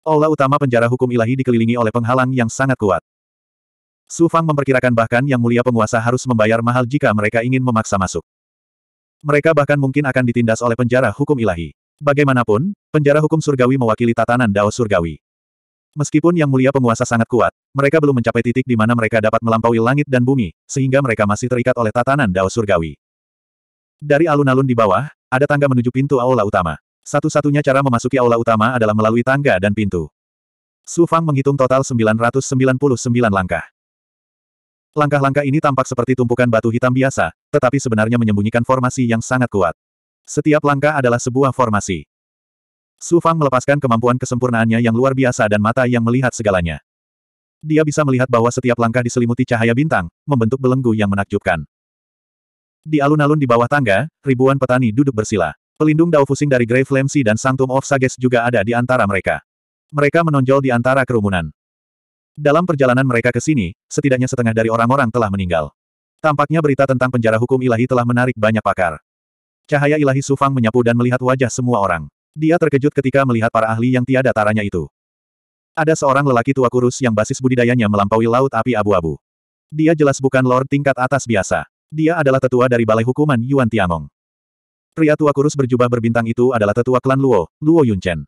Aula utama penjara hukum ilahi dikelilingi oleh penghalang yang sangat kuat. Su Fang memperkirakan bahkan yang mulia penguasa harus membayar mahal jika mereka ingin memaksa masuk. Mereka bahkan mungkin akan ditindas oleh penjara hukum ilahi. Bagaimanapun, penjara hukum surgawi mewakili tatanan Dao surgawi. Meskipun yang mulia penguasa sangat kuat, mereka belum mencapai titik di mana mereka dapat melampaui langit dan bumi, sehingga mereka masih terikat oleh tatanan Dao surgawi. Dari alun-alun di bawah, ada tangga menuju pintu aula utama. Satu-satunya cara memasuki aula utama adalah melalui tangga dan pintu. Su Fang menghitung total 999 langkah. Langkah-langkah ini tampak seperti tumpukan batu hitam biasa, tetapi sebenarnya menyembunyikan formasi yang sangat kuat. Setiap langkah adalah sebuah formasi. Su Fang melepaskan kemampuan kesempurnaannya yang luar biasa dan mata yang melihat segalanya. Dia bisa melihat bahwa setiap langkah diselimuti cahaya bintang, membentuk belenggu yang menakjubkan. Di alun-alun di bawah tangga, ribuan petani duduk bersila. Pelindung Dao Fusing dari Grey Flame dan Sanctum of Sages juga ada di antara mereka. Mereka menonjol di antara kerumunan. Dalam perjalanan mereka ke sini, setidaknya setengah dari orang-orang telah meninggal. Tampaknya berita tentang penjara hukum ilahi telah menarik banyak pakar. Cahaya ilahi Sufang menyapu dan melihat wajah semua orang. Dia terkejut ketika melihat para ahli yang tiada taranya itu. Ada seorang lelaki tua kurus yang basis budidayanya melampaui laut api abu-abu. Dia jelas bukan lord tingkat atas biasa. Dia adalah tetua dari Balai Hukuman Yuan Tiangong. Pria tua kurus berjubah berbintang itu adalah tetua klan Luo, Luo Yunchen.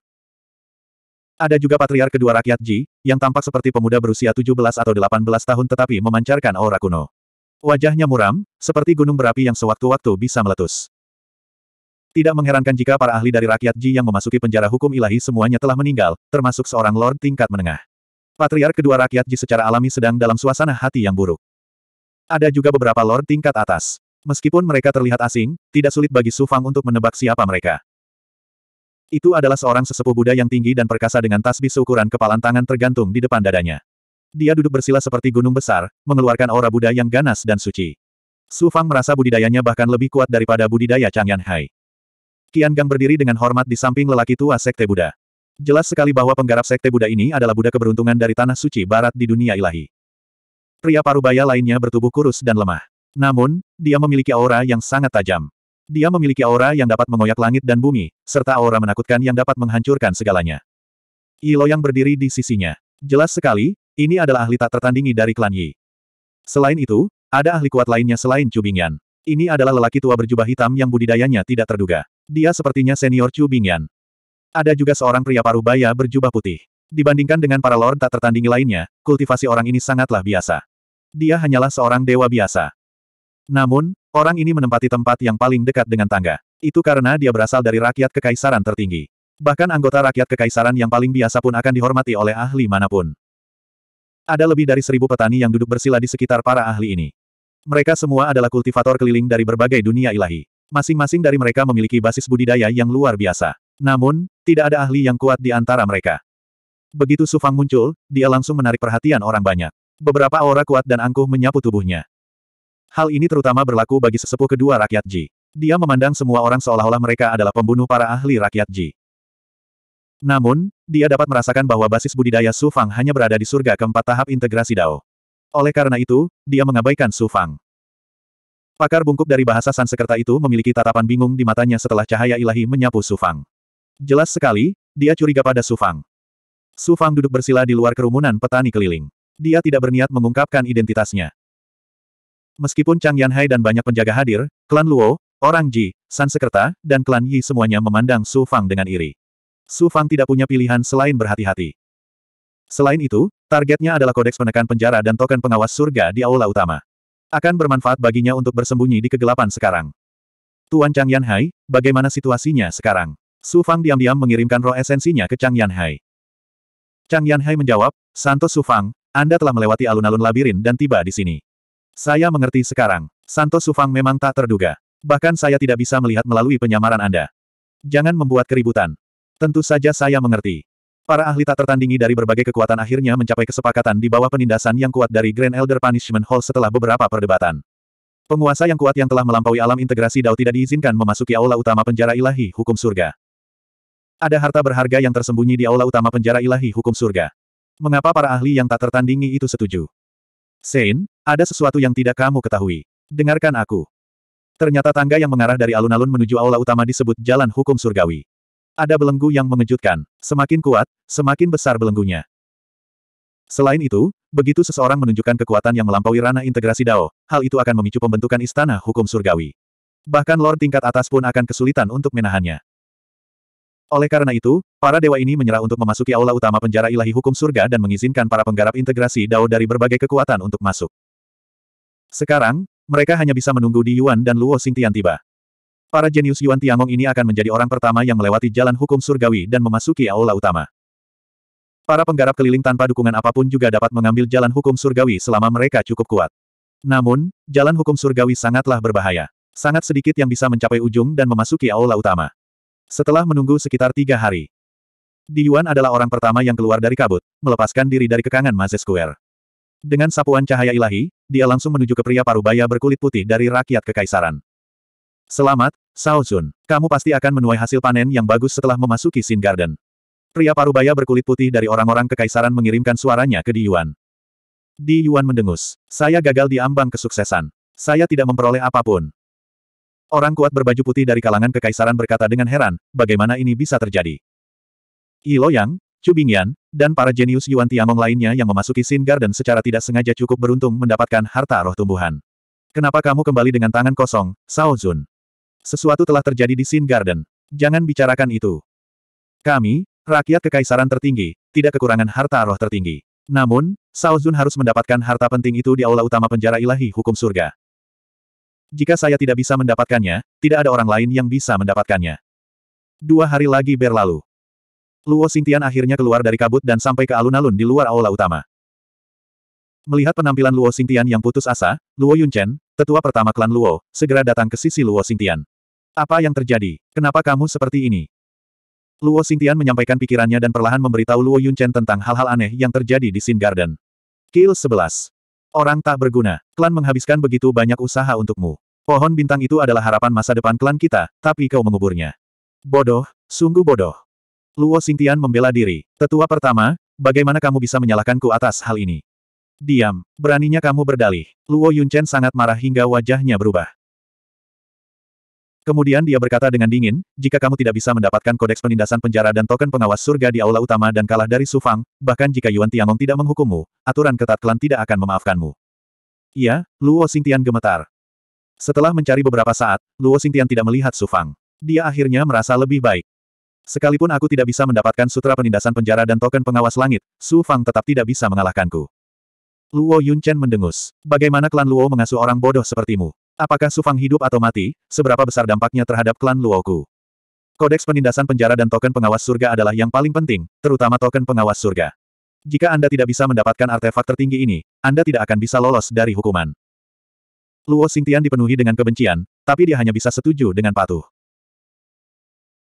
Ada juga patriar kedua rakyat Ji, yang tampak seperti pemuda berusia 17 atau 18 tahun tetapi memancarkan aura kuno. Wajahnya muram, seperti gunung berapi yang sewaktu-waktu bisa meletus. Tidak mengherankan jika para ahli dari rakyat Ji yang memasuki penjara hukum ilahi semuanya telah meninggal, termasuk seorang lord tingkat menengah. Patriar kedua rakyat Ji secara alami sedang dalam suasana hati yang buruk. Ada juga beberapa lord tingkat atas. Meskipun mereka terlihat asing, tidak sulit bagi Su Fang untuk menebak siapa mereka. Itu adalah seorang sesepuh Buddha yang tinggi dan perkasa dengan tasbih seukuran kepalan tangan tergantung di depan dadanya. Dia duduk bersila seperti gunung besar, mengeluarkan aura Buddha yang ganas dan suci. Su Fang merasa budidayanya bahkan lebih kuat daripada budidaya Chang Yan Hai. Qian Gang berdiri dengan hormat di samping lelaki tua Sekte Buddha. Jelas sekali bahwa penggarap Sekte Buddha ini adalah Buddha keberuntungan dari Tanah Suci Barat di dunia ilahi. Pria parubaya lainnya bertubuh kurus dan lemah. Namun, dia memiliki aura yang sangat tajam. Dia memiliki aura yang dapat mengoyak langit dan bumi, serta aura menakutkan yang dapat menghancurkan segalanya. Ilo yang berdiri di sisinya. Jelas sekali, ini adalah ahli tak tertandingi dari klan Yi. Selain itu, ada ahli kuat lainnya selain Chu Bingyan. Ini adalah lelaki tua berjubah hitam yang budidayanya tidak terduga. Dia sepertinya senior Chu Bingyan. Ada juga seorang pria paruh baya berjubah putih. Dibandingkan dengan para lord tak tertandingi lainnya, kultivasi orang ini sangatlah biasa. Dia hanyalah seorang dewa biasa. Namun, orang ini menempati tempat yang paling dekat dengan tangga. Itu karena dia berasal dari rakyat kekaisaran tertinggi. Bahkan anggota rakyat kekaisaran yang paling biasa pun akan dihormati oleh ahli manapun. Ada lebih dari seribu petani yang duduk bersila di sekitar para ahli ini. Mereka semua adalah kultivator keliling dari berbagai dunia ilahi. Masing-masing dari mereka memiliki basis budidaya yang luar biasa. Namun, tidak ada ahli yang kuat di antara mereka. Begitu Sufang muncul, dia langsung menarik perhatian orang banyak. Beberapa aura kuat dan angkuh menyapu tubuhnya. Hal ini terutama berlaku bagi sesepuh kedua rakyat Ji. Dia memandang semua orang seolah-olah mereka adalah pembunuh para ahli rakyat Ji. Namun, dia dapat merasakan bahwa basis budidaya Su Fang hanya berada di surga keempat tahap integrasi Dao. Oleh karena itu, dia mengabaikan Su Fang. Pakar bungkuk dari bahasa Sansekerta itu memiliki tatapan bingung di matanya setelah cahaya ilahi menyapu Su Fang. Jelas sekali, dia curiga pada Su Fang. Su Fang duduk bersila di luar kerumunan petani keliling. Dia tidak berniat mengungkapkan identitasnya. Meskipun Chang Yanhai dan banyak penjaga hadir, klan Luo, orang Ji, Sansekerta, dan klan Yi semuanya memandang Su Fang dengan iri. Su Fang tidak punya pilihan selain berhati-hati. Selain itu, targetnya adalah kodeks penekan penjara dan token pengawas surga di aula utama. Akan bermanfaat baginya untuk bersembunyi di kegelapan sekarang. Tuan Chang Yanhai, bagaimana situasinya sekarang? Su Fang diam-diam mengirimkan roh esensinya ke Chang Yanhai. Chang Yanhai menjawab, Santo Su Fang, Anda telah melewati alun-alun labirin dan tiba di sini. Saya mengerti sekarang. Santo Sufang memang tak terduga. Bahkan saya tidak bisa melihat melalui penyamaran Anda. Jangan membuat keributan. Tentu saja saya mengerti. Para ahli tak tertandingi dari berbagai kekuatan akhirnya mencapai kesepakatan di bawah penindasan yang kuat dari Grand Elder Punishment Hall setelah beberapa perdebatan. Penguasa yang kuat yang telah melampaui alam integrasi Dao tidak diizinkan memasuki aula utama penjara ilahi hukum surga. Ada harta berharga yang tersembunyi di aula utama penjara ilahi hukum surga. Mengapa para ahli yang tak tertandingi itu setuju? Sein, ada sesuatu yang tidak kamu ketahui. Dengarkan aku. Ternyata tangga yang mengarah dari alun-alun menuju aula utama disebut jalan hukum surgawi. Ada belenggu yang mengejutkan. Semakin kuat, semakin besar belenggunya. Selain itu, begitu seseorang menunjukkan kekuatan yang melampaui ranah integrasi Dao, hal itu akan memicu pembentukan istana hukum surgawi. Bahkan lord tingkat atas pun akan kesulitan untuk menahannya. Oleh karena itu, para dewa ini menyerah untuk memasuki aula utama penjara ilahi hukum surga dan mengizinkan para penggarap integrasi Dao dari berbagai kekuatan untuk masuk. Sekarang, mereka hanya bisa menunggu di Yuan dan Luo Xingtian tiba. Para jenius Yuan Tiangong ini akan menjadi orang pertama yang melewati jalan hukum surgawi dan memasuki aula utama. Para penggarap keliling tanpa dukungan apapun juga dapat mengambil jalan hukum surgawi selama mereka cukup kuat. Namun, jalan hukum surgawi sangatlah berbahaya. Sangat sedikit yang bisa mencapai ujung dan memasuki aula utama. Setelah menunggu sekitar tiga hari, Di Yuan adalah orang pertama yang keluar dari kabut, melepaskan diri dari kekangan Maze Square. Dengan sapuan cahaya ilahi, dia langsung menuju ke pria parubaya berkulit putih dari rakyat kekaisaran. Selamat, Sao Jun. Kamu pasti akan menuai hasil panen yang bagus setelah memasuki Sin Garden. Pria parubaya berkulit putih dari orang-orang kekaisaran mengirimkan suaranya ke Di Yuan. Di Yuan mendengus. Saya gagal di ambang kesuksesan. Saya tidak memperoleh apapun. Orang kuat berbaju putih dari kalangan kekaisaran berkata dengan heran, bagaimana ini bisa terjadi? Yi Loyang, Chu Bingyan, dan para jenius Yuan Tiangong lainnya yang memasuki Sin Garden secara tidak sengaja cukup beruntung mendapatkan harta roh tumbuhan. Kenapa kamu kembali dengan tangan kosong, Sao Zun? Sesuatu telah terjadi di Sin Garden. Jangan bicarakan itu. Kami, rakyat kekaisaran tertinggi, tidak kekurangan harta roh tertinggi. Namun, Sao Zun harus mendapatkan harta penting itu di aula utama penjara ilahi hukum surga. Jika saya tidak bisa mendapatkannya, tidak ada orang lain yang bisa mendapatkannya. Dua hari lagi berlalu. Luo Xingtian akhirnya keluar dari kabut dan sampai ke alun-alun di luar aula utama. Melihat penampilan Luo Xingtian yang putus asa, Luo Yunchen, tetua pertama klan Luo, segera datang ke sisi Luo Xingtian. Apa yang terjadi? Kenapa kamu seperti ini? Luo Xingtian menyampaikan pikirannya dan perlahan memberitahu Luo Yunchen tentang hal-hal aneh yang terjadi di Sin Garden. Kill 11. Orang tak berguna. Klan menghabiskan begitu banyak usaha untukmu. Pohon bintang itu adalah harapan masa depan klan kita, tapi kau menguburnya. Bodoh, sungguh bodoh. Luo Xingtian membela diri. Tetua pertama, bagaimana kamu bisa menyalahkanku atas hal ini? Diam, beraninya kamu berdalih. Luo Yunchen sangat marah hingga wajahnya berubah. Kemudian dia berkata dengan dingin, jika kamu tidak bisa mendapatkan kodeks penindasan penjara dan token pengawas surga di aula utama dan kalah dari Sufang, bahkan jika Yuan Tiangong tidak menghukummu, aturan ketat klan tidak akan memaafkanmu. Iya, Luo Xingtian gemetar. Setelah mencari beberapa saat, Luo Xingtian tidak melihat Sufang. Dia akhirnya merasa lebih baik. Sekalipun aku tidak bisa mendapatkan sutra penindasan penjara dan token pengawas langit, Su Fang tetap tidak bisa mengalahkanku. Luo Yunchen mendengus. Bagaimana klan Luo mengasuh orang bodoh sepertimu? Apakah Sufang hidup atau mati, seberapa besar dampaknya terhadap klan Luoku? Kodeks penindasan penjara dan token pengawas surga adalah yang paling penting, terutama token pengawas surga. Jika Anda tidak bisa mendapatkan artefak tertinggi ini, Anda tidak akan bisa lolos dari hukuman. Luo Xingtian dipenuhi dengan kebencian, tapi dia hanya bisa setuju dengan patuh.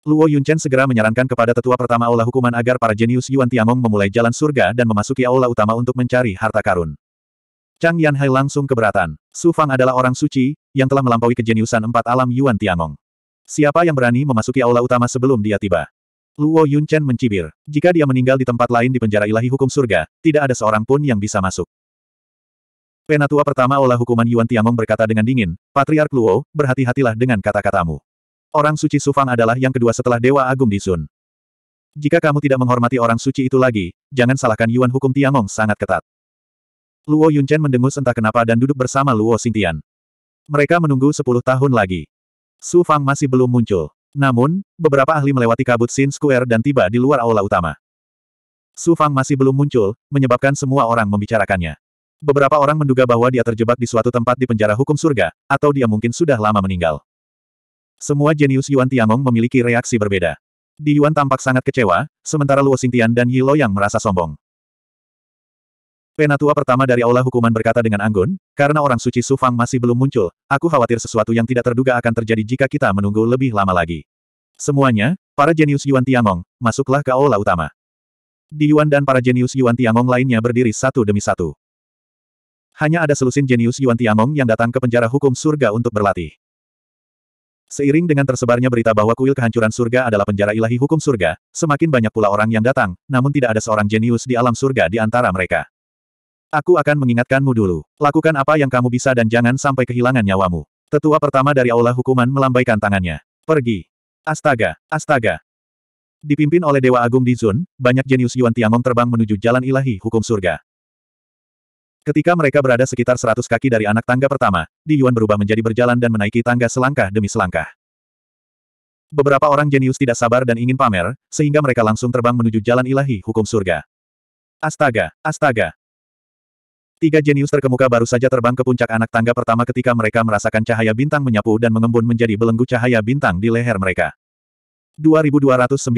Luo Yunchen segera menyarankan kepada tetua pertama aula hukuman agar para jenius Yuan Tiangong memulai jalan surga dan memasuki aula utama untuk mencari harta karun. Chang Yanhai langsung keberatan. Su Fang adalah orang suci, yang telah melampaui kejeniusan empat alam Yuan Tiangong. Siapa yang berani memasuki aula utama sebelum dia tiba? Luo Yunchen mencibir. Jika dia meninggal di tempat lain di penjara ilahi hukum surga, tidak ada seorang pun yang bisa masuk. Penatua pertama olah hukuman Yuan Tiangong berkata dengan dingin, Patriark Luo, berhati-hatilah dengan kata-katamu. Orang suci Sufang adalah yang kedua setelah Dewa Agung di Sun. Jika kamu tidak menghormati orang suci itu lagi, jangan salahkan Yuan hukum Tiangong sangat ketat. Luo Yunchen mendengus entah kenapa dan duduk bersama Luo Xingtian. Mereka menunggu sepuluh tahun lagi. Su Fang masih belum muncul. Namun, beberapa ahli melewati kabut Sin Square dan tiba di luar aula utama. Su Fang masih belum muncul, menyebabkan semua orang membicarakannya. Beberapa orang menduga bahwa dia terjebak di suatu tempat di penjara hukum surga, atau dia mungkin sudah lama meninggal. Semua jenius Yuan Tiangong memiliki reaksi berbeda. Di Yuan tampak sangat kecewa, sementara Luo Xingtian dan Yi yang merasa sombong. Penatua pertama dari Aula Hukuman berkata dengan anggun, karena orang suci Sufang masih belum muncul, aku khawatir sesuatu yang tidak terduga akan terjadi jika kita menunggu lebih lama lagi. Semuanya, para jenius Yuan Tiangong, masuklah ke Aula Utama. Di Yuan dan para jenius Yuan Tiangong lainnya berdiri satu demi satu. Hanya ada selusin jenius Yuan Tiangong yang datang ke penjara hukum surga untuk berlatih. Seiring dengan tersebarnya berita bahwa kuil kehancuran surga adalah penjara ilahi hukum surga, semakin banyak pula orang yang datang, namun tidak ada seorang jenius di alam surga di antara mereka. Aku akan mengingatkanmu dulu. Lakukan apa yang kamu bisa dan jangan sampai kehilangan nyawamu. Tetua pertama dari Aula Hukuman melambaikan tangannya. Pergi. Astaga, astaga. Dipimpin oleh Dewa Agung di Zun, banyak jenius Yuan Tiangong terbang menuju jalan ilahi hukum surga. Ketika mereka berada sekitar 100 kaki dari anak tangga pertama, Di Yuan berubah menjadi berjalan dan menaiki tangga selangkah demi selangkah. Beberapa orang jenius tidak sabar dan ingin pamer, sehingga mereka langsung terbang menuju jalan ilahi hukum surga. Astaga, astaga. Tiga jenius terkemuka baru saja terbang ke puncak anak tangga pertama ketika mereka merasakan cahaya bintang menyapu dan mengembun menjadi belenggu cahaya bintang di leher mereka. 2292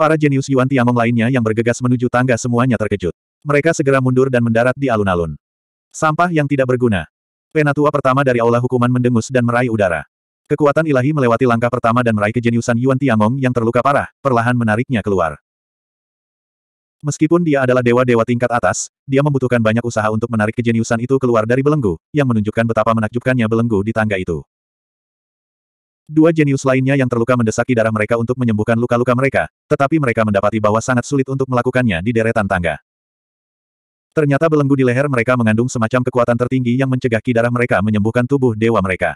Para jenius Yuan Tiangong lainnya yang bergegas menuju tangga semuanya terkejut. Mereka segera mundur dan mendarat di alun-alun. Sampah yang tidak berguna. Penatua pertama dari Aula Hukuman mendengus dan meraih udara. Kekuatan ilahi melewati langkah pertama dan meraih kejeniusan Yuan Tiangong yang terluka parah, perlahan menariknya keluar. Meskipun dia adalah dewa-dewa tingkat atas, dia membutuhkan banyak usaha untuk menarik kejeniusan itu keluar dari belenggu, yang menunjukkan betapa menakjubkannya belenggu di tangga itu. Dua jenius lainnya yang terluka mendesaki darah mereka untuk menyembuhkan luka-luka mereka, tetapi mereka mendapati bahwa sangat sulit untuk melakukannya di deretan tangga. Ternyata belenggu di leher mereka mengandung semacam kekuatan tertinggi yang mencegah ki darah mereka menyembuhkan tubuh dewa mereka.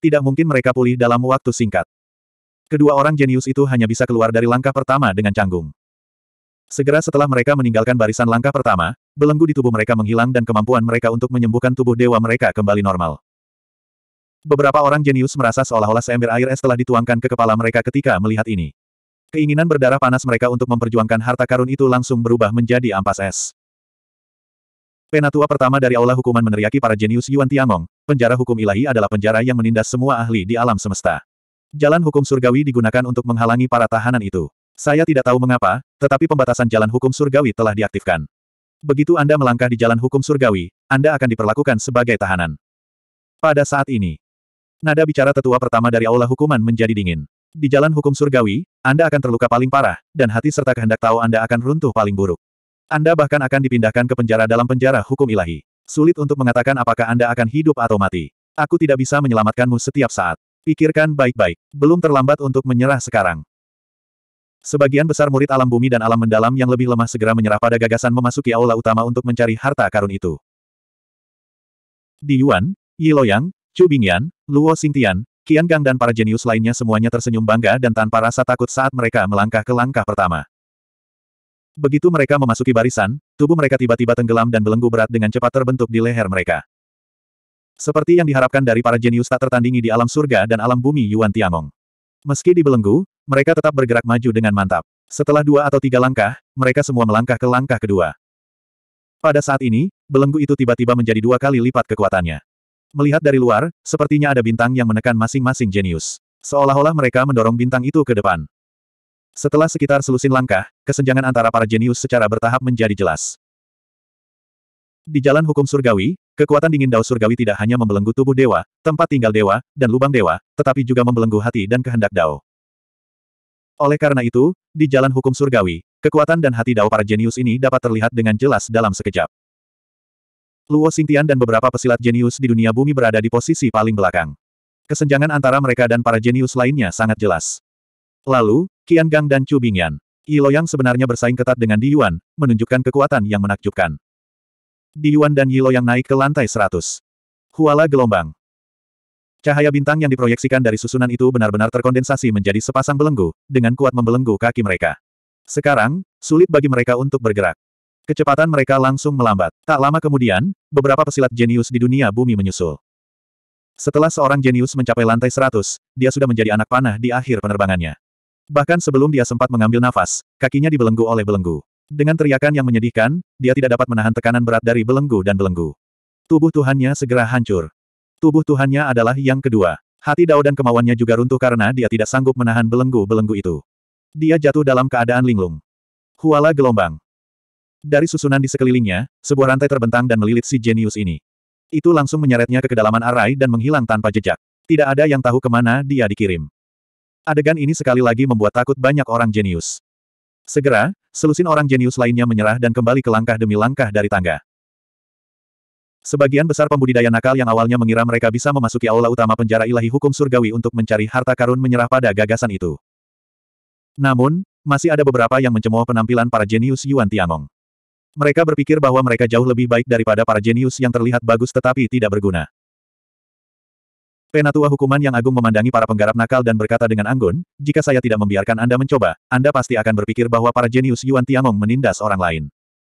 Tidak mungkin mereka pulih dalam waktu singkat. Kedua orang jenius itu hanya bisa keluar dari langkah pertama dengan canggung. Segera setelah mereka meninggalkan barisan langkah pertama, belenggu di tubuh mereka menghilang dan kemampuan mereka untuk menyembuhkan tubuh dewa mereka kembali normal. Beberapa orang jenius merasa seolah-olah seember air es telah dituangkan ke kepala mereka ketika melihat ini. Keinginan berdarah panas mereka untuk memperjuangkan harta karun itu langsung berubah menjadi ampas es. Penatua pertama dari Aula Hukuman meneriaki para jenius Yuan Tiangong, penjara hukum ilahi adalah penjara yang menindas semua ahli di alam semesta. Jalan hukum surgawi digunakan untuk menghalangi para tahanan itu. Saya tidak tahu mengapa, tetapi pembatasan jalan hukum surgawi telah diaktifkan. Begitu Anda melangkah di jalan hukum surgawi, Anda akan diperlakukan sebagai tahanan. Pada saat ini, nada bicara tetua pertama dari aula hukuman menjadi dingin. Di jalan hukum surgawi, Anda akan terluka paling parah, dan hati serta kehendak tahu Anda akan runtuh paling buruk. Anda bahkan akan dipindahkan ke penjara dalam penjara hukum ilahi. Sulit untuk mengatakan apakah Anda akan hidup atau mati. Aku tidak bisa menyelamatkanmu setiap saat. Pikirkan baik-baik. Belum terlambat untuk menyerah sekarang. Sebagian besar murid alam bumi dan alam mendalam yang lebih lemah segera menyerah pada gagasan memasuki aula utama untuk mencari harta karun itu. Di Yuan, Yi Loyang, Chu Bingyan, Luo Xingtian, Qian Gang dan para jenius lainnya semuanya tersenyum bangga dan tanpa rasa takut saat mereka melangkah ke langkah pertama. Begitu mereka memasuki barisan, tubuh mereka tiba-tiba tenggelam dan belenggu berat dengan cepat terbentuk di leher mereka. Seperti yang diharapkan dari para jenius tak tertandingi di alam surga dan alam bumi Yuan Tiangong. Meski dibelenggu, mereka tetap bergerak maju dengan mantap. Setelah dua atau tiga langkah, mereka semua melangkah ke langkah kedua. Pada saat ini, belenggu itu tiba-tiba menjadi dua kali lipat kekuatannya. Melihat dari luar, sepertinya ada bintang yang menekan masing-masing jenius. Seolah-olah mereka mendorong bintang itu ke depan. Setelah sekitar selusin langkah, kesenjangan antara para jenius secara bertahap menjadi jelas. Di jalan hukum surgawi, kekuatan dingin Dao surgawi tidak hanya membelenggu tubuh dewa, tempat tinggal dewa, dan lubang dewa, tetapi juga membelenggu hati dan kehendak Dao. Oleh karena itu, di jalan hukum surgawi, kekuatan dan hati dao para jenius ini dapat terlihat dengan jelas dalam sekejap. Luo Xingtian dan beberapa pesilat jenius di dunia bumi berada di posisi paling belakang. Kesenjangan antara mereka dan para jenius lainnya sangat jelas. Lalu, Qian Gang dan Chu Bingyan. Yilo yang sebenarnya bersaing ketat dengan Di Yuan, menunjukkan kekuatan yang menakjubkan. Di Yuan dan Yilo yang naik ke lantai 100. Huala gelombang. Cahaya bintang yang diproyeksikan dari susunan itu benar-benar terkondensasi menjadi sepasang belenggu, dengan kuat membelenggu kaki mereka. Sekarang, sulit bagi mereka untuk bergerak. Kecepatan mereka langsung melambat. Tak lama kemudian, beberapa pesilat jenius di dunia bumi menyusul. Setelah seorang jenius mencapai lantai 100, dia sudah menjadi anak panah di akhir penerbangannya. Bahkan sebelum dia sempat mengambil nafas, kakinya dibelenggu oleh belenggu. Dengan teriakan yang menyedihkan, dia tidak dapat menahan tekanan berat dari belenggu dan belenggu. Tubuh Tuhannya segera hancur. Tubuh Tuhannya adalah yang kedua. Hati Dao dan kemauannya juga runtuh karena dia tidak sanggup menahan belenggu-belenggu itu. Dia jatuh dalam keadaan linglung. Huala gelombang. Dari susunan di sekelilingnya, sebuah rantai terbentang dan melilit si jenius ini. Itu langsung menyeretnya ke kedalaman arai dan menghilang tanpa jejak. Tidak ada yang tahu kemana dia dikirim. Adegan ini sekali lagi membuat takut banyak orang jenius. Segera, selusin orang jenius lainnya menyerah dan kembali ke langkah demi langkah dari tangga. Sebagian besar pembudidaya nakal yang awalnya mengira mereka bisa memasuki aula utama penjara ilahi hukum surgawi untuk mencari harta karun menyerah pada gagasan itu. Namun, masih ada beberapa yang mencemooh penampilan para jenius Yuan Tianong. Mereka berpikir bahwa mereka jauh lebih baik daripada para jenius yang terlihat bagus tetapi tidak berguna. Penatua hukuman yang agung memandangi para penggarap nakal dan berkata dengan anggun, jika saya tidak membiarkan Anda mencoba, Anda pasti akan berpikir bahwa para jenius Yuan Tianong menindas orang lain.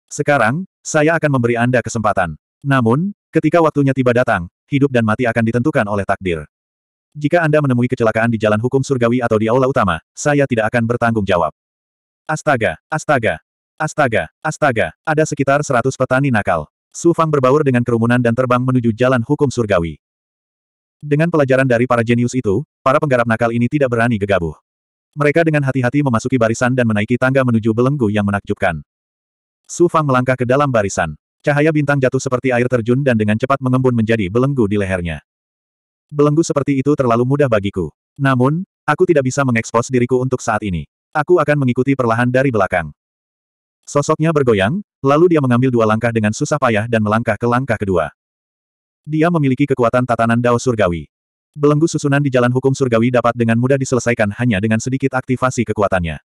Sekarang, saya akan memberi Anda kesempatan. Namun, ketika waktunya tiba datang, hidup dan mati akan ditentukan oleh takdir. Jika Anda menemui kecelakaan di jalan hukum surgawi atau di aula utama, saya tidak akan bertanggung jawab. Astaga, astaga, astaga, astaga, ada sekitar seratus petani nakal. Su Fang berbaur dengan kerumunan dan terbang menuju jalan hukum surgawi. Dengan pelajaran dari para jenius itu, para penggarap nakal ini tidak berani gegabah. Mereka dengan hati-hati memasuki barisan dan menaiki tangga menuju belenggu yang menakjubkan. Su Fang melangkah ke dalam barisan. Cahaya bintang jatuh seperti air terjun dan dengan cepat mengembun menjadi belenggu di lehernya. Belenggu seperti itu terlalu mudah bagiku. Namun, aku tidak bisa mengekspos diriku untuk saat ini. Aku akan mengikuti perlahan dari belakang. Sosoknya bergoyang, lalu dia mengambil dua langkah dengan susah payah dan melangkah ke langkah kedua. Dia memiliki kekuatan tatanan Dao Surgawi. Belenggu susunan di jalan hukum surgawi dapat dengan mudah diselesaikan hanya dengan sedikit aktivasi kekuatannya.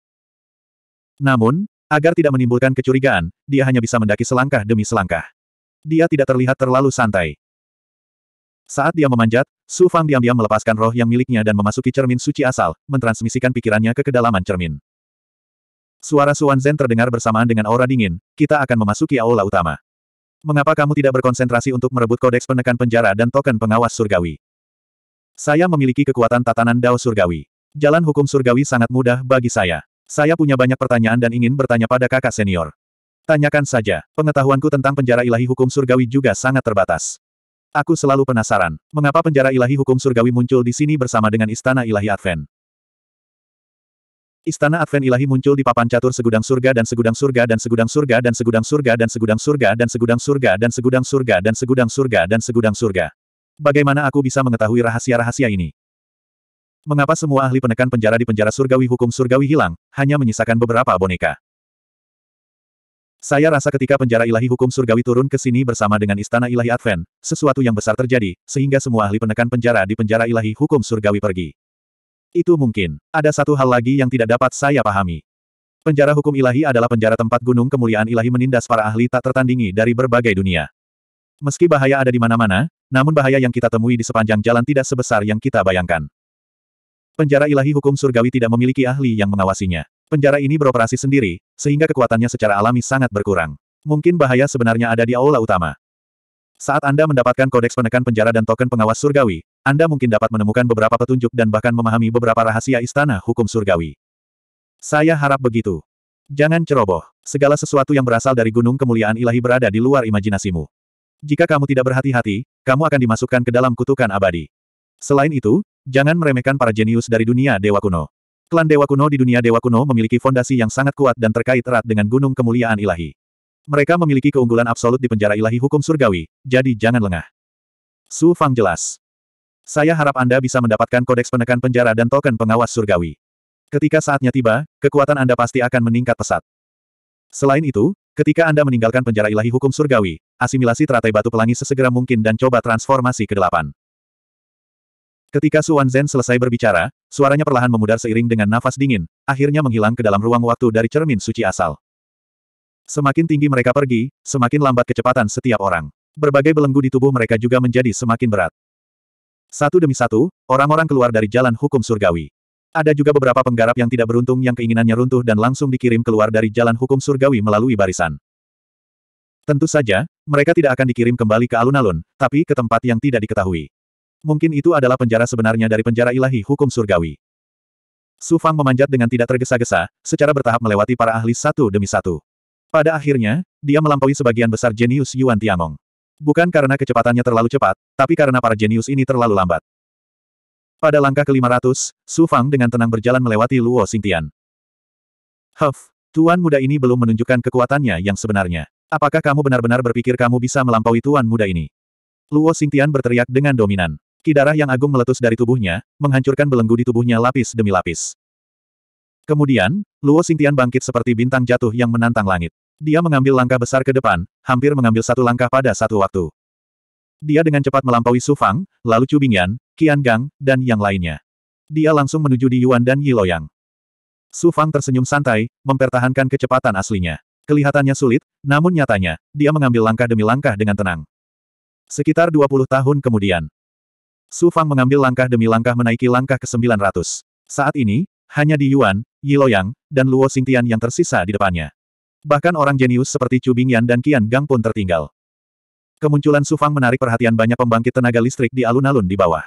Namun, Agar tidak menimbulkan kecurigaan, dia hanya bisa mendaki selangkah demi selangkah. Dia tidak terlihat terlalu santai. Saat dia memanjat, Su Fang diam-diam melepaskan roh yang miliknya dan memasuki cermin suci asal, mentransmisikan pikirannya ke kedalaman cermin. Suara Suan Zen terdengar bersamaan dengan aura dingin, kita akan memasuki aula utama. Mengapa kamu tidak berkonsentrasi untuk merebut kodeks penekan penjara dan token pengawas surgawi? Saya memiliki kekuatan tatanan Dao surgawi. Jalan hukum surgawi sangat mudah bagi saya. Saya punya banyak pertanyaan dan ingin bertanya pada kakak senior. Tanyakan saja, pengetahuanku tentang penjara ilahi hukum surgawi juga sangat terbatas. Aku selalu penasaran, mengapa penjara ilahi hukum surgawi muncul di sini bersama dengan Istana Ilahi Advent. Istana Advent Ilahi muncul di papan catur segudang surga dan segudang surga dan segudang surga dan segudang surga dan segudang surga dan segudang surga dan segudang surga dan segudang surga dan segudang surga. Bagaimana aku bisa mengetahui rahasia-rahasia ini? Mengapa semua ahli penekan penjara di penjara surgawi hukum surgawi hilang, hanya menyisakan beberapa boneka? Saya rasa ketika penjara ilahi hukum surgawi turun ke sini bersama dengan istana ilahi Advent, sesuatu yang besar terjadi, sehingga semua ahli penekan penjara di penjara ilahi hukum surgawi pergi. Itu mungkin. Ada satu hal lagi yang tidak dapat saya pahami. Penjara hukum ilahi adalah penjara tempat gunung kemuliaan ilahi menindas para ahli tak tertandingi dari berbagai dunia. Meski bahaya ada di mana-mana, namun bahaya yang kita temui di sepanjang jalan tidak sebesar yang kita bayangkan. Penjara ilahi hukum surgawi tidak memiliki ahli yang mengawasinya. Penjara ini beroperasi sendiri, sehingga kekuatannya secara alami sangat berkurang. Mungkin bahaya sebenarnya ada di aula utama. Saat Anda mendapatkan kodeks penekan penjara dan token pengawas surgawi, Anda mungkin dapat menemukan beberapa petunjuk dan bahkan memahami beberapa rahasia istana hukum surgawi. Saya harap begitu. Jangan ceroboh. Segala sesuatu yang berasal dari gunung kemuliaan ilahi berada di luar imajinasimu. Jika kamu tidak berhati-hati, kamu akan dimasukkan ke dalam kutukan abadi. Selain itu, Jangan meremehkan para jenius dari dunia Dewa Kuno. Klan Dewa Kuno di dunia Dewa Kuno memiliki fondasi yang sangat kuat dan terkait erat dengan Gunung Kemuliaan Ilahi. Mereka memiliki keunggulan absolut di penjara ilahi hukum surgawi, jadi jangan lengah. Su Fang jelas. Saya harap Anda bisa mendapatkan kodeks penekan penjara dan token pengawas surgawi. Ketika saatnya tiba, kekuatan Anda pasti akan meningkat pesat. Selain itu, ketika Anda meninggalkan penjara ilahi hukum surgawi, asimilasi teratai batu pelangi sesegera mungkin dan coba transformasi ke delapan. Ketika Suan Zen selesai berbicara, suaranya perlahan memudar seiring dengan nafas dingin, akhirnya menghilang ke dalam ruang waktu dari cermin suci asal. Semakin tinggi mereka pergi, semakin lambat kecepatan setiap orang. Berbagai belenggu di tubuh mereka juga menjadi semakin berat. Satu demi satu, orang-orang keluar dari jalan hukum surgawi. Ada juga beberapa penggarap yang tidak beruntung yang keinginannya runtuh dan langsung dikirim keluar dari jalan hukum surgawi melalui barisan. Tentu saja, mereka tidak akan dikirim kembali ke alun-alun, tapi ke tempat yang tidak diketahui. Mungkin itu adalah penjara sebenarnya dari penjara ilahi hukum surgawi. Su Fang memanjat dengan tidak tergesa-gesa, secara bertahap melewati para ahli satu demi satu. Pada akhirnya, dia melampaui sebagian besar jenius Yuan Tiangong. Bukan karena kecepatannya terlalu cepat, tapi karena para jenius ini terlalu lambat. Pada langkah ke-500, Su Fang dengan tenang berjalan melewati Luo Xingtian. Huff, tuan muda ini belum menunjukkan kekuatannya yang sebenarnya. Apakah kamu benar-benar berpikir kamu bisa melampaui tuan muda ini? Luo Xingtian berteriak dengan dominan. Ki yang agung meletus dari tubuhnya, menghancurkan belenggu di tubuhnya lapis demi lapis. Kemudian, Luo Xingtian bangkit seperti bintang jatuh yang menantang langit. Dia mengambil langkah besar ke depan, hampir mengambil satu langkah pada satu waktu. Dia dengan cepat melampaui Su Fang, lalu Chu Bingyan, Qian Gang, dan yang lainnya. Dia langsung menuju di Yuan dan Yi Loyang. Su Fang tersenyum santai, mempertahankan kecepatan aslinya. Kelihatannya sulit, namun nyatanya, dia mengambil langkah demi langkah dengan tenang. Sekitar 20 tahun kemudian, Su Fang mengambil langkah demi langkah menaiki langkah ke 900. Saat ini, hanya di Yuan, Yiloyang, dan Luo Xingtian yang tersisa di depannya. Bahkan orang jenius seperti Chu Bingyan dan Qian Gang pun tertinggal. Kemunculan Su Fang menarik perhatian banyak pembangkit tenaga listrik di alun-alun di bawah.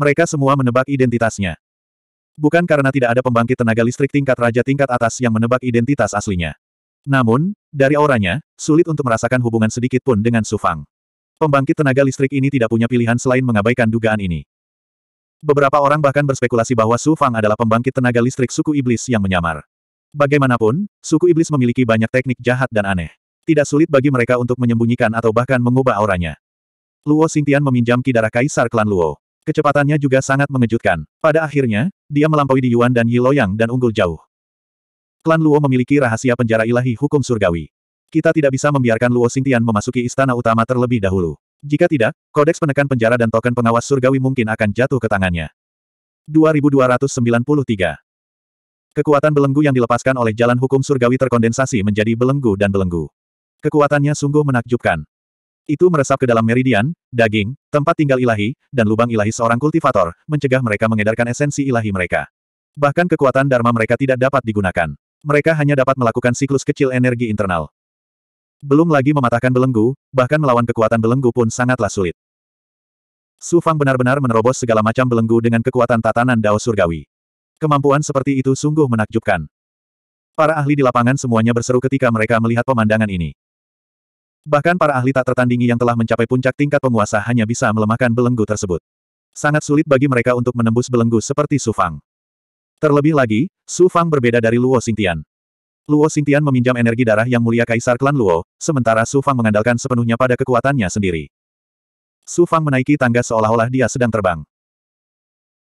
Mereka semua menebak identitasnya. Bukan karena tidak ada pembangkit tenaga listrik tingkat raja tingkat atas yang menebak identitas aslinya. Namun, dari auranya, sulit untuk merasakan hubungan sedikit pun dengan Su Fang. Pembangkit tenaga listrik ini tidak punya pilihan selain mengabaikan dugaan ini. Beberapa orang bahkan berspekulasi bahwa Su Fang adalah pembangkit tenaga listrik suku iblis yang menyamar. Bagaimanapun, suku iblis memiliki banyak teknik jahat dan aneh. Tidak sulit bagi mereka untuk menyembunyikan atau bahkan mengubah auranya. Luo Xingtian meminjam ki darah kaisar klan Luo. Kecepatannya juga sangat mengejutkan. Pada akhirnya, dia melampaui di Yuan dan Yi Loyang dan unggul jauh. Klan Luo memiliki rahasia penjara ilahi hukum surgawi. Kita tidak bisa membiarkan Luo Xingtian memasuki istana utama terlebih dahulu. Jika tidak, kodeks penekan penjara dan token pengawas surgawi mungkin akan jatuh ke tangannya. 2293 Kekuatan belenggu yang dilepaskan oleh jalan hukum surgawi terkondensasi menjadi belenggu dan belenggu. Kekuatannya sungguh menakjubkan. Itu meresap ke dalam meridian, daging, tempat tinggal ilahi, dan lubang ilahi seorang kultivator, mencegah mereka mengedarkan esensi ilahi mereka. Bahkan kekuatan dharma mereka tidak dapat digunakan. Mereka hanya dapat melakukan siklus kecil energi internal. Belum lagi mematahkan belenggu, bahkan melawan kekuatan belenggu pun sangatlah sulit. Su Fang benar-benar menerobos segala macam belenggu dengan kekuatan tatanan Dao Surgawi. Kemampuan seperti itu sungguh menakjubkan. Para ahli di lapangan semuanya berseru ketika mereka melihat pemandangan ini. Bahkan para ahli tak tertandingi yang telah mencapai puncak tingkat penguasa hanya bisa melemahkan belenggu tersebut. Sangat sulit bagi mereka untuk menembus belenggu seperti Su Fang. Terlebih lagi, Su Fang berbeda dari Luo Xingtian. Luo Xingtian meminjam energi darah yang mulia Kaisar Klan Luo, sementara Su Fang mengandalkan sepenuhnya pada kekuatannya sendiri. Su Fang menaiki tangga seolah-olah dia sedang terbang.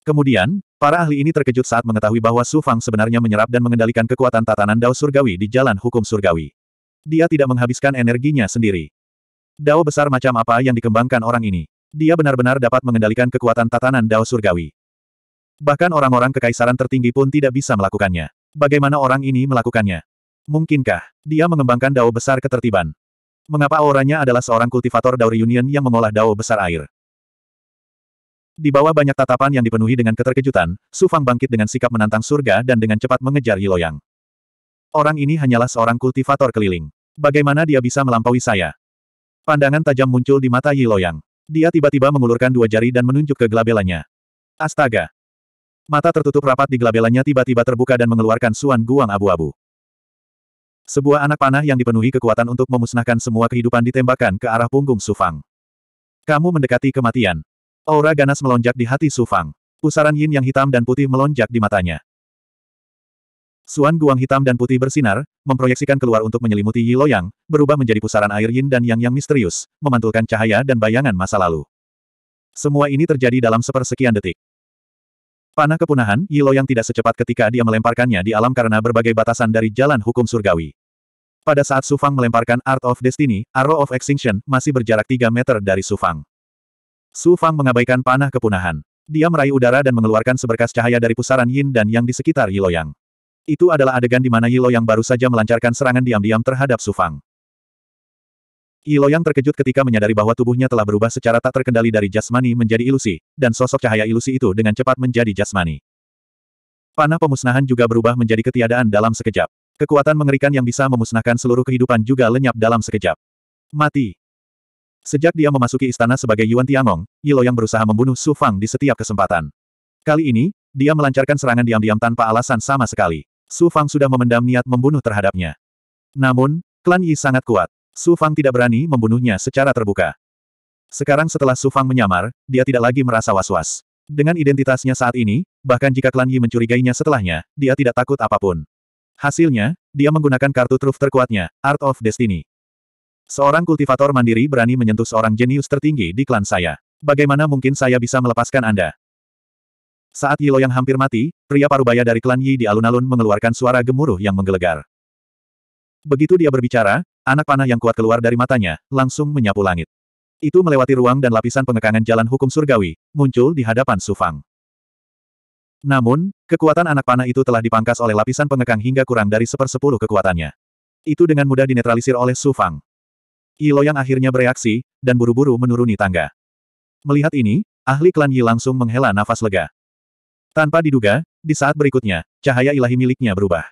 Kemudian, para ahli ini terkejut saat mengetahui bahwa Su Fang sebenarnya menyerap dan mengendalikan kekuatan tatanan Dao Surgawi di jalan hukum Surgawi. Dia tidak menghabiskan energinya sendiri. Dao besar macam apa yang dikembangkan orang ini? Dia benar-benar dapat mengendalikan kekuatan tatanan Dao Surgawi. Bahkan orang-orang kekaisaran tertinggi pun tidak bisa melakukannya. Bagaimana orang ini melakukannya? Mungkinkah dia mengembangkan dao besar ketertiban? Mengapa auranya adalah seorang kultivator dao reunion yang mengolah dao besar air? Di bawah banyak tatapan yang dipenuhi dengan keterkejutan, Su Fang bangkit dengan sikap menantang surga dan dengan cepat mengejar Yiloyang. Orang ini hanyalah seorang kultivator keliling. Bagaimana dia bisa melampaui saya? Pandangan tajam muncul di mata Yiloyang. Dia tiba-tiba mengulurkan dua jari dan menunjuk ke gelabelanya. Astaga! Mata tertutup rapat di gelabelannya tiba-tiba terbuka dan mengeluarkan suan guang abu-abu. Sebuah anak panah yang dipenuhi kekuatan untuk memusnahkan semua kehidupan ditembakkan ke arah punggung Sufang. Kamu mendekati kematian. Aura ganas melonjak di hati Sufang. Pusaran yin yang hitam dan putih melonjak di matanya. Suan guang hitam dan putih bersinar, memproyeksikan keluar untuk menyelimuti Yi Loyang, berubah menjadi pusaran air yin dan yang yang misterius, memantulkan cahaya dan bayangan masa lalu. Semua ini terjadi dalam sepersekian detik. Panah kepunahan, Yilo yang tidak secepat ketika dia melemparkannya di alam karena berbagai batasan dari jalan hukum surgawi. Pada saat Sufang melemparkan Art of Destiny, Arrow of Extinction, masih berjarak 3 meter dari Sufang. Sufang mengabaikan panah kepunahan. Dia meraih udara dan mengeluarkan seberkas cahaya dari pusaran Yin dan Yang di sekitar Yiloyang. Itu adalah adegan di mana Yiloyang baru saja melancarkan serangan diam-diam terhadap Sufang. Yilo Yang terkejut ketika menyadari bahwa tubuhnya telah berubah secara tak terkendali dari jasmani menjadi ilusi, dan sosok cahaya ilusi itu dengan cepat menjadi jasmani. Panah pemusnahan juga berubah menjadi ketiadaan dalam sekejap. Kekuatan mengerikan yang bisa memusnahkan seluruh kehidupan juga lenyap dalam sekejap. Mati. Sejak dia memasuki istana sebagai Yuan Tiangong, Yang berusaha membunuh Su Fang di setiap kesempatan. Kali ini, dia melancarkan serangan diam-diam tanpa alasan sama sekali. Su Fang sudah memendam niat membunuh terhadapnya. Namun, klan Yi sangat kuat. Su Fang tidak berani membunuhnya secara terbuka. Sekarang setelah Su Fang menyamar, dia tidak lagi merasa was-was. Dengan identitasnya saat ini, bahkan jika klan Yi mencurigainya setelahnya, dia tidak takut apapun. Hasilnya, dia menggunakan kartu truf terkuatnya, Art of Destiny. Seorang kultivator mandiri berani menyentuh seorang jenius tertinggi di klan saya. Bagaimana mungkin saya bisa melepaskan Anda? Saat Yilo yang hampir mati, pria parubaya dari klan Yi di alun-alun mengeluarkan suara gemuruh yang menggelegar. Begitu dia berbicara, Anak panah yang kuat keluar dari matanya, langsung menyapu langit. Itu melewati ruang dan lapisan pengekangan jalan hukum surgawi, muncul di hadapan Sufang. Namun, kekuatan anak panah itu telah dipangkas oleh lapisan pengekang hingga kurang dari sepersepuluh kekuatannya. Itu dengan mudah dinetralisir oleh Sufang. Yilo yang akhirnya bereaksi, dan buru-buru menuruni tangga. Melihat ini, ahli klan Yi langsung menghela nafas lega. Tanpa diduga, di saat berikutnya, cahaya ilahi miliknya berubah.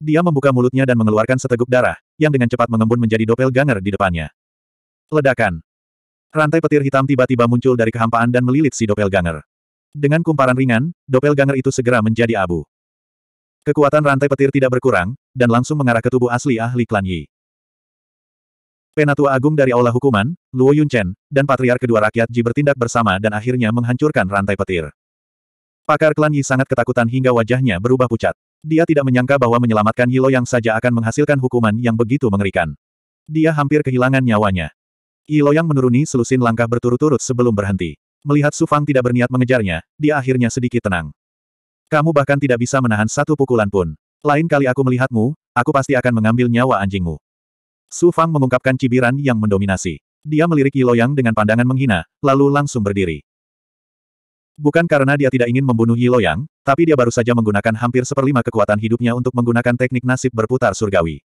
Dia membuka mulutnya dan mengeluarkan seteguk darah, yang dengan cepat mengembun menjadi ganger di depannya. Ledakan. Rantai petir hitam tiba-tiba muncul dari kehampaan dan melilit si ganger. Dengan kumparan ringan, ganger itu segera menjadi abu. Kekuatan rantai petir tidak berkurang, dan langsung mengarah ke tubuh asli ahli klan Yi. Penatua Agung dari Aula Hukuman, Luo Yunchen, dan Patriar kedua rakyat Ji bertindak bersama dan akhirnya menghancurkan rantai petir. Pakar klan Yi sangat ketakutan hingga wajahnya berubah pucat. Dia tidak menyangka bahwa menyelamatkan Yilo yang saja akan menghasilkan hukuman yang begitu mengerikan. Dia hampir kehilangan nyawanya. Yilo yang menuruni selusin langkah berturut-turut sebelum berhenti. Melihat Sufang tidak berniat mengejarnya, dia akhirnya sedikit tenang. Kamu bahkan tidak bisa menahan satu pukulan pun. Lain kali aku melihatmu, aku pasti akan mengambil nyawa anjingmu. Sufang mengungkapkan cibiran yang mendominasi. Dia melirik Yilo Yang dengan pandangan menghina, lalu langsung berdiri. Bukan karena dia tidak ingin membunuh Yi Yang, tapi dia baru saja menggunakan hampir seperlima kekuatan hidupnya untuk menggunakan teknik nasib berputar surgawi.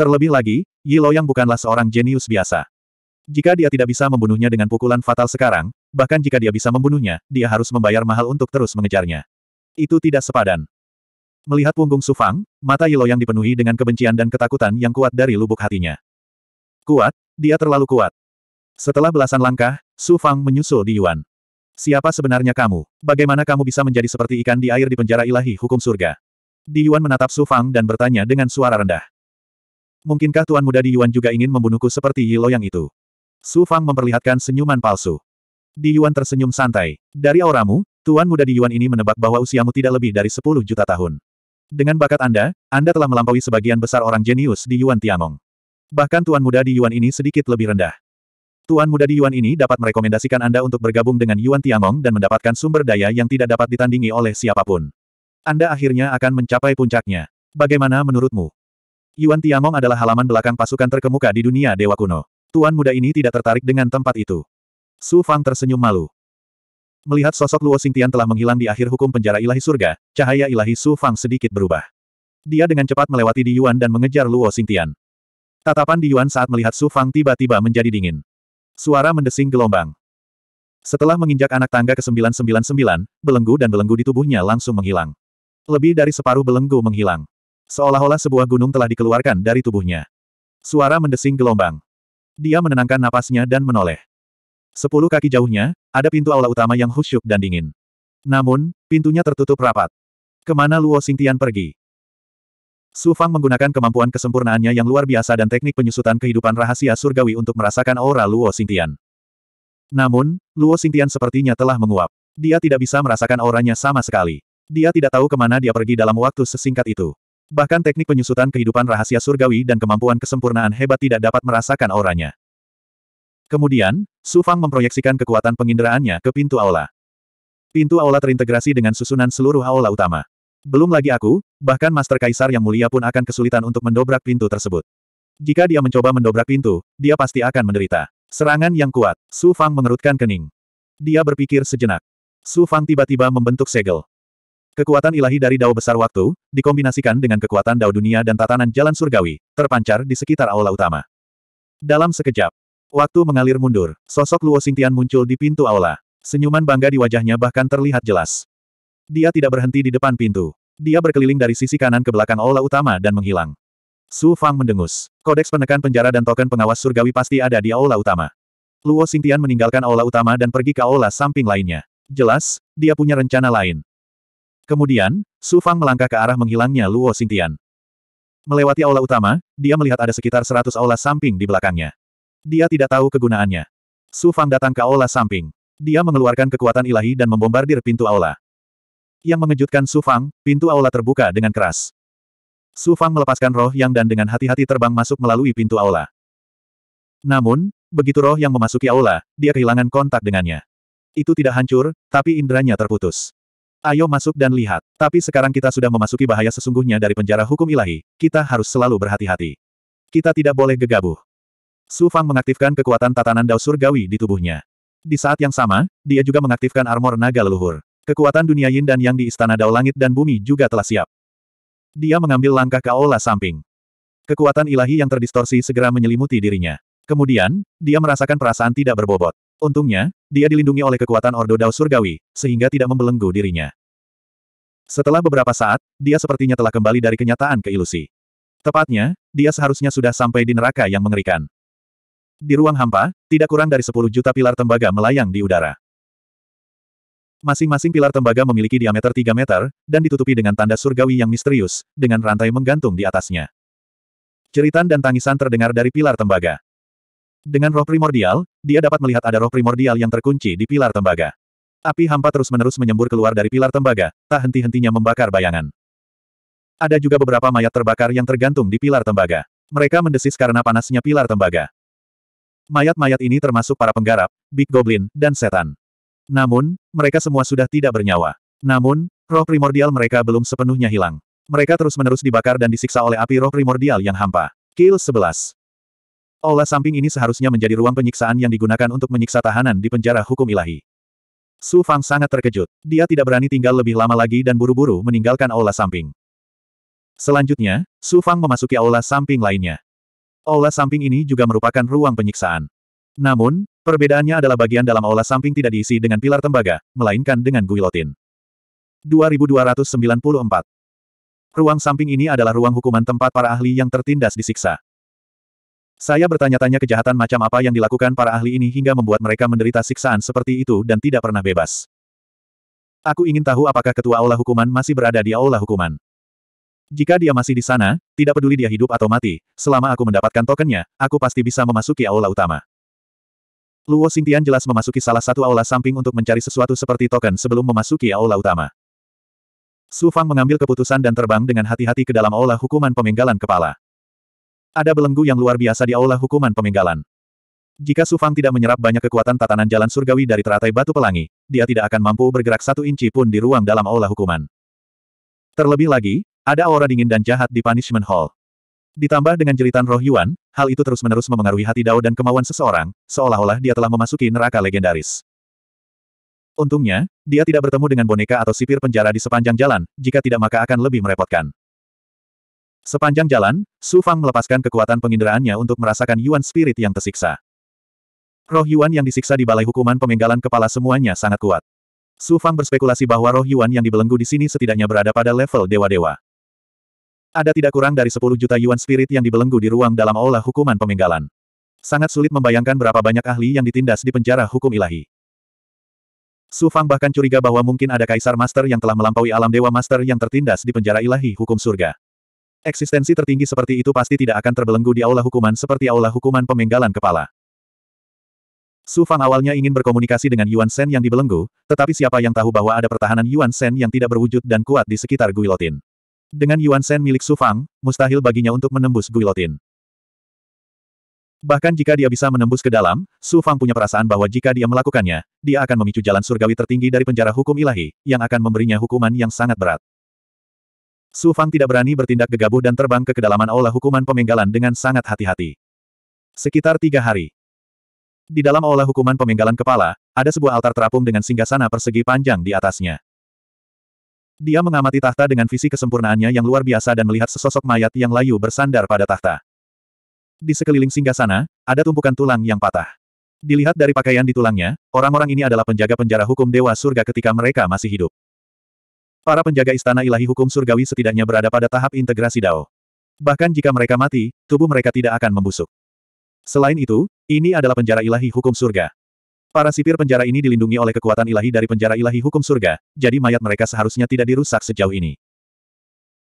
Terlebih lagi, Yi Yang bukanlah seorang jenius biasa. Jika dia tidak bisa membunuhnya dengan pukulan fatal sekarang, bahkan jika dia bisa membunuhnya, dia harus membayar mahal untuk terus mengejarnya. Itu tidak sepadan. Melihat punggung Sufang, mata Yi Yang dipenuhi dengan kebencian dan ketakutan yang kuat dari lubuk hatinya. Kuat, dia terlalu kuat. Setelah belasan langkah, Sufang menyusul di Yuan. Siapa sebenarnya kamu? Bagaimana kamu bisa menjadi seperti ikan di air di penjara ilahi hukum surga? Di Yuan menatap Su Fang dan bertanya dengan suara rendah. Mungkinkah tuan muda di Yuan juga ingin membunuhku seperti Yilo yang itu? Su Fang memperlihatkan senyuman palsu. Di Yuan tersenyum santai. Dari auramu, tuan muda di Yuan ini menebak bahwa usiamu tidak lebih dari 10 juta tahun. Dengan bakat Anda, Anda telah melampaui sebagian besar orang jenius di Yuan Tiamong. Bahkan tuan muda di Yuan ini sedikit lebih rendah. Tuan muda di Yuan ini dapat merekomendasikan Anda untuk bergabung dengan Yuan Tiangong dan mendapatkan sumber daya yang tidak dapat ditandingi oleh siapapun. Anda akhirnya akan mencapai puncaknya. Bagaimana menurutmu? Yuan Tiangong adalah halaman belakang pasukan terkemuka di dunia Dewa Kuno. Tuan muda ini tidak tertarik dengan tempat itu. Su Fang tersenyum malu. Melihat sosok Luo Xingtian telah menghilang di akhir hukum penjara ilahi surga, cahaya ilahi Su Fang sedikit berubah. Dia dengan cepat melewati Di Yuan dan mengejar Luo Xingtian. Tatapan Di Yuan saat melihat Su Fang tiba-tiba menjadi dingin. Suara mendesing gelombang. Setelah menginjak anak tangga ke-999, belenggu dan belenggu di tubuhnya langsung menghilang. Lebih dari separuh belenggu menghilang. Seolah-olah sebuah gunung telah dikeluarkan dari tubuhnya. Suara mendesing gelombang. Dia menenangkan napasnya dan menoleh. Sepuluh kaki jauhnya, ada pintu aula utama yang khusyuk dan dingin. Namun, pintunya tertutup rapat. Kemana Luo Xingtian pergi? Su Fang menggunakan kemampuan kesempurnaannya yang luar biasa dan teknik penyusutan kehidupan rahasia surgawi untuk merasakan aura Luo Xingtian. Namun, Luo Xingtian sepertinya telah menguap. Dia tidak bisa merasakan auranya sama sekali. Dia tidak tahu kemana dia pergi dalam waktu sesingkat itu. Bahkan teknik penyusutan kehidupan rahasia surgawi dan kemampuan kesempurnaan hebat tidak dapat merasakan auranya. Kemudian, Su Fang memproyeksikan kekuatan penginderaannya ke pintu aula. Pintu aula terintegrasi dengan susunan seluruh aula utama. Belum lagi aku, bahkan Master Kaisar yang mulia pun akan kesulitan untuk mendobrak pintu tersebut. Jika dia mencoba mendobrak pintu, dia pasti akan menderita. Serangan yang kuat, Su Fang mengerutkan kening. Dia berpikir sejenak. Su Fang tiba-tiba membentuk segel. Kekuatan ilahi dari dao besar waktu, dikombinasikan dengan kekuatan dao dunia dan tatanan jalan surgawi, terpancar di sekitar aula utama. Dalam sekejap, waktu mengalir mundur, sosok Luo Xingtian muncul di pintu aula. Senyuman bangga di wajahnya bahkan terlihat jelas. Dia tidak berhenti di depan pintu. Dia berkeliling dari sisi kanan ke belakang aula utama dan menghilang. Su Fang mendengus. Kodeks penekan penjara dan token pengawas surgawi pasti ada di aula utama. Luo Xingtian meninggalkan aula utama dan pergi ke aula samping lainnya. Jelas, dia punya rencana lain. Kemudian, Su Fang melangkah ke arah menghilangnya Luo Xingtian. Melewati aula utama, dia melihat ada sekitar 100 aula samping di belakangnya. Dia tidak tahu kegunaannya. Su Fang datang ke aula samping. Dia mengeluarkan kekuatan ilahi dan membombardir pintu aula. Yang mengejutkan Su Fang, pintu aula terbuka dengan keras. Su Fang melepaskan roh yang dan dengan hati-hati terbang masuk melalui pintu aula. Namun, begitu roh yang memasuki aula, dia kehilangan kontak dengannya. Itu tidak hancur, tapi inderanya terputus. Ayo masuk dan lihat. Tapi sekarang kita sudah memasuki bahaya sesungguhnya dari penjara hukum ilahi, kita harus selalu berhati-hati. Kita tidak boleh gegabah. Su Fang mengaktifkan kekuatan tatanan dao surgawi di tubuhnya. Di saat yang sama, dia juga mengaktifkan armor naga leluhur. Kekuatan dunia Yin dan Yang di Istana Dao Langit dan Bumi juga telah siap. Dia mengambil langkah ke aula samping. Kekuatan ilahi yang terdistorsi segera menyelimuti dirinya. Kemudian, dia merasakan perasaan tidak berbobot. Untungnya, dia dilindungi oleh kekuatan Ordo Dao Surgawi, sehingga tidak membelenggu dirinya. Setelah beberapa saat, dia sepertinya telah kembali dari kenyataan ke ilusi. Tepatnya, dia seharusnya sudah sampai di neraka yang mengerikan. Di ruang hampa, tidak kurang dari 10 juta pilar tembaga melayang di udara. Masing-masing pilar tembaga memiliki diameter 3 meter, dan ditutupi dengan tanda surgawi yang misterius, dengan rantai menggantung di atasnya. Ceritan dan tangisan terdengar dari pilar tembaga. Dengan roh primordial, dia dapat melihat ada roh primordial yang terkunci di pilar tembaga. Api hampa terus-menerus menyembur keluar dari pilar tembaga, tak henti-hentinya membakar bayangan. Ada juga beberapa mayat terbakar yang tergantung di pilar tembaga. Mereka mendesis karena panasnya pilar tembaga. Mayat-mayat ini termasuk para penggarap, Big Goblin, dan setan. Namun, mereka semua sudah tidak bernyawa. Namun, roh primordial mereka belum sepenuhnya hilang. Mereka terus-menerus dibakar dan disiksa oleh api roh primordial yang hampa. Kill 11. Aula samping ini seharusnya menjadi ruang penyiksaan yang digunakan untuk menyiksa tahanan di penjara hukum ilahi. Su Fang sangat terkejut. Dia tidak berani tinggal lebih lama lagi dan buru-buru meninggalkan aula samping. Selanjutnya, Su Fang memasuki aula samping lainnya. Aula samping ini juga merupakan ruang penyiksaan. Namun, Perbedaannya adalah bagian dalam aula samping tidak diisi dengan pilar tembaga, melainkan dengan guylotin. 2294 Ruang samping ini adalah ruang hukuman tempat para ahli yang tertindas disiksa. Saya bertanya-tanya kejahatan macam apa yang dilakukan para ahli ini hingga membuat mereka menderita siksaan seperti itu dan tidak pernah bebas. Aku ingin tahu apakah ketua aula hukuman masih berada di aula hukuman. Jika dia masih di sana, tidak peduli dia hidup atau mati, selama aku mendapatkan tokennya, aku pasti bisa memasuki aula utama. Luo Xingtian jelas memasuki salah satu aula samping untuk mencari sesuatu seperti token sebelum memasuki aula utama. Su Fang mengambil keputusan dan terbang dengan hati-hati ke dalam aula hukuman pemenggalan kepala. Ada belenggu yang luar biasa di aula hukuman pemenggalan. Jika Su Fang tidak menyerap banyak kekuatan tatanan jalan surgawi dari teratai batu pelangi, dia tidak akan mampu bergerak satu inci pun di ruang dalam aula hukuman. Terlebih lagi, ada aura dingin dan jahat di Punishment Hall. Ditambah dengan jeritan roh Yuan, hal itu terus-menerus memengaruhi hati Dao dan kemauan seseorang, seolah-olah dia telah memasuki neraka legendaris. Untungnya, dia tidak bertemu dengan boneka atau sipir penjara di sepanjang jalan, jika tidak maka akan lebih merepotkan. Sepanjang jalan, Su Fang melepaskan kekuatan penginderaannya untuk merasakan Yuan Spirit yang tersiksa. Roh Yuan yang disiksa di Balai Hukuman Pemenggalan Kepala semuanya sangat kuat. Su Fang berspekulasi bahwa roh Yuan yang dibelenggu di sini setidaknya berada pada level dewa-dewa. Ada tidak kurang dari 10 juta yuan spirit yang dibelenggu di ruang dalam aula hukuman pemenggalan. Sangat sulit membayangkan berapa banyak ahli yang ditindas di penjara hukum ilahi. Su Fang bahkan curiga bahwa mungkin ada kaisar master yang telah melampaui alam dewa master yang tertindas di penjara ilahi hukum surga. Eksistensi tertinggi seperti itu pasti tidak akan terbelenggu di aula hukuman seperti aula hukuman pemenggalan kepala. Su Fang awalnya ingin berkomunikasi dengan Yuan Shen yang dibelenggu, tetapi siapa yang tahu bahwa ada pertahanan Yuan Shen yang tidak berwujud dan kuat di sekitar Guilotin. Dengan Yuan Shen milik Su Fang, mustahil baginya untuk menembus Guilotin. Bahkan jika dia bisa menembus ke dalam, Su Fang punya perasaan bahwa jika dia melakukannya, dia akan memicu jalan surgawi tertinggi dari penjara hukum ilahi, yang akan memberinya hukuman yang sangat berat. Su Fang tidak berani bertindak gegabah dan terbang ke kedalaman aula hukuman pemenggalan dengan sangat hati-hati. Sekitar tiga hari. Di dalam aula hukuman pemenggalan kepala, ada sebuah altar terapung dengan singgasana persegi panjang di atasnya. Dia mengamati tahta dengan visi kesempurnaannya yang luar biasa dan melihat sesosok mayat yang layu bersandar pada tahta. Di sekeliling singgah sana ada tumpukan tulang yang patah. Dilihat dari pakaian di tulangnya, orang-orang ini adalah penjaga penjara hukum Dewa Surga ketika mereka masih hidup. Para penjaga istana ilahi hukum surgawi setidaknya berada pada tahap integrasi Dao. Bahkan jika mereka mati, tubuh mereka tidak akan membusuk. Selain itu, ini adalah penjara ilahi hukum surga. Para sipir penjara ini dilindungi oleh kekuatan ilahi dari penjara ilahi hukum surga, jadi mayat mereka seharusnya tidak dirusak sejauh ini.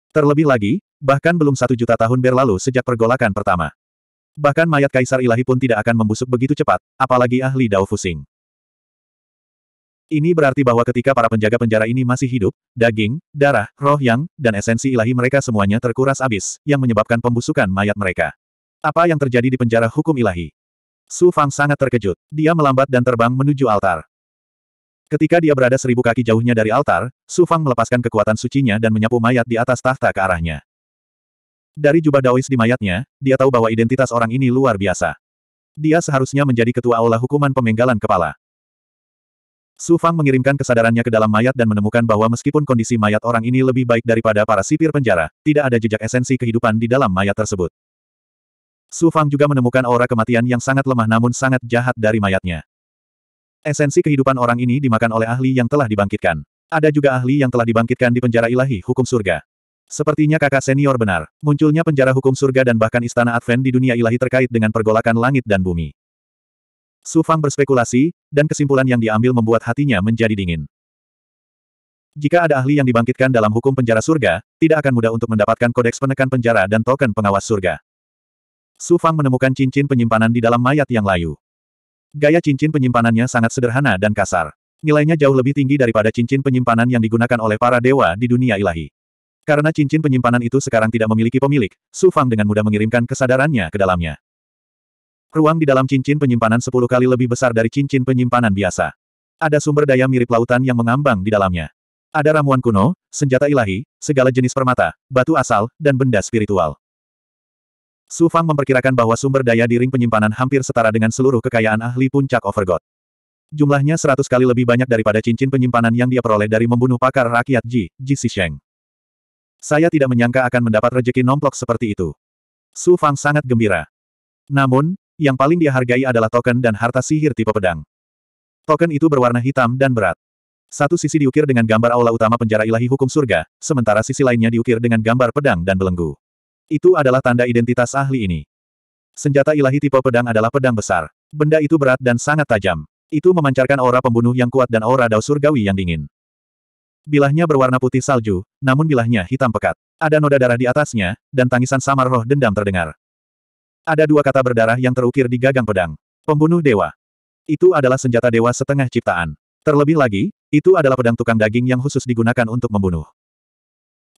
Terlebih lagi, bahkan belum satu juta tahun berlalu sejak pergolakan pertama. Bahkan mayat kaisar ilahi pun tidak akan membusuk begitu cepat, apalagi ahli Dao Fusing. Ini berarti bahwa ketika para penjaga penjara ini masih hidup, daging, darah, roh yang, dan esensi ilahi mereka semuanya terkuras habis, yang menyebabkan pembusukan mayat mereka. Apa yang terjadi di penjara hukum ilahi? Su Fang sangat terkejut. Dia melambat dan terbang menuju altar. Ketika dia berada seribu kaki jauhnya dari altar, Su Fang melepaskan kekuatan sucinya dan menyapu mayat di atas tahta ke arahnya. Dari jubah Daois di mayatnya, dia tahu bahwa identitas orang ini luar biasa. Dia seharusnya menjadi ketua aula hukuman pemenggalan kepala. Su Fang mengirimkan kesadarannya ke dalam mayat dan menemukan bahwa meskipun kondisi mayat orang ini lebih baik daripada para sipir penjara, tidak ada jejak esensi kehidupan di dalam mayat tersebut. Su Fang juga menemukan aura kematian yang sangat lemah namun sangat jahat dari mayatnya. Esensi kehidupan orang ini dimakan oleh ahli yang telah dibangkitkan. Ada juga ahli yang telah dibangkitkan di penjara ilahi hukum surga. Sepertinya kakak senior benar, munculnya penjara hukum surga dan bahkan istana Advent di dunia ilahi terkait dengan pergolakan langit dan bumi. Su Fang berspekulasi, dan kesimpulan yang diambil membuat hatinya menjadi dingin. Jika ada ahli yang dibangkitkan dalam hukum penjara surga, tidak akan mudah untuk mendapatkan kodeks penekan penjara dan token pengawas surga. Su Fang menemukan cincin penyimpanan di dalam mayat yang layu. Gaya cincin penyimpanannya sangat sederhana dan kasar. Nilainya jauh lebih tinggi daripada cincin penyimpanan yang digunakan oleh para dewa di dunia ilahi. Karena cincin penyimpanan itu sekarang tidak memiliki pemilik, Su Fang dengan mudah mengirimkan kesadarannya ke dalamnya. Ruang di dalam cincin penyimpanan sepuluh kali lebih besar dari cincin penyimpanan biasa. Ada sumber daya mirip lautan yang mengambang di dalamnya. Ada ramuan kuno, senjata ilahi, segala jenis permata, batu asal, dan benda spiritual. Su Fang memperkirakan bahwa sumber daya di ring penyimpanan hampir setara dengan seluruh kekayaan ahli puncak Overgod. Jumlahnya seratus kali lebih banyak daripada cincin penyimpanan yang dia peroleh dari membunuh pakar rakyat Ji, Ji Sisheng. Saya tidak menyangka akan mendapat rejeki nomplok seperti itu. Su Fang sangat gembira. Namun, yang paling dia hargai adalah token dan harta sihir tipe pedang. Token itu berwarna hitam dan berat. Satu sisi diukir dengan gambar aula utama penjara ilahi hukum surga, sementara sisi lainnya diukir dengan gambar pedang dan belenggu. Itu adalah tanda identitas ahli ini. Senjata ilahi tipe pedang adalah pedang besar. Benda itu berat dan sangat tajam. Itu memancarkan aura pembunuh yang kuat dan aura dao surgawi yang dingin. Bilahnya berwarna putih salju, namun bilahnya hitam pekat. Ada noda darah di atasnya, dan tangisan samar roh dendam terdengar. Ada dua kata berdarah yang terukir di gagang pedang. Pembunuh dewa. Itu adalah senjata dewa setengah ciptaan. Terlebih lagi, itu adalah pedang tukang daging yang khusus digunakan untuk membunuh.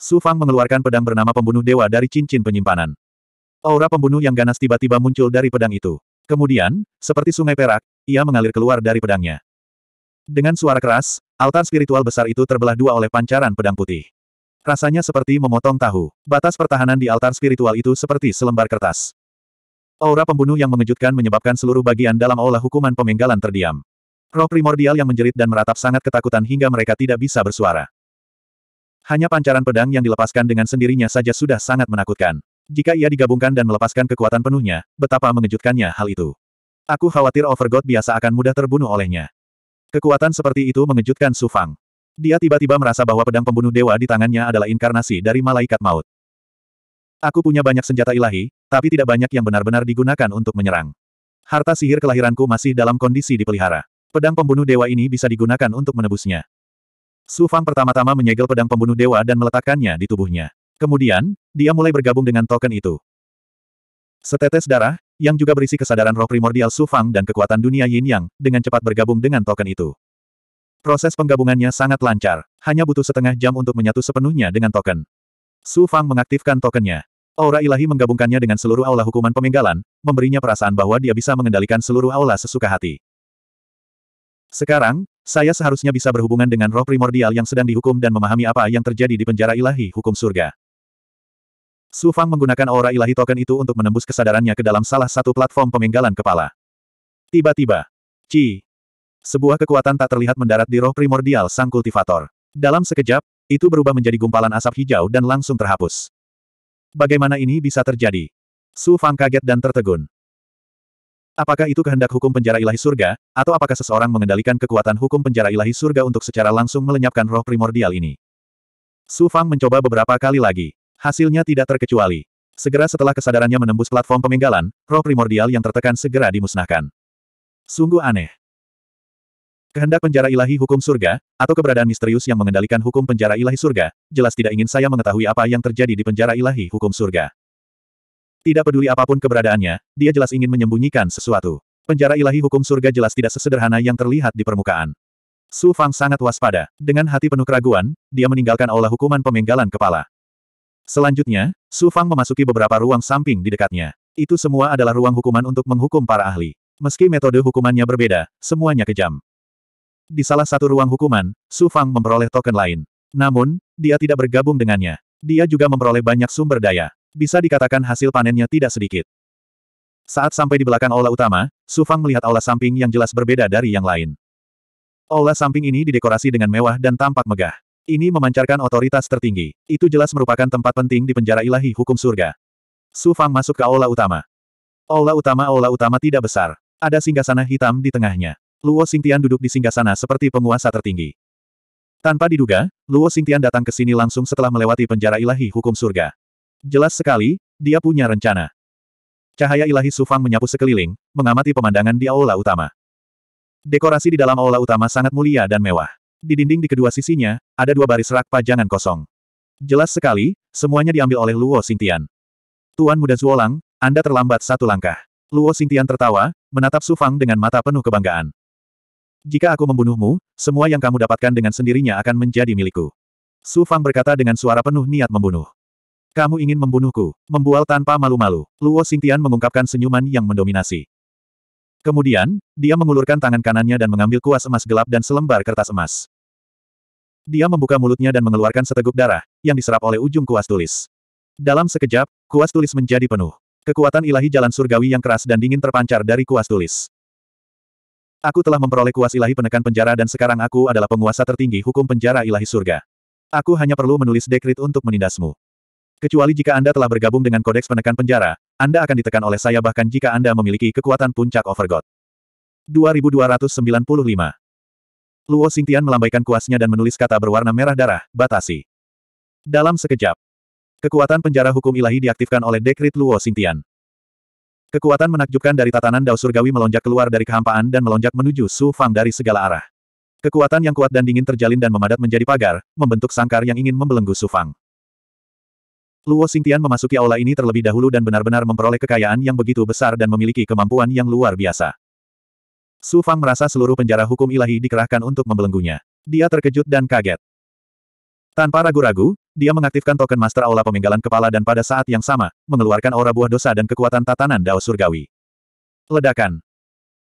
Su Fang mengeluarkan pedang bernama pembunuh dewa dari cincin penyimpanan. Aura pembunuh yang ganas tiba-tiba muncul dari pedang itu. Kemudian, seperti sungai perak, ia mengalir keluar dari pedangnya. Dengan suara keras, altar spiritual besar itu terbelah dua oleh pancaran pedang putih. Rasanya seperti memotong tahu. Batas pertahanan di altar spiritual itu seperti selembar kertas. Aura pembunuh yang mengejutkan menyebabkan seluruh bagian dalam aula hukuman pemenggalan terdiam. Roh primordial yang menjerit dan meratap sangat ketakutan hingga mereka tidak bisa bersuara. Hanya pancaran pedang yang dilepaskan dengan sendirinya saja sudah sangat menakutkan. Jika ia digabungkan dan melepaskan kekuatan penuhnya, betapa mengejutkannya hal itu. Aku khawatir Overgod biasa akan mudah terbunuh olehnya. Kekuatan seperti itu mengejutkan Su Fang. Dia tiba-tiba merasa bahwa pedang pembunuh dewa di tangannya adalah inkarnasi dari malaikat maut. Aku punya banyak senjata ilahi, tapi tidak banyak yang benar-benar digunakan untuk menyerang. Harta sihir kelahiranku masih dalam kondisi dipelihara. Pedang pembunuh dewa ini bisa digunakan untuk menebusnya. Su Fang pertama-tama menyegel pedang pembunuh dewa dan meletakkannya di tubuhnya. Kemudian, dia mulai bergabung dengan token itu. Setetes darah, yang juga berisi kesadaran roh primordial Su Fang dan kekuatan dunia yin yang, dengan cepat bergabung dengan token itu. Proses penggabungannya sangat lancar, hanya butuh setengah jam untuk menyatu sepenuhnya dengan token. Su Fang mengaktifkan tokennya. Aura ilahi menggabungkannya dengan seluruh aula hukuman pemenggalan, memberinya perasaan bahwa dia bisa mengendalikan seluruh aula sesuka hati. Sekarang, saya seharusnya bisa berhubungan dengan roh primordial yang sedang dihukum dan memahami apa yang terjadi di penjara ilahi hukum surga. Su Fang menggunakan aura ilahi token itu untuk menembus kesadarannya ke dalam salah satu platform pemenggalan kepala. Tiba-tiba, Ci, sebuah kekuatan tak terlihat mendarat di roh primordial sang kultivator. Dalam sekejap, itu berubah menjadi gumpalan asap hijau dan langsung terhapus. Bagaimana ini bisa terjadi? Su Fang kaget dan tertegun. Apakah itu kehendak hukum penjara ilahi surga, atau apakah seseorang mengendalikan kekuatan hukum penjara ilahi surga untuk secara langsung melenyapkan roh primordial ini? Su Fang mencoba beberapa kali lagi. Hasilnya tidak terkecuali. Segera setelah kesadarannya menembus platform pemenggalan, roh primordial yang tertekan segera dimusnahkan. Sungguh aneh. Kehendak penjara ilahi hukum surga, atau keberadaan misterius yang mengendalikan hukum penjara ilahi surga, jelas tidak ingin saya mengetahui apa yang terjadi di penjara ilahi hukum surga. Tidak peduli apapun keberadaannya, dia jelas ingin menyembunyikan sesuatu. Penjara ilahi hukum surga jelas tidak sesederhana yang terlihat di permukaan. Su Fang sangat waspada. Dengan hati penuh keraguan, dia meninggalkan aula hukuman pemenggalan kepala. Selanjutnya, Su Fang memasuki beberapa ruang samping di dekatnya. Itu semua adalah ruang hukuman untuk menghukum para ahli. Meski metode hukumannya berbeda, semuanya kejam. Di salah satu ruang hukuman, Su Fang memperoleh token lain. Namun, dia tidak bergabung dengannya. Dia juga memperoleh banyak sumber daya. Bisa dikatakan hasil panennya tidak sedikit. Saat sampai di belakang aula utama, Su Fang melihat aula samping yang jelas berbeda dari yang lain. Aula samping ini didekorasi dengan mewah dan tampak megah. Ini memancarkan otoritas tertinggi. Itu jelas merupakan tempat penting di penjara ilahi hukum surga. Su Fang masuk ke aula utama. Aula utama aula utama tidak besar. Ada singgasana hitam di tengahnya. Luo Xingtian duduk di singgasana seperti penguasa tertinggi. Tanpa diduga, Luo Xingtian datang ke sini langsung setelah melewati penjara ilahi hukum surga. Jelas sekali, dia punya rencana. Cahaya ilahi Sufang menyapu sekeliling, mengamati pemandangan di aula utama. Dekorasi di dalam aula utama sangat mulia dan mewah. Di dinding di kedua sisinya, ada dua baris rak pajangan kosong. Jelas sekali, semuanya diambil oleh Luo Xingtian. Tuan muda Zuolang, Anda terlambat satu langkah. Luo Xingtian tertawa, menatap Sufang dengan mata penuh kebanggaan. Jika aku membunuhmu, semua yang kamu dapatkan dengan sendirinya akan menjadi milikku. Sufang berkata dengan suara penuh niat membunuh. Kamu ingin membunuhku, membual tanpa malu-malu. Luo Xingtian mengungkapkan senyuman yang mendominasi. Kemudian, dia mengulurkan tangan kanannya dan mengambil kuas emas gelap dan selembar kertas emas. Dia membuka mulutnya dan mengeluarkan seteguk darah, yang diserap oleh ujung kuas tulis. Dalam sekejap, kuas tulis menjadi penuh. Kekuatan ilahi jalan surgawi yang keras dan dingin terpancar dari kuas tulis. Aku telah memperoleh kuas ilahi penekan penjara dan sekarang aku adalah penguasa tertinggi hukum penjara ilahi surga. Aku hanya perlu menulis dekrit untuk menindasmu. Kecuali jika Anda telah bergabung dengan kodeks penekan penjara, Anda akan ditekan oleh saya bahkan jika Anda memiliki kekuatan puncak Overgod. 2295 Luo Xingtian melambaikan kuasnya dan menulis kata berwarna merah darah, batasi. Dalam sekejap, kekuatan penjara hukum ilahi diaktifkan oleh dekrit Luo Xingtian. Kekuatan menakjubkan dari tatanan Dao Surgawi melonjak keluar dari kehampaan dan melonjak menuju Su Fang dari segala arah. Kekuatan yang kuat dan dingin terjalin dan memadat menjadi pagar, membentuk sangkar yang ingin membelenggu Su Fang. Luo Xingtian memasuki aula ini terlebih dahulu dan benar-benar memperoleh kekayaan yang begitu besar dan memiliki kemampuan yang luar biasa. Su Fang merasa seluruh penjara hukum ilahi dikerahkan untuk membelenggunya. Dia terkejut dan kaget. Tanpa ragu-ragu, dia mengaktifkan token Master Aula Pemenggalan Kepala dan pada saat yang sama, mengeluarkan aura buah dosa dan kekuatan tatanan Dao Surgawi. Ledakan.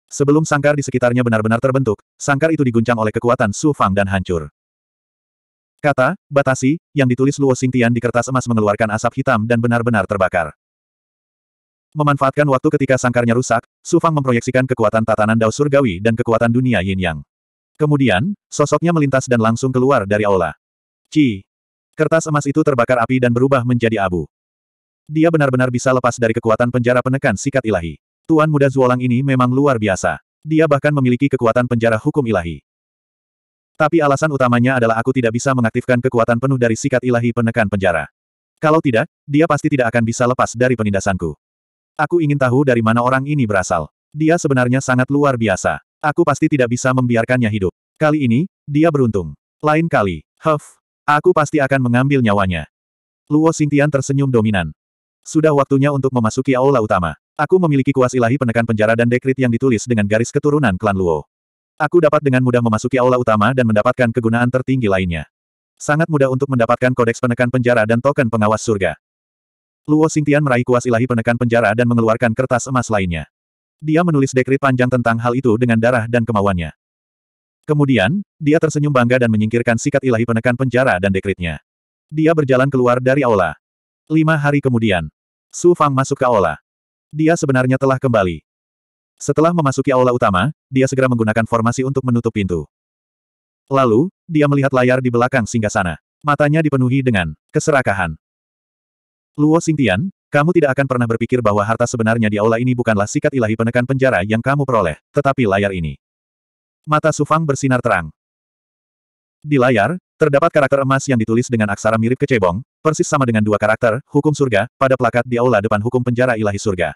Sebelum sangkar di sekitarnya benar-benar terbentuk, sangkar itu diguncang oleh kekuatan Su Fang dan hancur. Kata, batasi, yang ditulis Luo Xingtian di kertas emas mengeluarkan asap hitam dan benar-benar terbakar. Memanfaatkan waktu ketika sangkarnya rusak, Su Fang memproyeksikan kekuatan tatanan Dao Surgawi dan kekuatan dunia Yin Yang. Kemudian, sosoknya melintas dan langsung keluar dari aula. Ci. Kertas emas itu terbakar api dan berubah menjadi abu. Dia benar-benar bisa lepas dari kekuatan penjara penekan sikat ilahi. Tuan muda Zuolang ini memang luar biasa. Dia bahkan memiliki kekuatan penjara hukum ilahi. Tapi alasan utamanya adalah aku tidak bisa mengaktifkan kekuatan penuh dari sikat ilahi penekan penjara. Kalau tidak, dia pasti tidak akan bisa lepas dari penindasanku. Aku ingin tahu dari mana orang ini berasal. Dia sebenarnya sangat luar biasa. Aku pasti tidak bisa membiarkannya hidup. Kali ini, dia beruntung. Lain kali, huff, aku pasti akan mengambil nyawanya. Luo Xingtian tersenyum dominan. Sudah waktunya untuk memasuki aula utama. Aku memiliki kuas ilahi penekan penjara dan dekrit yang ditulis dengan garis keturunan klan Luo. Aku dapat dengan mudah memasuki aula utama dan mendapatkan kegunaan tertinggi lainnya. Sangat mudah untuk mendapatkan kodeks penekan penjara dan token pengawas surga. Luo Xingtian meraih kuas ilahi penekan penjara dan mengeluarkan kertas emas lainnya. Dia menulis dekrit panjang tentang hal itu dengan darah dan kemauannya. Kemudian, dia tersenyum bangga dan menyingkirkan sikat ilahi penekan penjara dan dekritnya. Dia berjalan keluar dari aula. Lima hari kemudian, Su Fang masuk ke aula. Dia sebenarnya telah kembali. Setelah memasuki aula utama, dia segera menggunakan formasi untuk menutup pintu. Lalu, dia melihat layar di belakang singgah sana. Matanya dipenuhi dengan keserakahan. Luo Xingtian, kamu tidak akan pernah berpikir bahwa harta sebenarnya di aula ini bukanlah sikat ilahi penekan penjara yang kamu peroleh, tetapi layar ini. Mata Sufang bersinar terang. Di layar, terdapat karakter emas yang ditulis dengan aksara mirip kecebong, persis sama dengan dua karakter, hukum surga, pada plakat di aula depan hukum penjara ilahi surga.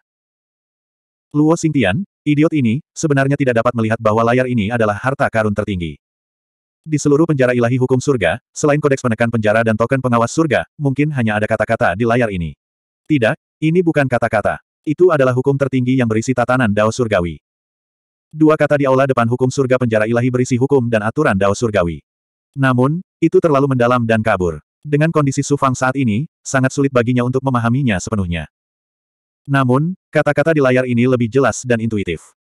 Luo Xingtian, Idiot ini, sebenarnya tidak dapat melihat bahwa layar ini adalah harta karun tertinggi. Di seluruh penjara ilahi hukum surga, selain kodeks penekan penjara dan token pengawas surga, mungkin hanya ada kata-kata di layar ini. Tidak, ini bukan kata-kata. Itu adalah hukum tertinggi yang berisi tatanan dao surgawi. Dua kata di aula depan hukum surga penjara ilahi berisi hukum dan aturan dao surgawi. Namun, itu terlalu mendalam dan kabur. Dengan kondisi Sufang saat ini, sangat sulit baginya untuk memahaminya sepenuhnya. Namun, kata-kata di layar ini lebih jelas dan intuitif.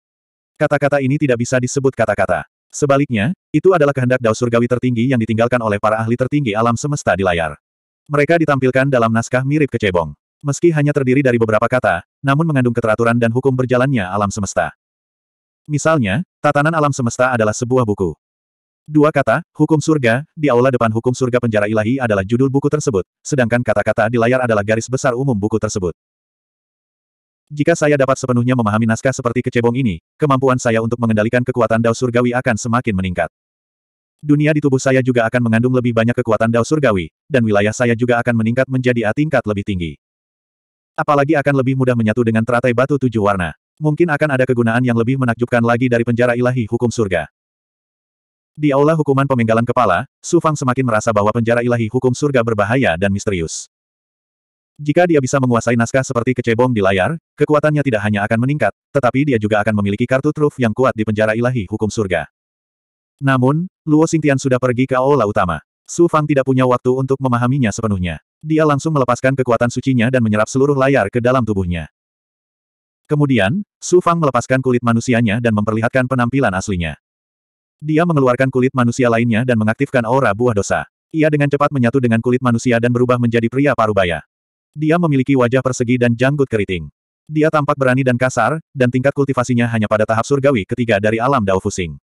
Kata-kata ini tidak bisa disebut kata-kata. Sebaliknya, itu adalah kehendak dao surgawi tertinggi yang ditinggalkan oleh para ahli tertinggi alam semesta di layar. Mereka ditampilkan dalam naskah mirip kecebong. Meski hanya terdiri dari beberapa kata, namun mengandung keteraturan dan hukum berjalannya alam semesta. Misalnya, tatanan alam semesta adalah sebuah buku. Dua kata, hukum surga, di aula depan hukum surga penjara ilahi adalah judul buku tersebut, sedangkan kata-kata di layar adalah garis besar umum buku tersebut. Jika saya dapat sepenuhnya memahami naskah seperti kecebong ini, kemampuan saya untuk mengendalikan kekuatan dao surgawi akan semakin meningkat. Dunia di tubuh saya juga akan mengandung lebih banyak kekuatan dao surgawi, dan wilayah saya juga akan meningkat menjadi A tingkat lebih tinggi. Apalagi akan lebih mudah menyatu dengan teratai batu tujuh warna. Mungkin akan ada kegunaan yang lebih menakjubkan lagi dari penjara ilahi hukum surga. Di aula hukuman pemenggalan kepala, Su Fang semakin merasa bahwa penjara ilahi hukum surga berbahaya dan misterius. Jika dia bisa menguasai naskah seperti kecebong di layar, kekuatannya tidak hanya akan meningkat, tetapi dia juga akan memiliki kartu truf yang kuat di penjara ilahi hukum surga. Namun, Luo Xingtian sudah pergi ke aula utama. Su Fang tidak punya waktu untuk memahaminya sepenuhnya. Dia langsung melepaskan kekuatan sucinya dan menyerap seluruh layar ke dalam tubuhnya. Kemudian, Su Fang melepaskan kulit manusianya dan memperlihatkan penampilan aslinya. Dia mengeluarkan kulit manusia lainnya dan mengaktifkan aura buah dosa. Ia dengan cepat menyatu dengan kulit manusia dan berubah menjadi pria parubaya. Dia memiliki wajah persegi dan janggut keriting. Dia tampak berani dan kasar, dan tingkat kultivasinya hanya pada tahap surgawi ketiga dari alam Dao Fusing.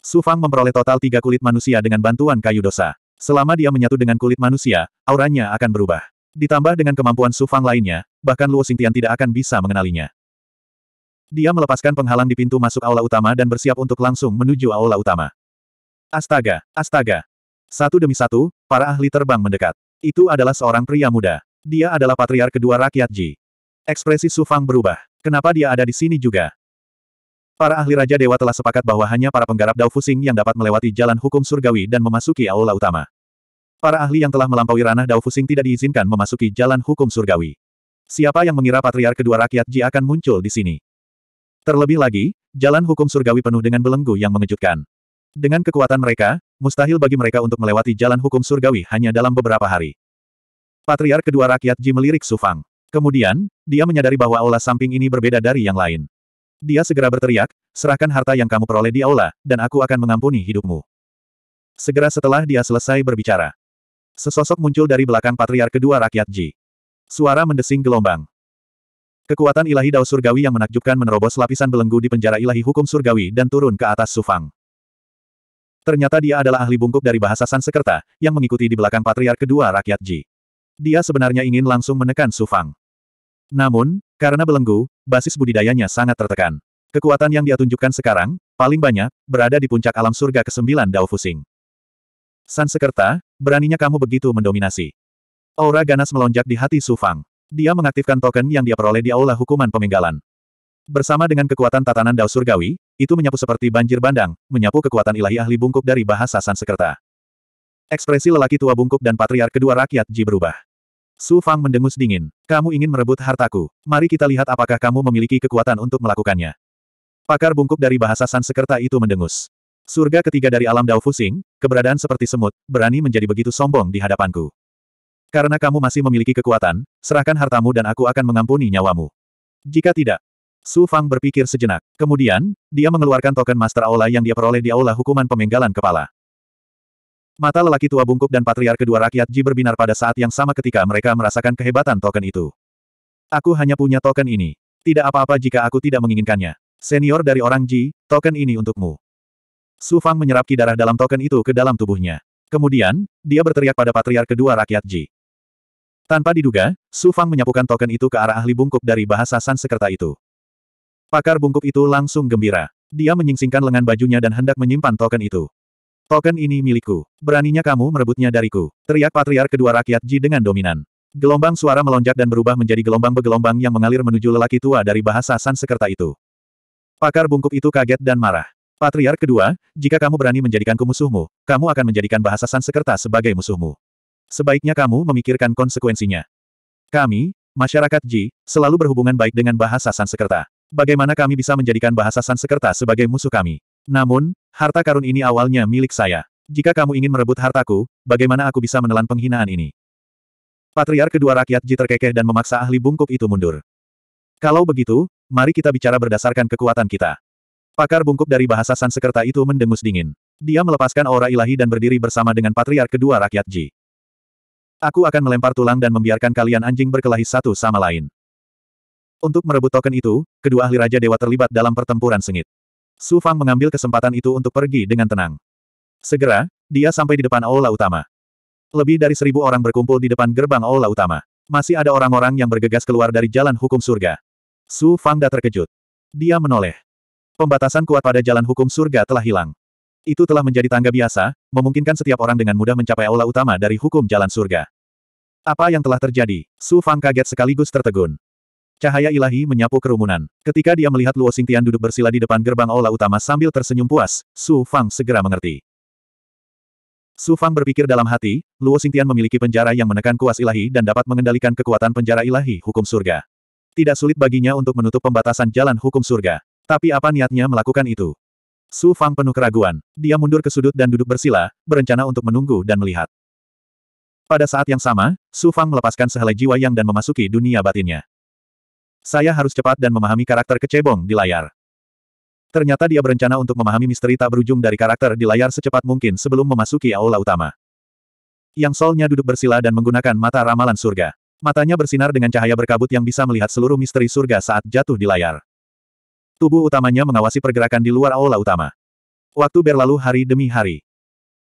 Su Fang memperoleh total tiga kulit manusia dengan bantuan kayu dosa. Selama dia menyatu dengan kulit manusia, auranya akan berubah. Ditambah dengan kemampuan Su Fang lainnya, bahkan Luo Xingtian tidak akan bisa mengenalinya. Dia melepaskan penghalang di pintu masuk aula utama dan bersiap untuk langsung menuju aula utama. Astaga, astaga. Satu demi satu, para ahli terbang mendekat. Itu adalah seorang pria muda. Dia adalah patriar kedua rakyat Ji. Ekspresi Su Fang berubah. Kenapa dia ada di sini juga? Para ahli Raja Dewa telah sepakat bahwa hanya para penggarap Dao Fusing yang dapat melewati jalan hukum surgawi dan memasuki aula utama. Para ahli yang telah melampaui ranah Dao Fusing tidak diizinkan memasuki jalan hukum surgawi. Siapa yang mengira patriar kedua rakyat Ji akan muncul di sini? Terlebih lagi, jalan hukum surgawi penuh dengan belenggu yang mengejutkan. Dengan kekuatan mereka, mustahil bagi mereka untuk melewati jalan hukum surgawi hanya dalam beberapa hari. Patriar kedua rakyat Ji melirik Sufang. Kemudian, dia menyadari bahwa aula samping ini berbeda dari yang lain. Dia segera berteriak, serahkan harta yang kamu peroleh di aula, dan aku akan mengampuni hidupmu. Segera setelah dia selesai berbicara. Sesosok muncul dari belakang patriar kedua rakyat Ji. Suara mendesing gelombang. Kekuatan ilahi Dao Surgawi yang menakjubkan menerobos lapisan belenggu di penjara ilahi hukum surgawi dan turun ke atas Sufang. Ternyata dia adalah ahli bungkuk dari bahasa Sansekerta, yang mengikuti di belakang patriar kedua rakyat Ji. Dia sebenarnya ingin langsung menekan Su Fang. Namun, karena belenggu, basis budidayanya sangat tertekan. Kekuatan yang dia tunjukkan sekarang, paling banyak, berada di puncak alam surga ke-9 Dao Fusing. Sansekerta, beraninya kamu begitu mendominasi. Aura ganas melonjak di hati Su Fang. Dia mengaktifkan token yang dia peroleh di aula hukuman pemenggalan. Bersama dengan kekuatan tatanan Dao Surgawi, itu menyapu seperti banjir bandang, menyapu kekuatan ilahi ahli bungkuk dari bahasa Sansekerta. Ekspresi lelaki tua bungkuk dan patriark kedua rakyat Ji berubah. Su Fang mendengus dingin. Kamu ingin merebut hartaku. Mari kita lihat apakah kamu memiliki kekuatan untuk melakukannya. Pakar bungkuk dari bahasa Sansekerta itu mendengus. Surga ketiga dari alam Dao Fusing, keberadaan seperti semut, berani menjadi begitu sombong di hadapanku. Karena kamu masih memiliki kekuatan, serahkan hartamu dan aku akan mengampuni nyawamu. Jika tidak, Su Fang berpikir sejenak. Kemudian, dia mengeluarkan token Master Aula yang dia peroleh di Aula Hukuman Pemenggalan Kepala. Mata lelaki tua bungkuk dan patriar kedua rakyat Ji berbinar pada saat yang sama ketika mereka merasakan kehebatan token itu. Aku hanya punya token ini. Tidak apa-apa jika aku tidak menginginkannya. Senior dari orang Ji, token ini untukmu. Su Fang menyerap ki darah dalam token itu ke dalam tubuhnya. Kemudian, dia berteriak pada patriar kedua rakyat Ji. Tanpa diduga, Su Fang menyapukan token itu ke arah ahli bungkuk dari bahasa Sansekerta itu. Pakar bungkuk itu langsung gembira. Dia menyingsingkan lengan bajunya dan hendak menyimpan token itu. Token ini milikku. Beraninya kamu merebutnya dariku. Teriak Patriar kedua rakyat Ji dengan dominan. Gelombang suara melonjak dan berubah menjadi gelombang begelombang yang mengalir menuju lelaki tua dari bahasa Sansekerta itu. Pakar bungkuk itu kaget dan marah. Patriar kedua, jika kamu berani menjadikanku musuhmu, kamu akan menjadikan bahasa Sansekerta sebagai musuhmu. Sebaiknya kamu memikirkan konsekuensinya. Kami, masyarakat Ji, selalu berhubungan baik dengan bahasa Sansekerta. Bagaimana kami bisa menjadikan bahasa Sansekerta sebagai musuh kami? Namun, Harta karun ini awalnya milik saya. Jika kamu ingin merebut hartaku, bagaimana aku bisa menelan penghinaan ini? Patriar kedua rakyat Ji terkekeh dan memaksa ahli bungkuk itu mundur. Kalau begitu, mari kita bicara berdasarkan kekuatan kita. Pakar bungkuk dari bahasa Sansekerta itu mendengus dingin. Dia melepaskan aura ilahi dan berdiri bersama dengan patriar kedua rakyat Ji. Aku akan melempar tulang dan membiarkan kalian anjing berkelahi satu sama lain. Untuk merebut token itu, kedua ahli Raja Dewa terlibat dalam pertempuran sengit. Su Fang mengambil kesempatan itu untuk pergi dengan tenang. Segera, dia sampai di depan aula utama. Lebih dari seribu orang berkumpul di depan gerbang aula utama. Masih ada orang-orang yang bergegas keluar dari jalan hukum surga. Su Fang tak terkejut. Dia menoleh. Pembatasan kuat pada jalan hukum surga telah hilang. Itu telah menjadi tangga biasa, memungkinkan setiap orang dengan mudah mencapai aula utama dari hukum jalan surga. Apa yang telah terjadi? Su Fang kaget sekaligus tertegun. Cahaya ilahi menyapu kerumunan. Ketika dia melihat Luo Xingtian duduk bersila di depan gerbang aula utama sambil tersenyum puas, Su Fang segera mengerti. Su Fang berpikir dalam hati, Luo Xingtian memiliki penjara yang menekan kuas ilahi dan dapat mengendalikan kekuatan penjara ilahi hukum surga. Tidak sulit baginya untuk menutup pembatasan jalan hukum surga. Tapi apa niatnya melakukan itu? Su Fang penuh keraguan. Dia mundur ke sudut dan duduk bersila, berencana untuk menunggu dan melihat. Pada saat yang sama, Su Fang melepaskan sehelai jiwa yang dan memasuki dunia batinnya. Saya harus cepat dan memahami karakter kecebong di layar. Ternyata dia berencana untuk memahami misteri tak berujung dari karakter di layar secepat mungkin sebelum memasuki aula utama. Yang solnya duduk bersila dan menggunakan mata ramalan surga. Matanya bersinar dengan cahaya berkabut yang bisa melihat seluruh misteri surga saat jatuh di layar. Tubuh utamanya mengawasi pergerakan di luar aula utama. Waktu berlalu hari demi hari.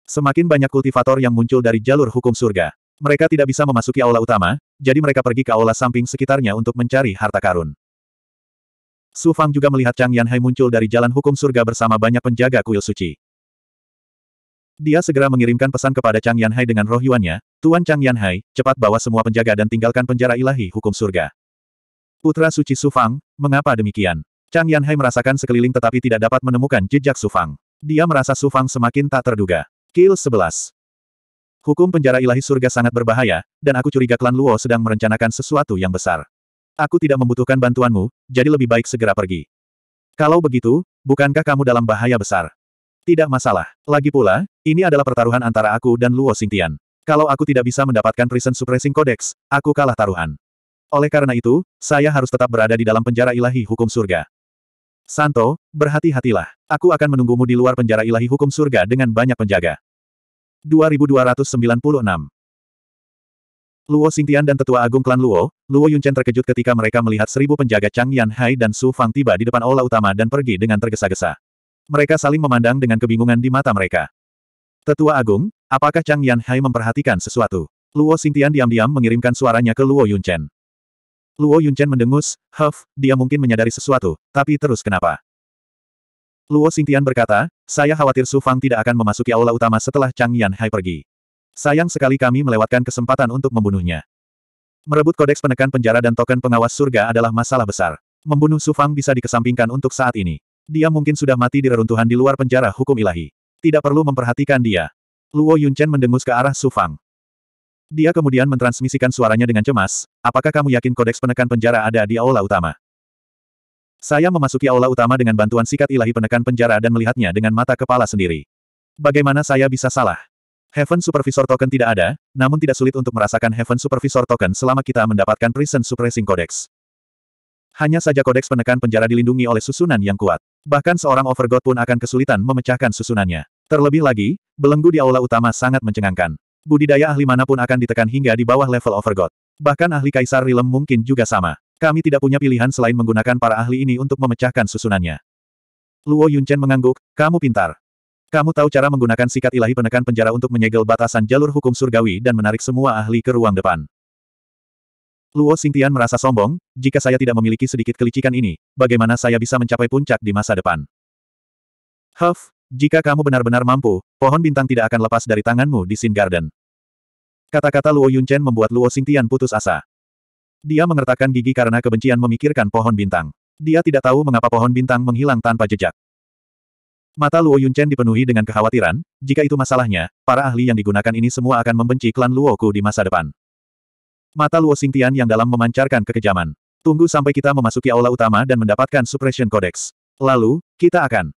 Semakin banyak kultivator yang muncul dari jalur hukum surga. Mereka tidak bisa memasuki aula utama, jadi mereka pergi ke aula samping sekitarnya untuk mencari harta karun. Su Fang juga melihat Chang Yanhai muncul dari jalan hukum surga bersama banyak penjaga kuil suci. Dia segera mengirimkan pesan kepada Chang Yanhai dengan roh yuannya, Tuan Chang Yanhai, cepat bawa semua penjaga dan tinggalkan penjara ilahi hukum surga. Putra suci Su Fang, mengapa demikian? Chang Yanhai merasakan sekeliling tetapi tidak dapat menemukan jejak Su Fang. Dia merasa Su Fang semakin tak terduga. Kill 11. Hukum penjara ilahi surga sangat berbahaya, dan aku curiga klan Luo sedang merencanakan sesuatu yang besar. Aku tidak membutuhkan bantuanmu, jadi lebih baik segera pergi. Kalau begitu, bukankah kamu dalam bahaya besar? Tidak masalah. Lagi pula, ini adalah pertaruhan antara aku dan Luo Xingtian. Kalau aku tidak bisa mendapatkan prison suppressing codex, aku kalah taruhan. Oleh karena itu, saya harus tetap berada di dalam penjara ilahi hukum surga. Santo, berhati-hatilah. Aku akan menunggumu di luar penjara ilahi hukum surga dengan banyak penjaga. 2296. Luo Xingtian dan Tetua Agung Klan Luo, Luo Yunchen terkejut ketika mereka melihat seribu penjaga Chang Yan Hai dan Su Fang tiba di depan aula utama dan pergi dengan tergesa-gesa. Mereka saling memandang dengan kebingungan di mata mereka. Tetua Agung, apakah Chang Yan Hai memperhatikan sesuatu? Luo Xingtian diam-diam mengirimkan suaranya ke Luo Yunchen. Luo Yunchen mendengus, Huff, dia mungkin menyadari sesuatu, tapi terus kenapa? Luo Xingtian berkata, saya khawatir Su Fang tidak akan memasuki aula utama setelah Chang Yan Hai pergi. Sayang sekali kami melewatkan kesempatan untuk membunuhnya. Merebut kodeks penekan penjara dan token pengawas surga adalah masalah besar. Membunuh Su Fang bisa dikesampingkan untuk saat ini. Dia mungkin sudah mati di reruntuhan di luar penjara hukum ilahi. Tidak perlu memperhatikan dia. Luo Yunchen mendengus ke arah Su Fang. Dia kemudian mentransmisikan suaranya dengan cemas, apakah kamu yakin kodeks penekan penjara ada di aula utama? Saya memasuki aula utama dengan bantuan sikat ilahi penekan penjara dan melihatnya dengan mata kepala sendiri. Bagaimana saya bisa salah? Heaven Supervisor Token tidak ada, namun tidak sulit untuk merasakan Heaven Supervisor Token selama kita mendapatkan Prison Suppressing Codex. Hanya saja kodeks penekan penjara dilindungi oleh susunan yang kuat. Bahkan seorang overgod pun akan kesulitan memecahkan susunannya. Terlebih lagi, belenggu di aula utama sangat mencengangkan. Budidaya ahli manapun akan ditekan hingga di bawah level overgod. Bahkan ahli kaisar Rilem mungkin juga sama. Kami tidak punya pilihan selain menggunakan para ahli ini untuk memecahkan susunannya. Luo Yunchen mengangguk, kamu pintar. Kamu tahu cara menggunakan sikat ilahi penekan penjara untuk menyegel batasan jalur hukum surgawi dan menarik semua ahli ke ruang depan. Luo Xingtian merasa sombong, jika saya tidak memiliki sedikit kelicikan ini, bagaimana saya bisa mencapai puncak di masa depan? Huff, jika kamu benar-benar mampu, pohon bintang tidak akan lepas dari tanganmu di Sin Garden. Kata-kata Luo Yunchen membuat Luo Xingtian putus asa. Dia mengertakkan gigi karena kebencian memikirkan pohon bintang. Dia tidak tahu mengapa pohon bintang menghilang tanpa jejak. Mata Luo Yunchen dipenuhi dengan kekhawatiran, jika itu masalahnya, para ahli yang digunakan ini semua akan membenci klan Luo Ku di masa depan. Mata Luo Xingtian yang dalam memancarkan kekejaman. Tunggu sampai kita memasuki aula utama dan mendapatkan suppression codex. Lalu, kita akan.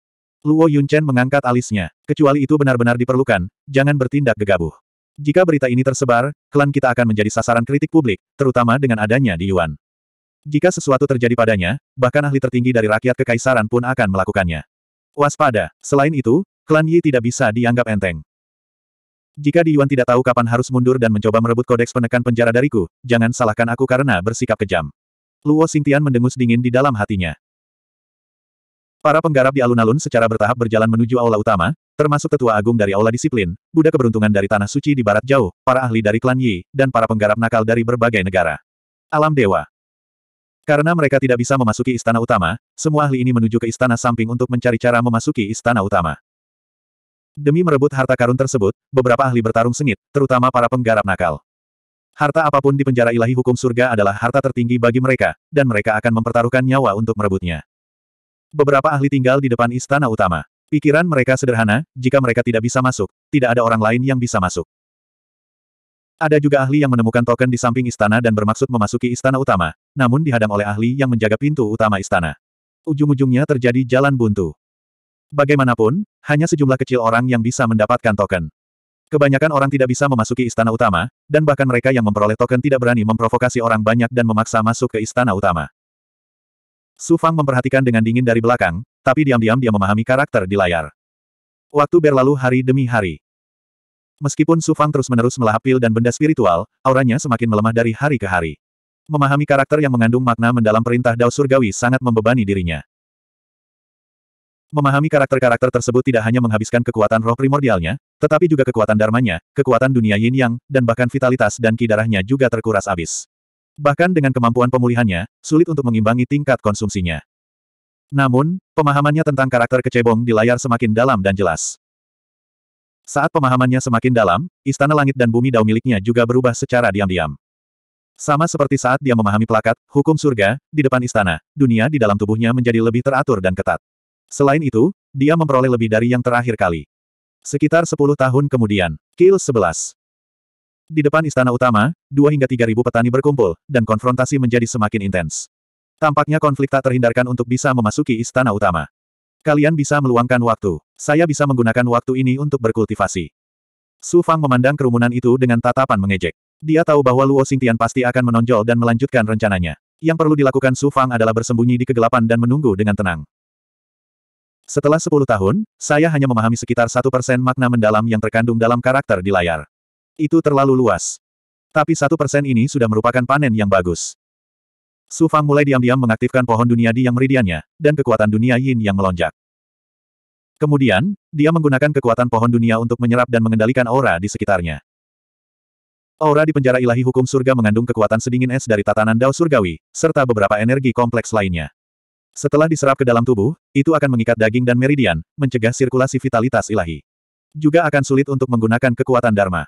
Luo Yunchen mengangkat alisnya. Kecuali itu benar-benar diperlukan, jangan bertindak gegabah. Jika berita ini tersebar, klan kita akan menjadi sasaran kritik publik, terutama dengan adanya di Yuan. Jika sesuatu terjadi padanya, bahkan ahli tertinggi dari rakyat kekaisaran pun akan melakukannya. Waspada, selain itu, klan Yi tidak bisa dianggap enteng. Jika di Yuan tidak tahu kapan harus mundur dan mencoba merebut kodeks penekan penjara dariku, jangan salahkan aku karena bersikap kejam. Luo Xingtian mendengus dingin di dalam hatinya. Para penggarap di alun-alun secara bertahap berjalan menuju aula utama, termasuk tetua agung dari aula disiplin, Buddha keberuntungan dari tanah suci di barat jauh, para ahli dari klan Yi, dan para penggarap nakal dari berbagai negara. Alam Dewa Karena mereka tidak bisa memasuki istana utama, semua ahli ini menuju ke istana samping untuk mencari cara memasuki istana utama. Demi merebut harta karun tersebut, beberapa ahli bertarung sengit, terutama para penggarap nakal. Harta apapun di penjara ilahi hukum surga adalah harta tertinggi bagi mereka, dan mereka akan mempertaruhkan nyawa untuk merebutnya. Beberapa ahli tinggal di depan istana utama. Pikiran mereka sederhana, jika mereka tidak bisa masuk, tidak ada orang lain yang bisa masuk. Ada juga ahli yang menemukan token di samping istana dan bermaksud memasuki istana utama, namun dihadang oleh ahli yang menjaga pintu utama istana. Ujung-ujungnya terjadi jalan buntu. Bagaimanapun, hanya sejumlah kecil orang yang bisa mendapatkan token. Kebanyakan orang tidak bisa memasuki istana utama, dan bahkan mereka yang memperoleh token tidak berani memprovokasi orang banyak dan memaksa masuk ke istana utama. Su Fang memperhatikan dengan dingin dari belakang, tapi diam-diam dia memahami karakter di layar. Waktu berlalu hari demi hari. Meskipun Sufang terus-menerus melahap pil dan benda spiritual, auranya semakin melemah dari hari ke hari. Memahami karakter yang mengandung makna mendalam perintah Dao Surgawi sangat membebani dirinya. Memahami karakter-karakter tersebut tidak hanya menghabiskan kekuatan roh primordialnya, tetapi juga kekuatan dharmanya, kekuatan dunia yin yang, dan bahkan vitalitas dan ki darahnya juga terkuras habis. Bahkan dengan kemampuan pemulihannya, sulit untuk mengimbangi tingkat konsumsinya. Namun, pemahamannya tentang karakter kecebong di layar semakin dalam dan jelas. Saat pemahamannya semakin dalam, istana langit dan bumi dao miliknya juga berubah secara diam-diam. Sama seperti saat dia memahami plakat, hukum surga, di depan istana, dunia di dalam tubuhnya menjadi lebih teratur dan ketat. Selain itu, dia memperoleh lebih dari yang terakhir kali. Sekitar 10 tahun kemudian, Kill 11. Di depan istana utama, dua hingga tiga ribu petani berkumpul, dan konfrontasi menjadi semakin intens. Tampaknya konflik tak terhindarkan untuk bisa memasuki istana utama. Kalian bisa meluangkan waktu. Saya bisa menggunakan waktu ini untuk berkultivasi. Su Fang memandang kerumunan itu dengan tatapan mengejek. Dia tahu bahwa Luo Xingtian pasti akan menonjol dan melanjutkan rencananya. Yang perlu dilakukan Su Fang adalah bersembunyi di kegelapan dan menunggu dengan tenang. Setelah 10 tahun, saya hanya memahami sekitar satu persen makna mendalam yang terkandung dalam karakter di layar. Itu terlalu luas. Tapi satu persen ini sudah merupakan panen yang bagus. Su Fang mulai diam-diam mengaktifkan pohon dunia di yang meridiannya, dan kekuatan dunia yin yang melonjak. Kemudian, dia menggunakan kekuatan pohon dunia untuk menyerap dan mengendalikan aura di sekitarnya. Aura di penjara ilahi hukum surga mengandung kekuatan sedingin es dari tatanan dao surgawi, serta beberapa energi kompleks lainnya. Setelah diserap ke dalam tubuh, itu akan mengikat daging dan meridian, mencegah sirkulasi vitalitas ilahi. Juga akan sulit untuk menggunakan kekuatan Dharma.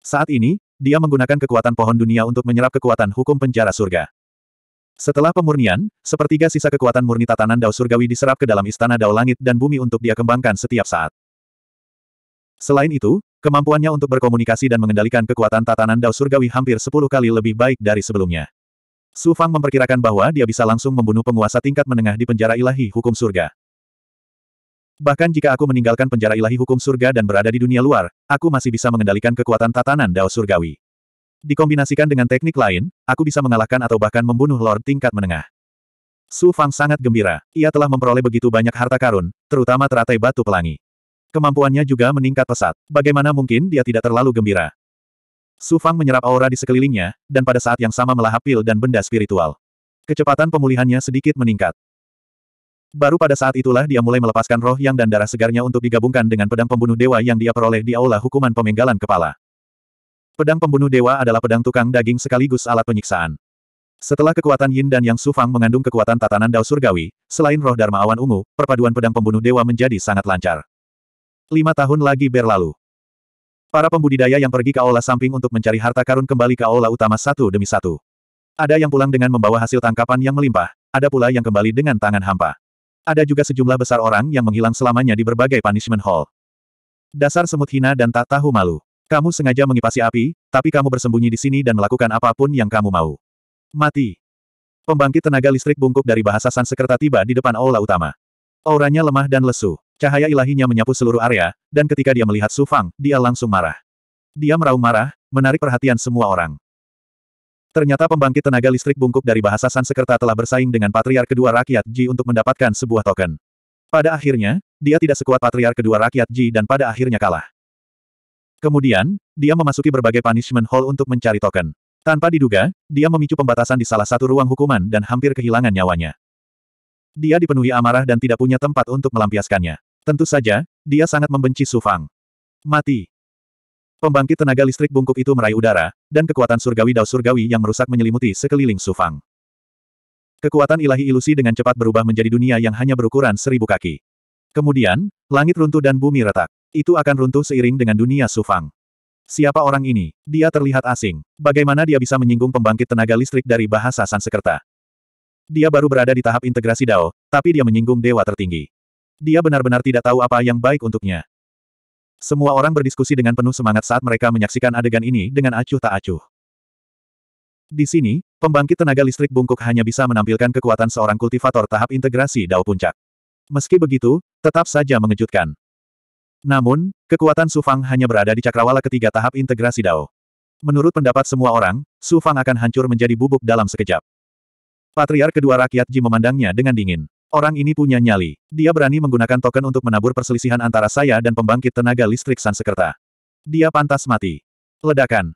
Saat ini, dia menggunakan kekuatan pohon dunia untuk menyerap kekuatan hukum penjara surga. Setelah pemurnian, sepertiga sisa kekuatan murni tatanan Dao Surgawi diserap ke dalam istana Dao Langit dan Bumi untuk dia kembangkan setiap saat. Selain itu, kemampuannya untuk berkomunikasi dan mengendalikan kekuatan tatanan Dao Surgawi hampir 10 kali lebih baik dari sebelumnya. Su Fang memperkirakan bahwa dia bisa langsung membunuh penguasa tingkat menengah di penjara ilahi hukum surga. Bahkan jika aku meninggalkan penjara ilahi hukum surga dan berada di dunia luar, aku masih bisa mengendalikan kekuatan tatanan Dao Surgawi. Dikombinasikan dengan teknik lain, aku bisa mengalahkan atau bahkan membunuh Lord tingkat menengah. Su Fang sangat gembira. Ia telah memperoleh begitu banyak harta karun, terutama teratai batu pelangi. Kemampuannya juga meningkat pesat. Bagaimana mungkin dia tidak terlalu gembira? Su Fang menyerap aura di sekelilingnya, dan pada saat yang sama melahap pil dan benda spiritual. Kecepatan pemulihannya sedikit meningkat. Baru pada saat itulah dia mulai melepaskan roh yang dan darah segarnya untuk digabungkan dengan pedang pembunuh dewa yang dia peroleh di aula hukuman pemenggalan kepala. Pedang pembunuh dewa adalah pedang tukang daging sekaligus alat penyiksaan. Setelah kekuatan Yin dan Yang Sufang mengandung kekuatan tatanan Dao Surgawi, selain roh Dharma Awan Ungu, perpaduan pedang pembunuh dewa menjadi sangat lancar. Lima tahun lagi berlalu. Para pembudidaya yang pergi ke aula samping untuk mencari harta karun kembali ke aula utama satu demi satu. Ada yang pulang dengan membawa hasil tangkapan yang melimpah, ada pula yang kembali dengan tangan hampa. Ada juga sejumlah besar orang yang menghilang selamanya di berbagai punishment hall. Dasar semut hina dan tak tahu malu. Kamu sengaja mengipasi api, tapi kamu bersembunyi di sini dan melakukan apapun yang kamu mau. Mati. Pembangkit tenaga listrik bungkuk dari bahasa Sansekerta tiba di depan aula utama. Auranya lemah dan lesu. Cahaya ilahinya menyapu seluruh area, dan ketika dia melihat Su Fang, dia langsung marah. Dia meraung marah, menarik perhatian semua orang. Ternyata pembangkit tenaga listrik bungkuk dari bahasa Sansekerta telah bersaing dengan Patriar kedua rakyat Ji untuk mendapatkan sebuah token. Pada akhirnya, dia tidak sekuat Patriar kedua rakyat Ji dan pada akhirnya kalah. Kemudian, dia memasuki berbagai punishment hall untuk mencari token. Tanpa diduga, dia memicu pembatasan di salah satu ruang hukuman dan hampir kehilangan nyawanya. Dia dipenuhi amarah dan tidak punya tempat untuk melampiaskannya. Tentu saja, dia sangat membenci Su Fang. Mati. Pembangkit tenaga listrik bungkuk itu meraih udara, dan kekuatan surgawi dao surgawi yang merusak menyelimuti sekeliling Su Fang. Kekuatan ilahi ilusi dengan cepat berubah menjadi dunia yang hanya berukuran seribu kaki. Kemudian, langit runtuh dan bumi retak. Itu akan runtuh seiring dengan dunia Sufang. Siapa orang ini? Dia terlihat asing. Bagaimana dia bisa menyinggung pembangkit tenaga listrik dari bahasa Sansekerta? Dia baru berada di tahap integrasi Dao, tapi dia menyinggung dewa tertinggi. Dia benar-benar tidak tahu apa yang baik untuknya. Semua orang berdiskusi dengan penuh semangat saat mereka menyaksikan adegan ini dengan acuh tak acuh. Di sini, pembangkit tenaga listrik bungkuk hanya bisa menampilkan kekuatan seorang kultivator tahap integrasi Dao Puncak. Meski begitu, tetap saja mengejutkan. Namun, kekuatan Su Fang hanya berada di cakrawala ketiga tahap integrasi Dao. Menurut pendapat semua orang, Su Fang akan hancur menjadi bubuk dalam sekejap. Patriar kedua rakyat Ji memandangnya dengan dingin. Orang ini punya nyali. Dia berani menggunakan token untuk menabur perselisihan antara saya dan pembangkit tenaga listrik Sansekerta. Dia pantas mati. Ledakan.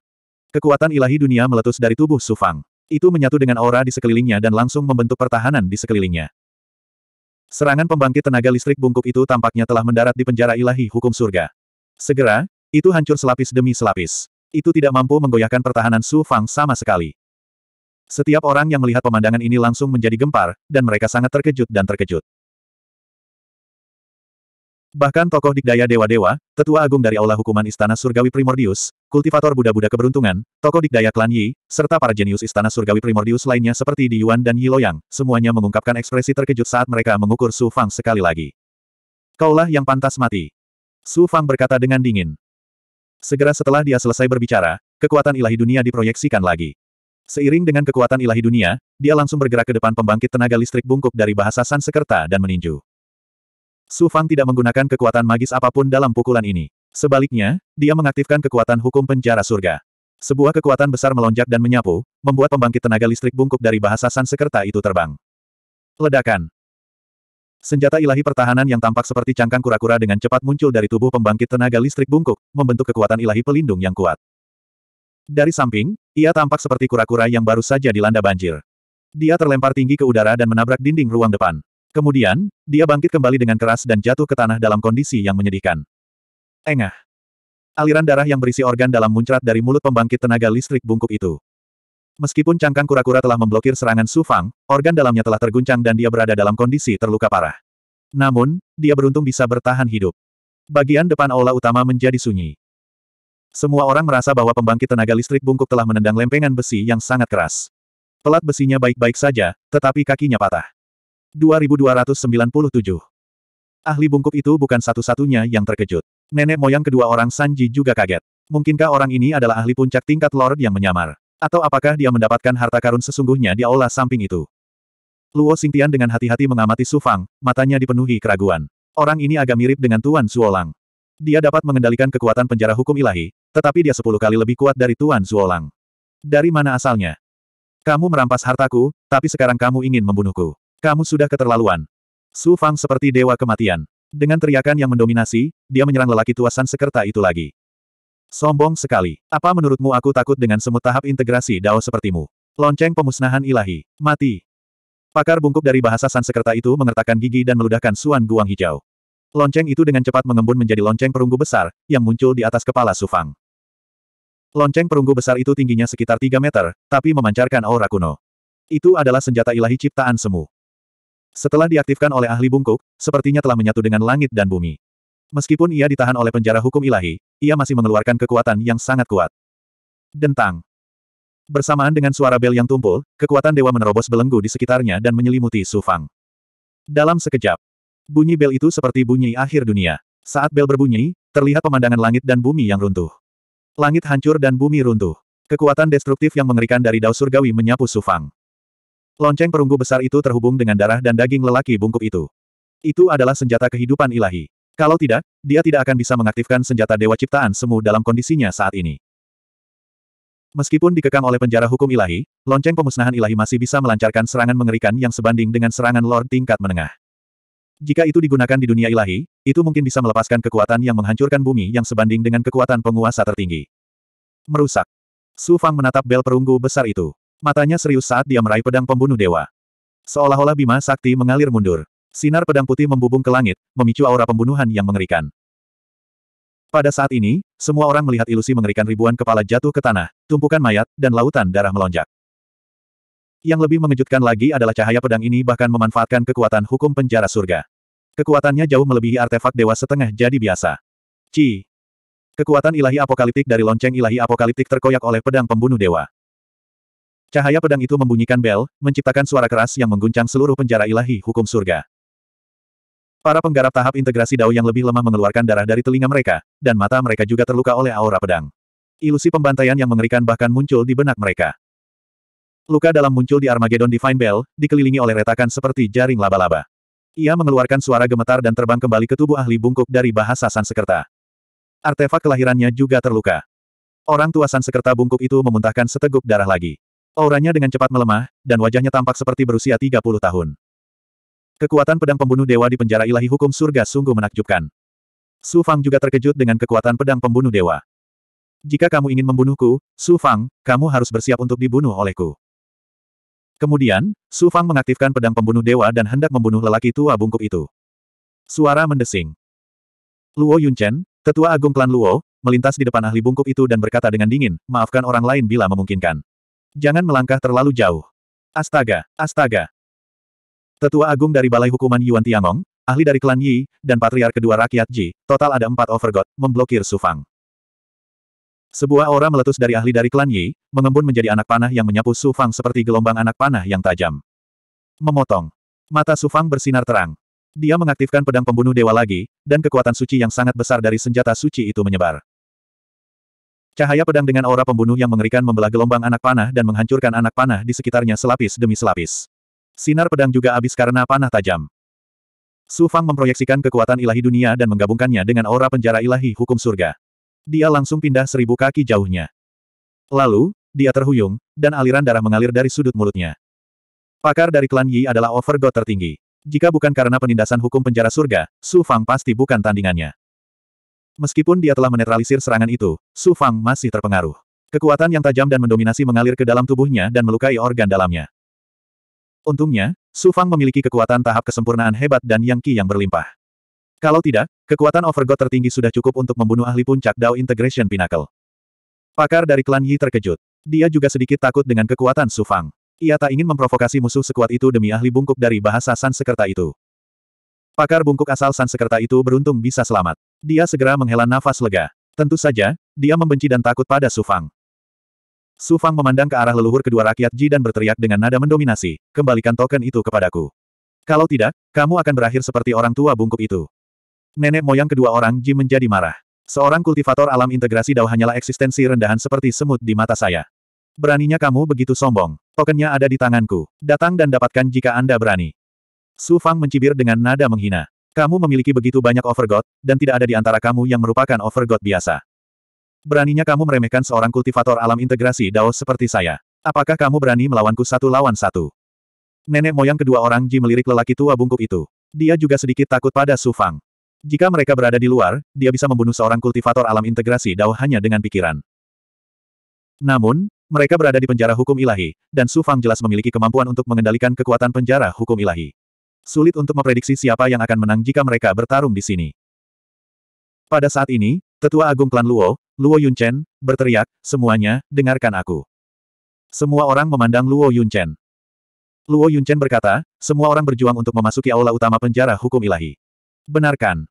Kekuatan ilahi dunia meletus dari tubuh Su Fang. Itu menyatu dengan aura di sekelilingnya dan langsung membentuk pertahanan di sekelilingnya. Serangan pembangkit tenaga listrik bungkuk itu tampaknya telah mendarat di penjara ilahi hukum surga. Segera, itu hancur selapis demi selapis. Itu tidak mampu menggoyahkan pertahanan Su Fang sama sekali. Setiap orang yang melihat pemandangan ini langsung menjadi gempar, dan mereka sangat terkejut dan terkejut. Bahkan tokoh dikdaya dewa-dewa, tetua agung dari Aula Hukuman Istana Surgawi Primordius, kultivator Buddha-Buddha keberuntungan, tokoh dikdaya klan Yi, serta para jenius Istana Surgawi Primordius lainnya seperti Di Yuan dan Loyang, semuanya mengungkapkan ekspresi terkejut saat mereka mengukur Su Fang sekali lagi. Kaulah yang pantas mati. Su Fang berkata dengan dingin. Segera setelah dia selesai berbicara, kekuatan ilahi dunia diproyeksikan lagi. Seiring dengan kekuatan ilahi dunia, dia langsung bergerak ke depan pembangkit tenaga listrik bungkuk dari bahasa Sansekerta dan meninju. Su Fang tidak menggunakan kekuatan magis apapun dalam pukulan ini. Sebaliknya, dia mengaktifkan kekuatan hukum penjara surga. Sebuah kekuatan besar melonjak dan menyapu, membuat pembangkit tenaga listrik bungkuk dari bahasa Sansekerta itu terbang. Ledakan. Senjata ilahi pertahanan yang tampak seperti cangkang kura-kura dengan cepat muncul dari tubuh pembangkit tenaga listrik bungkuk, membentuk kekuatan ilahi pelindung yang kuat. Dari samping, ia tampak seperti kura-kura yang baru saja dilanda banjir. Dia terlempar tinggi ke udara dan menabrak dinding ruang depan. Kemudian, dia bangkit kembali dengan keras dan jatuh ke tanah dalam kondisi yang menyedihkan. Engah. Aliran darah yang berisi organ dalam muncrat dari mulut pembangkit tenaga listrik bungkuk itu. Meskipun cangkang kura-kura telah memblokir serangan Su Fang, organ dalamnya telah terguncang dan dia berada dalam kondisi terluka parah. Namun, dia beruntung bisa bertahan hidup. Bagian depan aula utama menjadi sunyi. Semua orang merasa bahwa pembangkit tenaga listrik bungkuk telah menendang lempengan besi yang sangat keras. Pelat besinya baik-baik saja, tetapi kakinya patah. 2297. Ahli bungkuk itu bukan satu-satunya yang terkejut. Nenek moyang kedua orang Sanji juga kaget. Mungkinkah orang ini adalah ahli puncak tingkat Lord yang menyamar? Atau apakah dia mendapatkan harta karun sesungguhnya di aula samping itu? Luo Xingtian dengan hati-hati mengamati Su Fang, matanya dipenuhi keraguan. Orang ini agak mirip dengan Tuan Zuolang. Dia dapat mengendalikan kekuatan penjara hukum ilahi, tetapi dia sepuluh kali lebih kuat dari Tuan Zuolang. Dari mana asalnya? Kamu merampas hartaku, tapi sekarang kamu ingin membunuhku. Kamu sudah keterlaluan. Su Fang seperti dewa kematian. Dengan teriakan yang mendominasi, dia menyerang lelaki tua San Sekerta itu lagi. Sombong sekali. Apa menurutmu aku takut dengan semut tahap integrasi Dao sepertimu? Lonceng pemusnahan ilahi. Mati. Pakar bungkuk dari bahasa Sansekerta itu mengertakkan gigi dan meludahkan suan guang hijau. Lonceng itu dengan cepat mengembun menjadi lonceng perunggu besar, yang muncul di atas kepala Sufang. Lonceng perunggu besar itu tingginya sekitar 3 meter, tapi memancarkan aura kuno. Itu adalah senjata ilahi ciptaan semu. Setelah diaktifkan oleh ahli bungkuk, sepertinya telah menyatu dengan langit dan bumi. Meskipun ia ditahan oleh penjara hukum ilahi, ia masih mengeluarkan kekuatan yang sangat kuat. Dentang. Bersamaan dengan suara bel yang tumpul, kekuatan dewa menerobos belenggu di sekitarnya dan menyelimuti Su Fang. Dalam sekejap, bunyi bel itu seperti bunyi akhir dunia. Saat bel berbunyi, terlihat pemandangan langit dan bumi yang runtuh. Langit hancur dan bumi runtuh. Kekuatan destruktif yang mengerikan dari Dao Surgawi menyapu Su Fang. Lonceng perunggu besar itu terhubung dengan darah dan daging lelaki bungkuk itu. Itu adalah senjata kehidupan ilahi. Kalau tidak, dia tidak akan bisa mengaktifkan senjata Dewa Ciptaan Semu dalam kondisinya saat ini. Meskipun dikekang oleh penjara hukum ilahi, lonceng pemusnahan ilahi masih bisa melancarkan serangan mengerikan yang sebanding dengan serangan Lord tingkat menengah. Jika itu digunakan di dunia ilahi, itu mungkin bisa melepaskan kekuatan yang menghancurkan bumi yang sebanding dengan kekuatan penguasa tertinggi. Merusak. Su Fang menatap bel perunggu besar itu. Matanya serius saat dia meraih pedang pembunuh dewa. Seolah-olah Bima Sakti mengalir mundur. Sinar pedang putih membubung ke langit, memicu aura pembunuhan yang mengerikan. Pada saat ini, semua orang melihat ilusi mengerikan ribuan kepala jatuh ke tanah, tumpukan mayat, dan lautan darah melonjak. Yang lebih mengejutkan lagi adalah cahaya pedang ini bahkan memanfaatkan kekuatan hukum penjara surga. Kekuatannya jauh melebihi artefak dewa setengah jadi biasa. Ci. Kekuatan ilahi apokaliptik dari lonceng ilahi apokaliptik terkoyak oleh pedang pembunuh dewa. Cahaya pedang itu membunyikan bel, menciptakan suara keras yang mengguncang seluruh penjara ilahi hukum surga. Para penggarap tahap integrasi dao yang lebih lemah mengeluarkan darah dari telinga mereka, dan mata mereka juga terluka oleh aura pedang. Ilusi pembantaian yang mengerikan bahkan muncul di benak mereka. Luka dalam muncul di Armageddon Divine Bell, dikelilingi oleh retakan seperti jaring laba-laba. Ia mengeluarkan suara gemetar dan terbang kembali ke tubuh ahli bungkuk dari bahasa Sansekerta. Artefak kelahirannya juga terluka. Orang tua Sansekerta bungkuk itu memuntahkan seteguk darah lagi. Auranya dengan cepat melemah, dan wajahnya tampak seperti berusia 30 tahun. Kekuatan pedang pembunuh dewa di penjara ilahi hukum surga sungguh menakjubkan. Su Fang juga terkejut dengan kekuatan pedang pembunuh dewa. Jika kamu ingin membunuhku, Su Fang, kamu harus bersiap untuk dibunuh olehku. Kemudian, Su Fang mengaktifkan pedang pembunuh dewa dan hendak membunuh lelaki tua bungkuk itu. Suara mendesing. Luo Yunchen, tetua agung klan Luo, melintas di depan ahli bungkuk itu dan berkata dengan dingin, maafkan orang lain bila memungkinkan. Jangan melangkah terlalu jauh. Astaga, astaga. Tetua Agung dari Balai Hukuman Yuan Tiangong, ahli dari klan Yi, dan patriar kedua rakyat Ji, total ada empat overgod, memblokir Sufang. Sebuah aura meletus dari ahli dari klan Yi, mengembun menjadi anak panah yang menyapu Sufang seperti gelombang anak panah yang tajam. Memotong. Mata Sufang bersinar terang. Dia mengaktifkan pedang pembunuh dewa lagi, dan kekuatan suci yang sangat besar dari senjata suci itu menyebar. Cahaya pedang dengan aura pembunuh yang mengerikan membelah gelombang anak panah dan menghancurkan anak panah di sekitarnya selapis demi selapis. Sinar pedang juga habis karena panah tajam. Su Fang memproyeksikan kekuatan ilahi dunia dan menggabungkannya dengan aura penjara ilahi hukum surga. Dia langsung pindah seribu kaki jauhnya. Lalu, dia terhuyung, dan aliran darah mengalir dari sudut mulutnya. Pakar dari klan Yi adalah overgod tertinggi. Jika bukan karena penindasan hukum penjara surga, Su Fang pasti bukan tandingannya. Meskipun dia telah menetralisir serangan itu, Su Fang masih terpengaruh. Kekuatan yang tajam dan mendominasi mengalir ke dalam tubuhnya dan melukai organ dalamnya. Untungnya, Su Fang memiliki kekuatan tahap kesempurnaan hebat dan yang Qi yang berlimpah. Kalau tidak, kekuatan Overgod tertinggi sudah cukup untuk membunuh ahli puncak Dao Integration Pinnacle. Pakar dari klan Yi terkejut. Dia juga sedikit takut dengan kekuatan Su Fang. Ia tak ingin memprovokasi musuh sekuat itu demi ahli bungkuk dari bahasa Sansekerta itu. Pakar bungkuk asal Sansekerta itu beruntung bisa selamat. Dia segera menghela nafas lega. Tentu saja, dia membenci dan takut pada Sufang. Sufang memandang ke arah leluhur kedua rakyat Ji dan berteriak dengan nada mendominasi, kembalikan token itu kepadaku. Kalau tidak, kamu akan berakhir seperti orang tua bungkuk itu. Nenek moyang kedua orang Ji menjadi marah. Seorang kultivator alam integrasi Dao hanyalah eksistensi rendahan seperti semut di mata saya. Beraninya kamu begitu sombong. Tokennya ada di tanganku. Datang dan dapatkan jika Anda berani. Su Fang mencibir dengan nada menghina. Kamu memiliki begitu banyak Overgod, dan tidak ada di antara kamu yang merupakan Overgod biasa. Beraninya kamu meremehkan seorang kultivator alam integrasi Dao seperti saya. Apakah kamu berani melawanku satu lawan satu? Nenek moyang kedua orang Ji melirik lelaki tua bungkuk itu. Dia juga sedikit takut pada Su Fang. Jika mereka berada di luar, dia bisa membunuh seorang kultivator alam integrasi Dao hanya dengan pikiran. Namun, mereka berada di penjara hukum ilahi, dan Su Fang jelas memiliki kemampuan untuk mengendalikan kekuatan penjara hukum ilahi sulit untuk memprediksi siapa yang akan menang jika mereka bertarung di sini. Pada saat ini, Tetua Agung Klan Luo, Luo Yunchen, berteriak, semuanya, dengarkan aku. Semua orang memandang Luo Yunchen. Luo Yunchen berkata, semua orang berjuang untuk memasuki aula utama penjara hukum ilahi. Benarkan.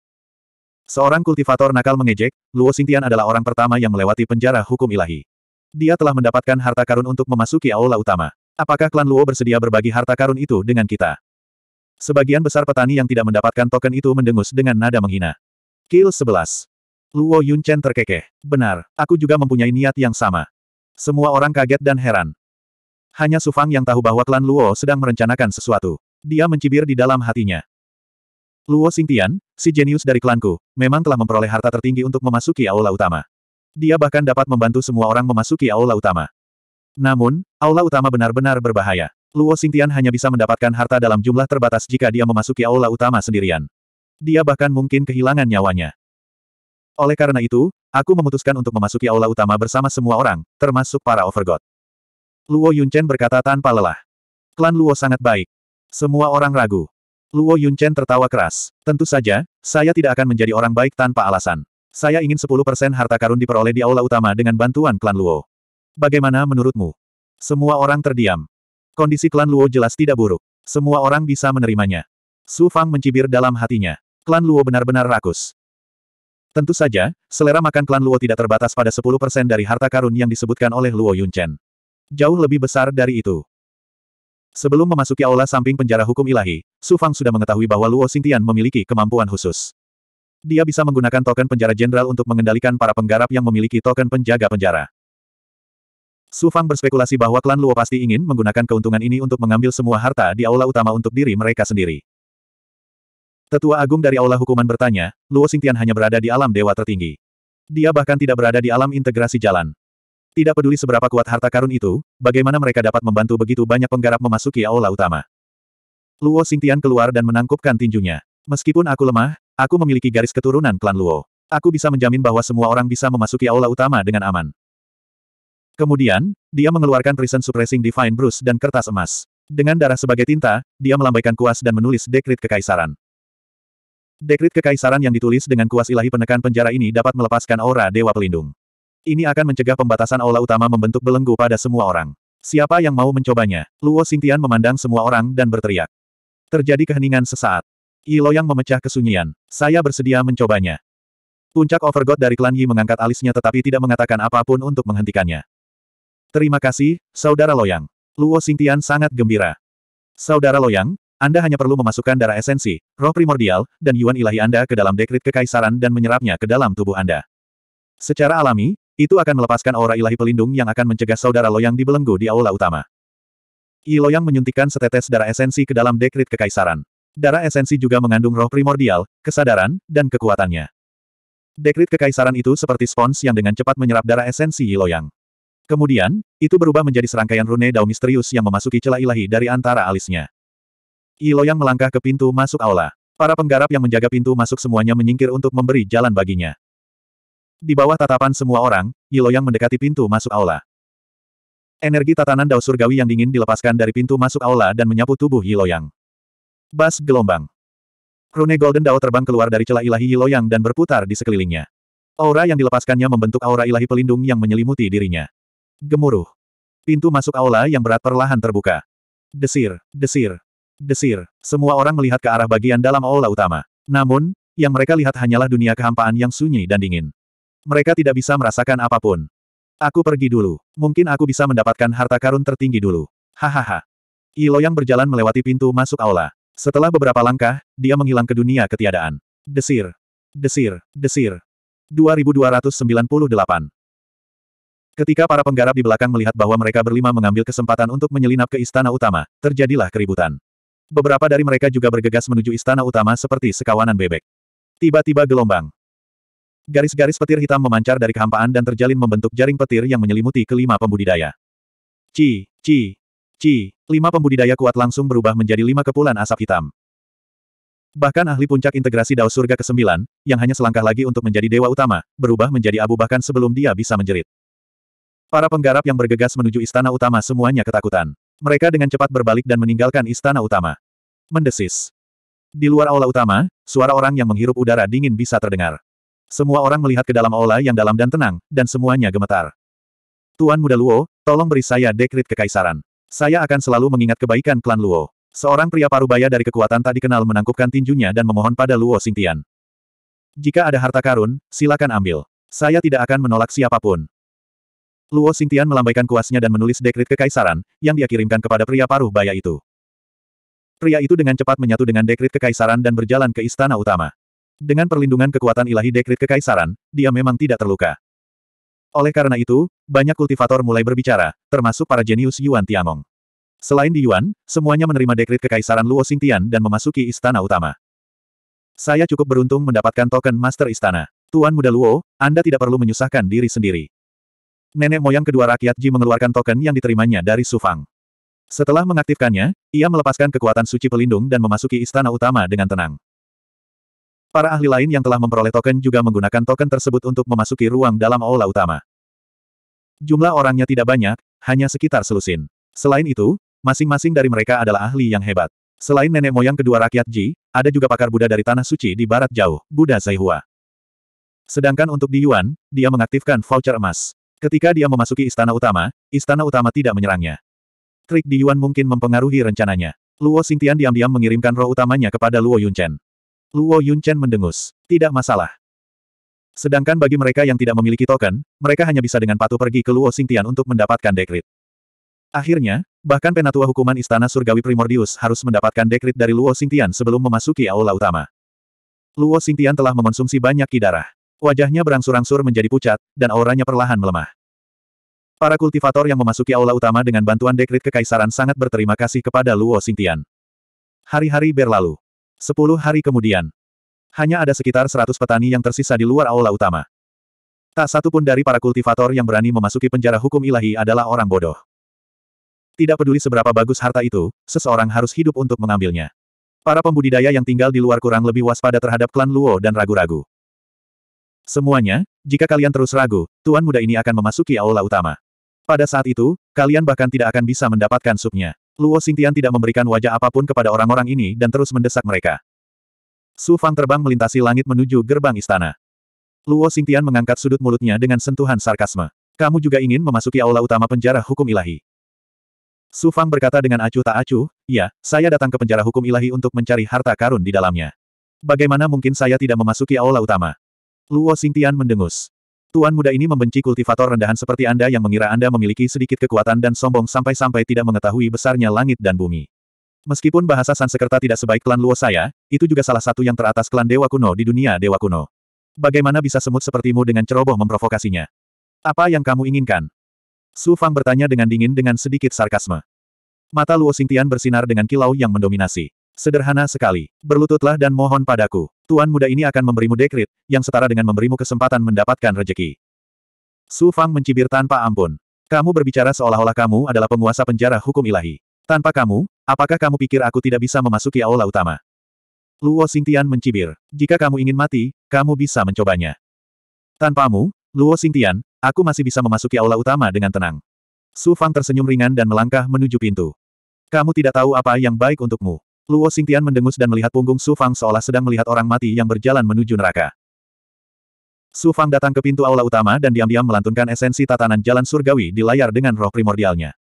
Seorang kultivator nakal mengejek, Luo Xingtian adalah orang pertama yang melewati penjara hukum ilahi. Dia telah mendapatkan harta karun untuk memasuki aula utama. Apakah klan Luo bersedia berbagi harta karun itu dengan kita? Sebagian besar petani yang tidak mendapatkan token itu mendengus dengan nada menghina. Kill 11. Luo Yunchen terkekeh. Benar, aku juga mempunyai niat yang sama. Semua orang kaget dan heran. Hanya Sufang yang tahu bahwa klan Luo sedang merencanakan sesuatu. Dia mencibir di dalam hatinya. Luo Xingtian, si jenius dari klanku, memang telah memperoleh harta tertinggi untuk memasuki aula utama. Dia bahkan dapat membantu semua orang memasuki aula utama. Namun, aula utama benar-benar berbahaya. Luo Xingtian hanya bisa mendapatkan harta dalam jumlah terbatas jika dia memasuki aula utama sendirian. Dia bahkan mungkin kehilangan nyawanya. Oleh karena itu, aku memutuskan untuk memasuki aula utama bersama semua orang, termasuk para Overgod. Luo Yunchen berkata tanpa lelah. Klan Luo sangat baik. Semua orang ragu. Luo Yunchen tertawa keras. Tentu saja, saya tidak akan menjadi orang baik tanpa alasan. Saya ingin 10% harta karun diperoleh di aula utama dengan bantuan klan Luo. Bagaimana menurutmu? Semua orang terdiam. Kondisi klan Luo jelas tidak buruk. Semua orang bisa menerimanya. Su Fang mencibir dalam hatinya. Klan Luo benar-benar rakus. Tentu saja, selera makan klan Luo tidak terbatas pada 10% dari harta karun yang disebutkan oleh Luo Yunchen. Jauh lebih besar dari itu. Sebelum memasuki aula samping penjara hukum ilahi, Su Fang sudah mengetahui bahwa Luo Xingtian memiliki kemampuan khusus. Dia bisa menggunakan token penjara jenderal untuk mengendalikan para penggarap yang memiliki token penjaga penjara. Su Fang berspekulasi bahwa klan Luo pasti ingin menggunakan keuntungan ini untuk mengambil semua harta di aula utama untuk diri mereka sendiri. Tetua Agung dari Aula Hukuman bertanya, Luo Xingtian hanya berada di alam dewa tertinggi. Dia bahkan tidak berada di alam integrasi jalan. Tidak peduli seberapa kuat harta karun itu, bagaimana mereka dapat membantu begitu banyak penggarap memasuki aula utama. Luo Xingtian keluar dan menangkupkan tinjunya. Meskipun aku lemah, aku memiliki garis keturunan klan Luo. Aku bisa menjamin bahwa semua orang bisa memasuki aula utama dengan aman. Kemudian, dia mengeluarkan Prison Suppressing Divine Bruce dan kertas emas. Dengan darah sebagai tinta, dia melambaikan kuas dan menulis dekrit kekaisaran. Dekrit kekaisaran yang ditulis dengan kuas ilahi penekan penjara ini dapat melepaskan aura Dewa Pelindung. Ini akan mencegah pembatasan aula utama membentuk belenggu pada semua orang. Siapa yang mau mencobanya? Luo Xingtian memandang semua orang dan berteriak. Terjadi keheningan sesaat. Yilo yang memecah kesunyian. Saya bersedia mencobanya. Puncak Overgod dari klan Yi mengangkat alisnya tetapi tidak mengatakan apapun untuk menghentikannya. Terima kasih, Saudara Loyang. Luo Xingtian sangat gembira. Saudara Loyang, Anda hanya perlu memasukkan darah esensi, roh primordial, dan yuan ilahi Anda ke dalam dekrit kekaisaran dan menyerapnya ke dalam tubuh Anda. Secara alami, itu akan melepaskan aura ilahi pelindung yang akan mencegah Saudara Loyang dibelenggu di aula utama. Yi Loyang menyuntikkan setetes darah esensi ke dalam dekrit kekaisaran. Darah esensi juga mengandung roh primordial, kesadaran, dan kekuatannya. Dekrit kekaisaran itu seperti spons yang dengan cepat menyerap darah esensi Yi Loyang. Kemudian, itu berubah menjadi serangkaian rune dao misterius yang memasuki celah ilahi dari antara alisnya. Yang melangkah ke pintu masuk aula. Para penggarap yang menjaga pintu masuk semuanya menyingkir untuk memberi jalan baginya. Di bawah tatapan semua orang, Yang mendekati pintu masuk aula. Energi tatanan dao surgawi yang dingin dilepaskan dari pintu masuk aula dan menyapu tubuh Yang. Bas gelombang. Rune Golden Dao terbang keluar dari celah ilahi Yang dan berputar di sekelilingnya. Aura yang dilepaskannya membentuk aura ilahi pelindung yang menyelimuti dirinya. Gemuruh. Pintu masuk aula yang berat perlahan terbuka. Desir, desir, desir. Semua orang melihat ke arah bagian dalam aula utama. Namun, yang mereka lihat hanyalah dunia kehampaan yang sunyi dan dingin. Mereka tidak bisa merasakan apapun. Aku pergi dulu. Mungkin aku bisa mendapatkan harta karun tertinggi dulu. Hahaha. Ilo yang berjalan melewati pintu masuk aula. Setelah beberapa langkah, dia menghilang ke dunia ketiadaan. Desir. Desir. Desir. 2298. Ketika para penggarap di belakang melihat bahwa mereka berlima mengambil kesempatan untuk menyelinap ke istana utama, terjadilah keributan. Beberapa dari mereka juga bergegas menuju istana utama seperti sekawanan bebek. Tiba-tiba gelombang. Garis-garis petir hitam memancar dari kehampaan dan terjalin membentuk jaring petir yang menyelimuti kelima pembudidaya. Ci, ci, ci, lima pembudidaya kuat langsung berubah menjadi lima kepulan asap hitam. Bahkan ahli puncak integrasi Dao Surga ke-9, yang hanya selangkah lagi untuk menjadi dewa utama, berubah menjadi abu bahkan sebelum dia bisa menjerit. Para penggarap yang bergegas menuju istana utama semuanya ketakutan. Mereka dengan cepat berbalik dan meninggalkan istana utama. Mendesis. Di luar aula utama, suara orang yang menghirup udara dingin bisa terdengar. Semua orang melihat ke dalam aula yang dalam dan tenang, dan semuanya gemetar. Tuan Muda Luo, tolong beri saya dekrit kekaisaran. Saya akan selalu mengingat kebaikan klan Luo. Seorang pria parubaya dari kekuatan tak dikenal menangkupkan tinjunya dan memohon pada Luo Singtian. Jika ada harta karun, silakan ambil. Saya tidak akan menolak siapapun. Luo Xingtian melambaikan kuasnya dan menulis dekrit kekaisaran, yang dia kirimkan kepada pria paruh baya itu. Pria itu dengan cepat menyatu dengan dekrit kekaisaran dan berjalan ke istana utama. Dengan perlindungan kekuatan ilahi dekrit kekaisaran, dia memang tidak terluka. Oleh karena itu, banyak kultivator mulai berbicara, termasuk para jenius Yuan Tiangong. Selain di Yuan, semuanya menerima dekrit kekaisaran Luo Xingtian dan memasuki istana utama. Saya cukup beruntung mendapatkan token Master Istana. Tuan Muda Luo, Anda tidak perlu menyusahkan diri sendiri. Nenek moyang kedua rakyat Ji mengeluarkan token yang diterimanya dari Sufang. Setelah mengaktifkannya, ia melepaskan kekuatan suci pelindung dan memasuki istana utama dengan tenang. Para ahli lain yang telah memperoleh token juga menggunakan token tersebut untuk memasuki ruang dalam aula utama. Jumlah orangnya tidak banyak, hanya sekitar selusin. Selain itu, masing-masing dari mereka adalah ahli yang hebat. Selain nenek moyang kedua rakyat Ji, ada juga pakar Buddha dari Tanah Suci di barat jauh, Buddha Zaihua. Sedangkan untuk di Yuan, dia mengaktifkan voucher emas. Ketika dia memasuki istana utama, istana utama tidak menyerangnya. Trik Di Yuan mungkin mempengaruhi rencananya. Luo Xingtian diam-diam mengirimkan roh utamanya kepada Luo Yunchen. Luo Yunchen mendengus. Tidak masalah. Sedangkan bagi mereka yang tidak memiliki token, mereka hanya bisa dengan patuh pergi ke Luo Xingtian untuk mendapatkan dekrit. Akhirnya, bahkan penatua hukuman Istana Surgawi Primordius harus mendapatkan dekrit dari Luo Xingtian sebelum memasuki aula utama. Luo Xingtian telah mengonsumsi banyak ki darah. Wajahnya berangsur-angsur menjadi pucat, dan auranya perlahan melemah. Para kultivator yang memasuki aula utama dengan bantuan dekrit kekaisaran sangat berterima kasih kepada Luo Xingtian. Hari-hari berlalu. Sepuluh hari kemudian. Hanya ada sekitar seratus petani yang tersisa di luar aula utama. Tak satu pun dari para kultivator yang berani memasuki penjara hukum ilahi adalah orang bodoh. Tidak peduli seberapa bagus harta itu, seseorang harus hidup untuk mengambilnya. Para pembudidaya yang tinggal di luar kurang lebih waspada terhadap klan Luo dan ragu-ragu. Semuanya, jika kalian terus ragu, Tuan Muda ini akan memasuki aula utama. Pada saat itu, kalian bahkan tidak akan bisa mendapatkan supnya. Luo Xingtian tidak memberikan wajah apapun kepada orang-orang ini dan terus mendesak mereka. Su Fang terbang melintasi langit menuju gerbang istana. Luo Xingtian mengangkat sudut mulutnya dengan sentuhan sarkasme. Kamu juga ingin memasuki aula utama penjara hukum ilahi. Su Fang berkata dengan acuh tak acuh, ya, saya datang ke penjara hukum ilahi untuk mencari harta karun di dalamnya. Bagaimana mungkin saya tidak memasuki aula utama? Luo Xingtian mendengus. Tuan muda ini membenci kultivator rendahan seperti Anda yang mengira Anda memiliki sedikit kekuatan dan sombong sampai-sampai tidak mengetahui besarnya langit dan bumi. Meskipun bahasa Sansekerta tidak sebaik klan Luo saya, itu juga salah satu yang teratas klan Dewa Kuno di dunia Dewa Kuno. Bagaimana bisa semut sepertimu dengan ceroboh memprovokasinya? Apa yang kamu inginkan? Su Fang bertanya dengan dingin dengan sedikit sarkasme. Mata Luo Xingtian bersinar dengan kilau yang mendominasi. Sederhana sekali. Berlututlah dan mohon padaku. Tuan muda ini akan memberimu dekrit, yang setara dengan memberimu kesempatan mendapatkan rejeki. Su Fang mencibir tanpa ampun. Kamu berbicara seolah-olah kamu adalah penguasa penjara hukum ilahi. Tanpa kamu, apakah kamu pikir aku tidak bisa memasuki aula utama? Luo Xingtian mencibir. Jika kamu ingin mati, kamu bisa mencobanya. Tanpamu, Luo Xingtian, aku masih bisa memasuki aula utama dengan tenang. Su Fang tersenyum ringan dan melangkah menuju pintu. Kamu tidak tahu apa yang baik untukmu. Luo Xingtian mendengus dan melihat punggung Su Fang seolah sedang melihat orang mati yang berjalan menuju neraka. Su Fang datang ke pintu aula utama dan diam-diam melantunkan esensi tatanan jalan surgawi di layar dengan roh primordialnya.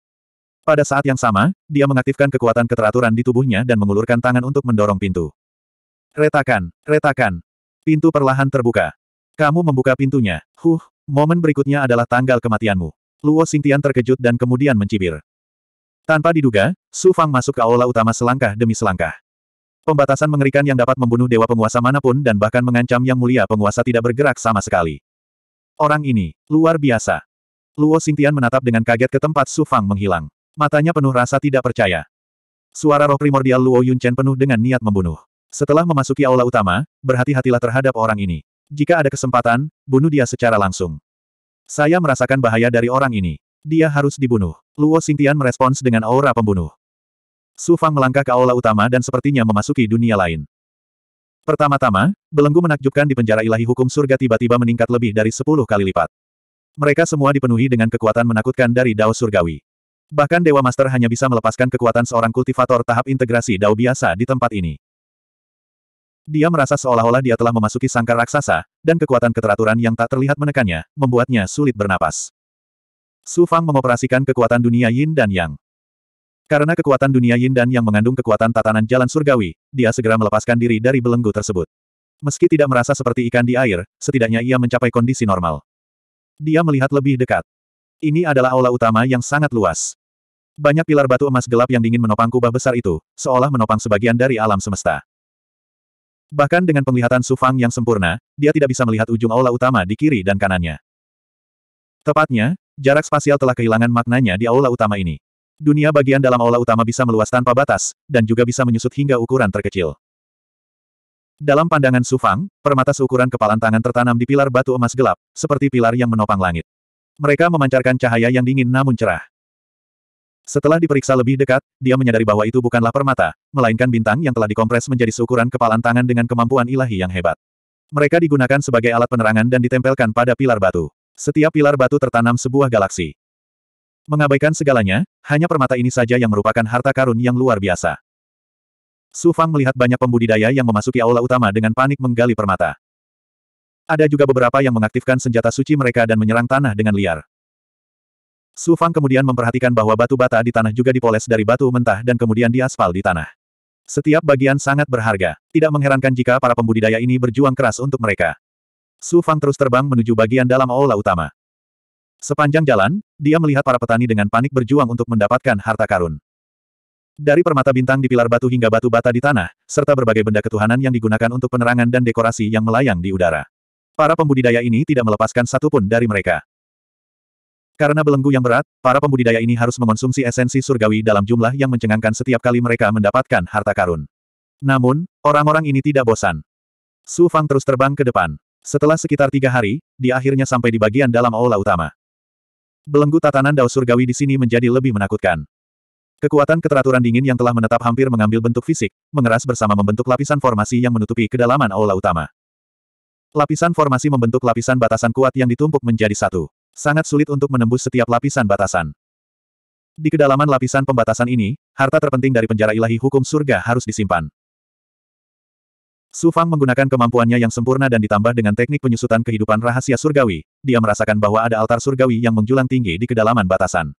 Pada saat yang sama, dia mengaktifkan kekuatan keteraturan di tubuhnya dan mengulurkan tangan untuk mendorong pintu. Retakan, retakan. Pintu perlahan terbuka. Kamu membuka pintunya. Huh, momen berikutnya adalah tanggal kematianmu. Luo Xingtian terkejut dan kemudian mencibir. Tanpa diduga, Su Fang masuk ke aula utama selangkah demi selangkah. Pembatasan mengerikan yang dapat membunuh dewa penguasa manapun dan bahkan mengancam yang mulia penguasa tidak bergerak sama sekali. Orang ini, luar biasa. Luo Xingtian menatap dengan kaget ke tempat Su Fang menghilang. Matanya penuh rasa tidak percaya. Suara roh primordial Luo Yunchen penuh dengan niat membunuh. Setelah memasuki aula utama, berhati-hatilah terhadap orang ini. Jika ada kesempatan, bunuh dia secara langsung. Saya merasakan bahaya dari orang ini. Dia harus dibunuh. Luo Xingtian merespons dengan aura pembunuh. Su Fang melangkah ke aula utama dan sepertinya memasuki dunia lain. Pertama-tama, belenggu menakjubkan di penjara ilahi hukum surga tiba-tiba meningkat lebih dari sepuluh kali lipat. Mereka semua dipenuhi dengan kekuatan menakutkan dari Dao Surgawi. Bahkan Dewa Master hanya bisa melepaskan kekuatan seorang kultivator tahap integrasi Dao biasa di tempat ini. Dia merasa seolah-olah dia telah memasuki sangkar raksasa, dan kekuatan keteraturan yang tak terlihat menekannya, membuatnya sulit bernapas. Su Fang mengoperasikan kekuatan dunia Yin dan Yang. Karena kekuatan dunia Yin dan Yang mengandung kekuatan tatanan jalan surgawi, dia segera melepaskan diri dari belenggu tersebut. Meski tidak merasa seperti ikan di air, setidaknya ia mencapai kondisi normal. Dia melihat lebih dekat. Ini adalah aula utama yang sangat luas. Banyak pilar batu emas gelap yang dingin menopang kubah besar itu, seolah menopang sebagian dari alam semesta. Bahkan dengan penglihatan Su Fang yang sempurna, dia tidak bisa melihat ujung aula utama di kiri dan kanannya. Tepatnya, Jarak spasial telah kehilangan maknanya di aula utama ini. Dunia bagian dalam aula utama bisa meluas tanpa batas, dan juga bisa menyusut hingga ukuran terkecil. Dalam pandangan Sufang, permata seukuran kepalan tangan tertanam di pilar batu emas gelap, seperti pilar yang menopang langit. Mereka memancarkan cahaya yang dingin namun cerah. Setelah diperiksa lebih dekat, dia menyadari bahwa itu bukanlah permata, melainkan bintang yang telah dikompres menjadi seukuran kepalan tangan dengan kemampuan ilahi yang hebat. Mereka digunakan sebagai alat penerangan dan ditempelkan pada pilar batu. Setiap pilar batu tertanam sebuah galaksi. Mengabaikan segalanya, hanya permata ini saja yang merupakan harta karun yang luar biasa. Su Fang melihat banyak pembudidaya yang memasuki aula utama dengan panik menggali permata. Ada juga beberapa yang mengaktifkan senjata suci mereka dan menyerang tanah dengan liar. Su Fang kemudian memperhatikan bahwa batu bata di tanah juga dipoles dari batu mentah dan kemudian diaspal di tanah. Setiap bagian sangat berharga. Tidak mengherankan jika para pembudidaya ini berjuang keras untuk mereka. Su Fang terus terbang menuju bagian dalam aula utama. Sepanjang jalan, dia melihat para petani dengan panik berjuang untuk mendapatkan harta karun. Dari permata bintang di pilar batu hingga batu bata di tanah, serta berbagai benda ketuhanan yang digunakan untuk penerangan dan dekorasi yang melayang di udara. Para pembudidaya ini tidak melepaskan satupun dari mereka. Karena belenggu yang berat, para pembudidaya ini harus mengonsumsi esensi surgawi dalam jumlah yang mencengangkan setiap kali mereka mendapatkan harta karun. Namun, orang-orang ini tidak bosan. Su Fang terus terbang ke depan. Setelah sekitar tiga hari, dia akhirnya sampai di bagian dalam aula utama. Belenggu tatanan Dao Surgawi di sini menjadi lebih menakutkan. Kekuatan keteraturan dingin yang telah menetap hampir mengambil bentuk fisik, mengeras bersama membentuk lapisan formasi yang menutupi kedalaman aula utama. Lapisan formasi membentuk lapisan batasan kuat yang ditumpuk menjadi satu. Sangat sulit untuk menembus setiap lapisan batasan. Di kedalaman lapisan pembatasan ini, harta terpenting dari penjara ilahi hukum surga harus disimpan. Su Fang menggunakan kemampuannya yang sempurna dan ditambah dengan teknik penyusutan kehidupan rahasia surgawi, dia merasakan bahwa ada altar surgawi yang menjulang tinggi di kedalaman batasan.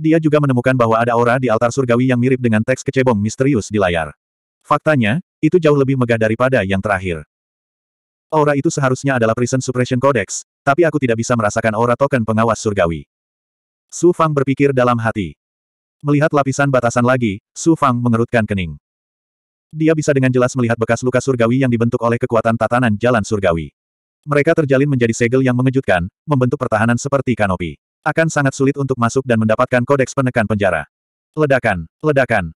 Dia juga menemukan bahwa ada aura di altar surgawi yang mirip dengan teks kecebong misterius di layar. Faktanya, itu jauh lebih megah daripada yang terakhir. Aura itu seharusnya adalah Prison Suppression Codex, tapi aku tidak bisa merasakan aura token pengawas surgawi. Su Fang berpikir dalam hati. Melihat lapisan batasan lagi, Su Fang mengerutkan kening. Dia bisa dengan jelas melihat bekas luka surgawi yang dibentuk oleh kekuatan tatanan jalan surgawi. Mereka terjalin menjadi segel yang mengejutkan, membentuk pertahanan seperti kanopi. Akan sangat sulit untuk masuk dan mendapatkan kodeks penekan penjara. Ledakan, ledakan.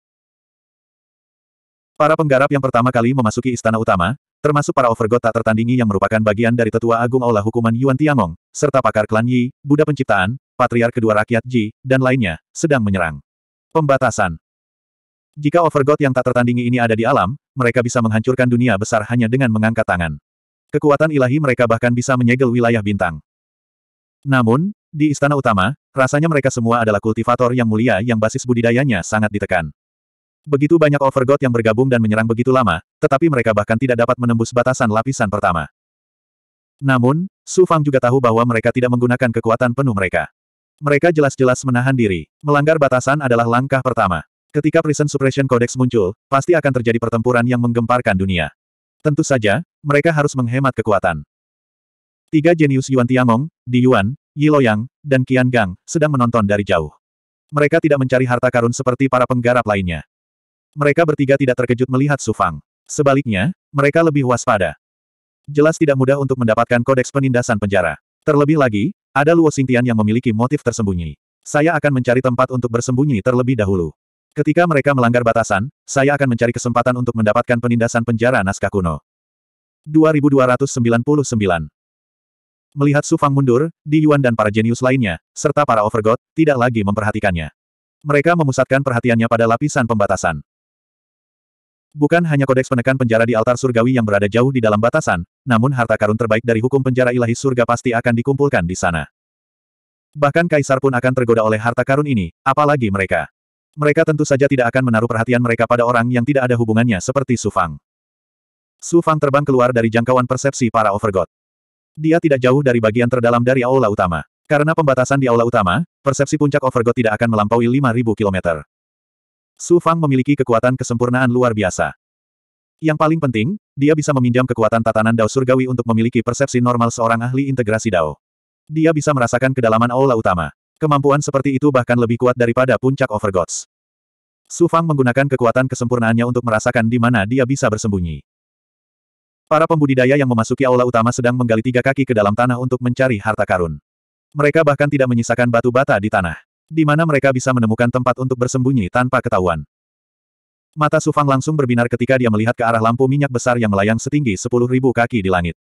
Para penggarap yang pertama kali memasuki istana utama, termasuk para overgod tak tertandingi yang merupakan bagian dari tetua agung olah hukuman Yuan Tiangong, serta pakar klan Yi, Buddha penciptaan, patriar kedua rakyat Ji, dan lainnya, sedang menyerang. Pembatasan. Jika Overgod yang tak tertandingi ini ada di alam, mereka bisa menghancurkan dunia besar hanya dengan mengangkat tangan. Kekuatan ilahi mereka bahkan bisa menyegel wilayah bintang. Namun, di istana utama, rasanya mereka semua adalah kultivator yang mulia yang basis budidayanya sangat ditekan. Begitu banyak overgod yang bergabung dan menyerang begitu lama, tetapi mereka bahkan tidak dapat menembus batasan lapisan pertama. Namun, Su Fang juga tahu bahwa mereka tidak menggunakan kekuatan penuh mereka. Mereka jelas-jelas menahan diri. Melanggar batasan adalah langkah pertama. Ketika Prison Suppression Codex muncul, pasti akan terjadi pertempuran yang menggemparkan dunia. Tentu saja, mereka harus menghemat kekuatan. Tiga jenius Yuan Tiangong, Di Yuan, Yi Loyang, dan Qian Gang, sedang menonton dari jauh. Mereka tidak mencari harta karun seperti para penggarap lainnya. Mereka bertiga tidak terkejut melihat Su Fang. Sebaliknya, mereka lebih waspada. Jelas tidak mudah untuk mendapatkan kodeks penindasan penjara. Terlebih lagi, ada Luo Xingtian yang memiliki motif tersembunyi. Saya akan mencari tempat untuk bersembunyi terlebih dahulu. Ketika mereka melanggar batasan, saya akan mencari kesempatan untuk mendapatkan penindasan penjara naskah kuno. 2299 Melihat Sufang mundur, Di Yuan dan para jenius lainnya, serta para overgod, tidak lagi memperhatikannya. Mereka memusatkan perhatiannya pada lapisan pembatasan. Bukan hanya kodeks penekan penjara di altar surgawi yang berada jauh di dalam batasan, namun harta karun terbaik dari hukum penjara ilahi surga pasti akan dikumpulkan di sana. Bahkan kaisar pun akan tergoda oleh harta karun ini, apalagi mereka. Mereka tentu saja tidak akan menaruh perhatian mereka pada orang yang tidak ada hubungannya seperti Su Fang. Su Fang terbang keluar dari jangkauan persepsi para Overgod. Dia tidak jauh dari bagian terdalam dari aula utama. Karena pembatasan di aula utama, persepsi puncak Overgod tidak akan melampaui 5.000 km. Su Fang memiliki kekuatan kesempurnaan luar biasa. Yang paling penting, dia bisa meminjam kekuatan tatanan Dao Surgawi untuk memiliki persepsi normal seorang ahli integrasi Dao. Dia bisa merasakan kedalaman aula utama. Kemampuan seperti itu bahkan lebih kuat daripada puncak Overgods. Su Fang menggunakan kekuatan kesempurnaannya untuk merasakan di mana dia bisa bersembunyi. Para pembudidaya yang memasuki aula utama sedang menggali tiga kaki ke dalam tanah untuk mencari harta karun. Mereka bahkan tidak menyisakan batu bata di tanah. Di mana mereka bisa menemukan tempat untuk bersembunyi tanpa ketahuan. Mata Su Fang langsung berbinar ketika dia melihat ke arah lampu minyak besar yang melayang setinggi 10.000 kaki di langit.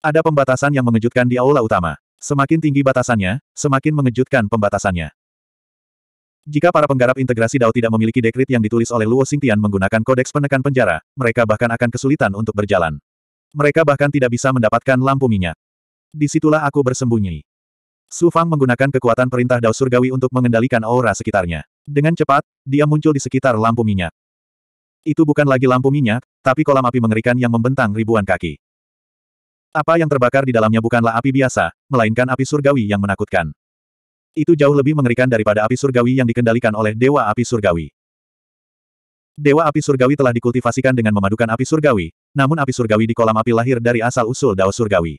Ada pembatasan yang mengejutkan di aula utama. Semakin tinggi batasannya, semakin mengejutkan pembatasannya. Jika para penggarap integrasi DAO tidak memiliki dekrit yang ditulis oleh Luo Xingtian menggunakan kodeks penekan penjara, mereka bahkan akan kesulitan untuk berjalan. Mereka bahkan tidak bisa mendapatkan lampu minyak. Disitulah aku bersembunyi. Su Fang menggunakan kekuatan perintah Dao Surgawi untuk mengendalikan aura sekitarnya. Dengan cepat, dia muncul di sekitar lampu minyak. Itu bukan lagi lampu minyak, tapi kolam api mengerikan yang membentang ribuan kaki. Apa yang terbakar di dalamnya bukanlah api biasa, melainkan api surgawi yang menakutkan. Itu jauh lebih mengerikan daripada api surgawi yang dikendalikan oleh Dewa Api Surgawi. Dewa Api Surgawi telah dikultivasikan dengan memadukan api surgawi, namun api surgawi di kolam api lahir dari asal-usul Dao Surgawi.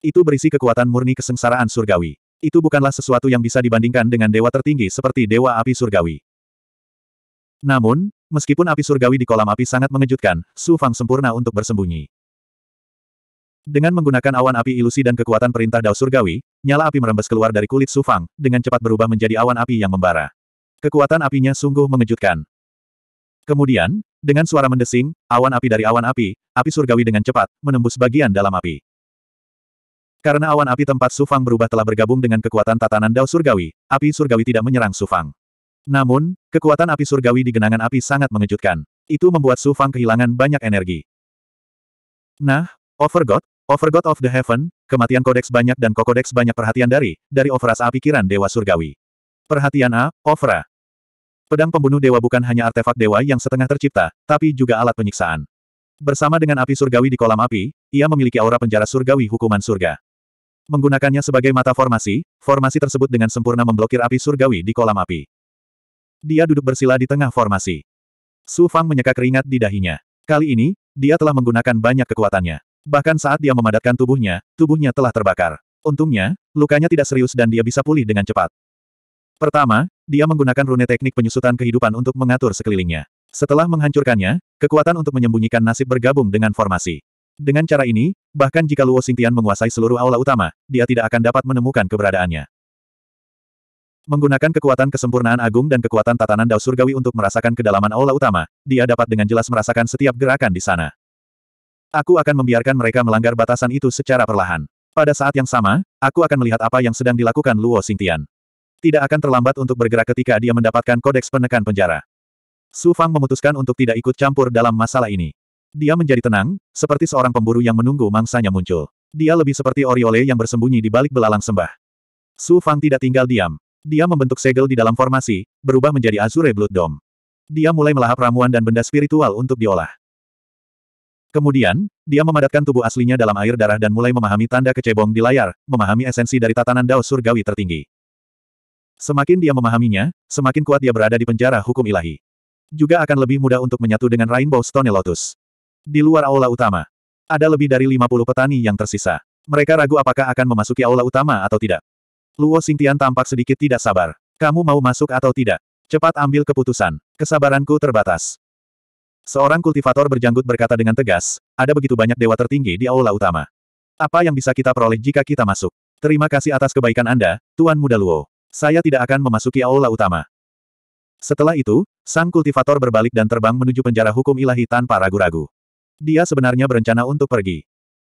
Itu berisi kekuatan murni kesengsaraan surgawi. Itu bukanlah sesuatu yang bisa dibandingkan dengan dewa tertinggi seperti Dewa Api Surgawi. Namun, meskipun api surgawi di kolam api sangat mengejutkan, Su Fang sempurna untuk bersembunyi. Dengan menggunakan awan api ilusi dan kekuatan perintah Dao Surgawi, nyala api merembes keluar dari kulit Sufang, dengan cepat berubah menjadi awan api yang membara. Kekuatan apinya sungguh mengejutkan. Kemudian, dengan suara mendesing, awan api dari awan api, api surgawi dengan cepat, menembus bagian dalam api. Karena awan api tempat Sufang berubah telah bergabung dengan kekuatan tatanan Dao Surgawi, api surgawi tidak menyerang Sufang. Namun, kekuatan api surgawi di genangan api sangat mengejutkan. Itu membuat Sufang kehilangan banyak energi. Nah, Overgod, Overgod of the Heaven, kematian kodeks banyak dan kokodeks banyak perhatian dari, dari Overas A pikiran Dewa Surgawi. Perhatian A, Ofra. Pedang pembunuh dewa bukan hanya artefak dewa yang setengah tercipta, tapi juga alat penyiksaan. Bersama dengan api surgawi di kolam api, ia memiliki aura penjara surgawi hukuman surga. Menggunakannya sebagai mata formasi, formasi tersebut dengan sempurna memblokir api surgawi di kolam api. Dia duduk bersila di tengah formasi. Su Fang menyeka keringat di dahinya. Kali ini, dia telah menggunakan banyak kekuatannya. Bahkan saat dia memadatkan tubuhnya, tubuhnya telah terbakar. Untungnya, lukanya tidak serius dan dia bisa pulih dengan cepat. Pertama, dia menggunakan rune teknik penyusutan kehidupan untuk mengatur sekelilingnya. Setelah menghancurkannya, kekuatan untuk menyembunyikan nasib bergabung dengan formasi. Dengan cara ini, bahkan jika Luo Xingtian menguasai seluruh aula utama, dia tidak akan dapat menemukan keberadaannya. Menggunakan kekuatan kesempurnaan agung dan kekuatan tatanan dao surgawi untuk merasakan kedalaman aula utama, dia dapat dengan jelas merasakan setiap gerakan di sana. Aku akan membiarkan mereka melanggar batasan itu secara perlahan. Pada saat yang sama, aku akan melihat apa yang sedang dilakukan Luo Xingtian. Tidak akan terlambat untuk bergerak ketika dia mendapatkan kodeks penekan penjara. Su Fang memutuskan untuk tidak ikut campur dalam masalah ini. Dia menjadi tenang, seperti seorang pemburu yang menunggu mangsanya muncul. Dia lebih seperti Oriole yang bersembunyi di balik belalang sembah. Su Fang tidak tinggal diam. Dia membentuk segel di dalam formasi, berubah menjadi Azure Blood Dome. Dia mulai melahap ramuan dan benda spiritual untuk diolah. Kemudian, dia memadatkan tubuh aslinya dalam air darah dan mulai memahami tanda kecebong di layar, memahami esensi dari tatanan dao surgawi tertinggi. Semakin dia memahaminya, semakin kuat dia berada di penjara hukum ilahi. Juga akan lebih mudah untuk menyatu dengan Rainbow Stone Lotus. Di luar aula utama, ada lebih dari 50 petani yang tersisa. Mereka ragu apakah akan memasuki aula utama atau tidak. Luo Xingtian tampak sedikit tidak sabar. Kamu mau masuk atau tidak? Cepat ambil keputusan. Kesabaranku terbatas. Seorang kultivator berjanggut berkata dengan tegas, ada begitu banyak dewa tertinggi di aula utama. Apa yang bisa kita peroleh jika kita masuk? Terima kasih atas kebaikan Anda, Tuan Muda Luo. Saya tidak akan memasuki aula utama. Setelah itu, sang kultivator berbalik dan terbang menuju penjara hukum ilahi tanpa ragu-ragu. Dia sebenarnya berencana untuk pergi.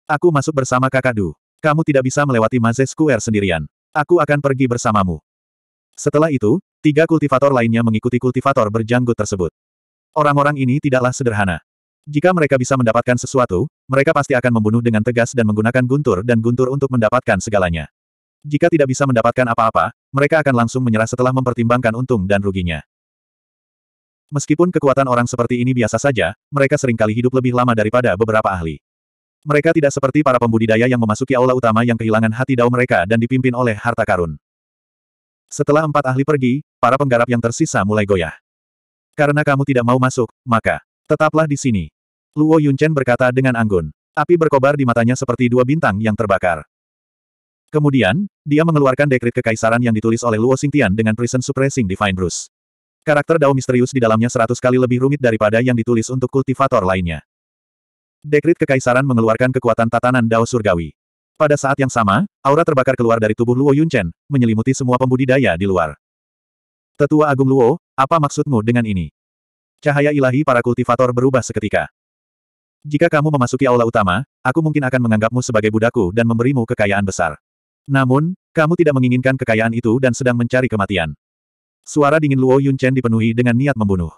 Aku masuk bersama kakak Du. Kamu tidak bisa melewati Maze Square sendirian. Aku akan pergi bersamamu. Setelah itu, tiga kultivator lainnya mengikuti kultivator berjanggut tersebut. Orang-orang ini tidaklah sederhana. Jika mereka bisa mendapatkan sesuatu, mereka pasti akan membunuh dengan tegas dan menggunakan guntur dan guntur untuk mendapatkan segalanya. Jika tidak bisa mendapatkan apa-apa, mereka akan langsung menyerah setelah mempertimbangkan untung dan ruginya. Meskipun kekuatan orang seperti ini biasa saja, mereka seringkali hidup lebih lama daripada beberapa ahli. Mereka tidak seperti para pembudidaya yang memasuki aula utama yang kehilangan hati dao mereka dan dipimpin oleh harta karun. Setelah empat ahli pergi, para penggarap yang tersisa mulai goyah. Karena kamu tidak mau masuk, maka tetaplah di sini. Luo Yunchen berkata dengan anggun. Api berkobar di matanya seperti dua bintang yang terbakar. Kemudian, dia mengeluarkan dekrit kekaisaran yang ditulis oleh Luo Xingtian dengan Prison Suppressing Divine Bruce. Karakter Dao misterius di dalamnya seratus kali lebih rumit daripada yang ditulis untuk kultivator lainnya. Dekrit kekaisaran mengeluarkan kekuatan tatanan Dao Surgawi. Pada saat yang sama, aura terbakar keluar dari tubuh Luo Yunchen, menyelimuti semua pembudidaya di luar. Tetua Agung Luo, apa maksudmu dengan ini? Cahaya ilahi para kultivator berubah seketika. Jika kamu memasuki aula utama, aku mungkin akan menganggapmu sebagai budaku dan memberimu kekayaan besar. Namun, kamu tidak menginginkan kekayaan itu dan sedang mencari kematian. Suara dingin Luo Yunchen dipenuhi dengan niat membunuh.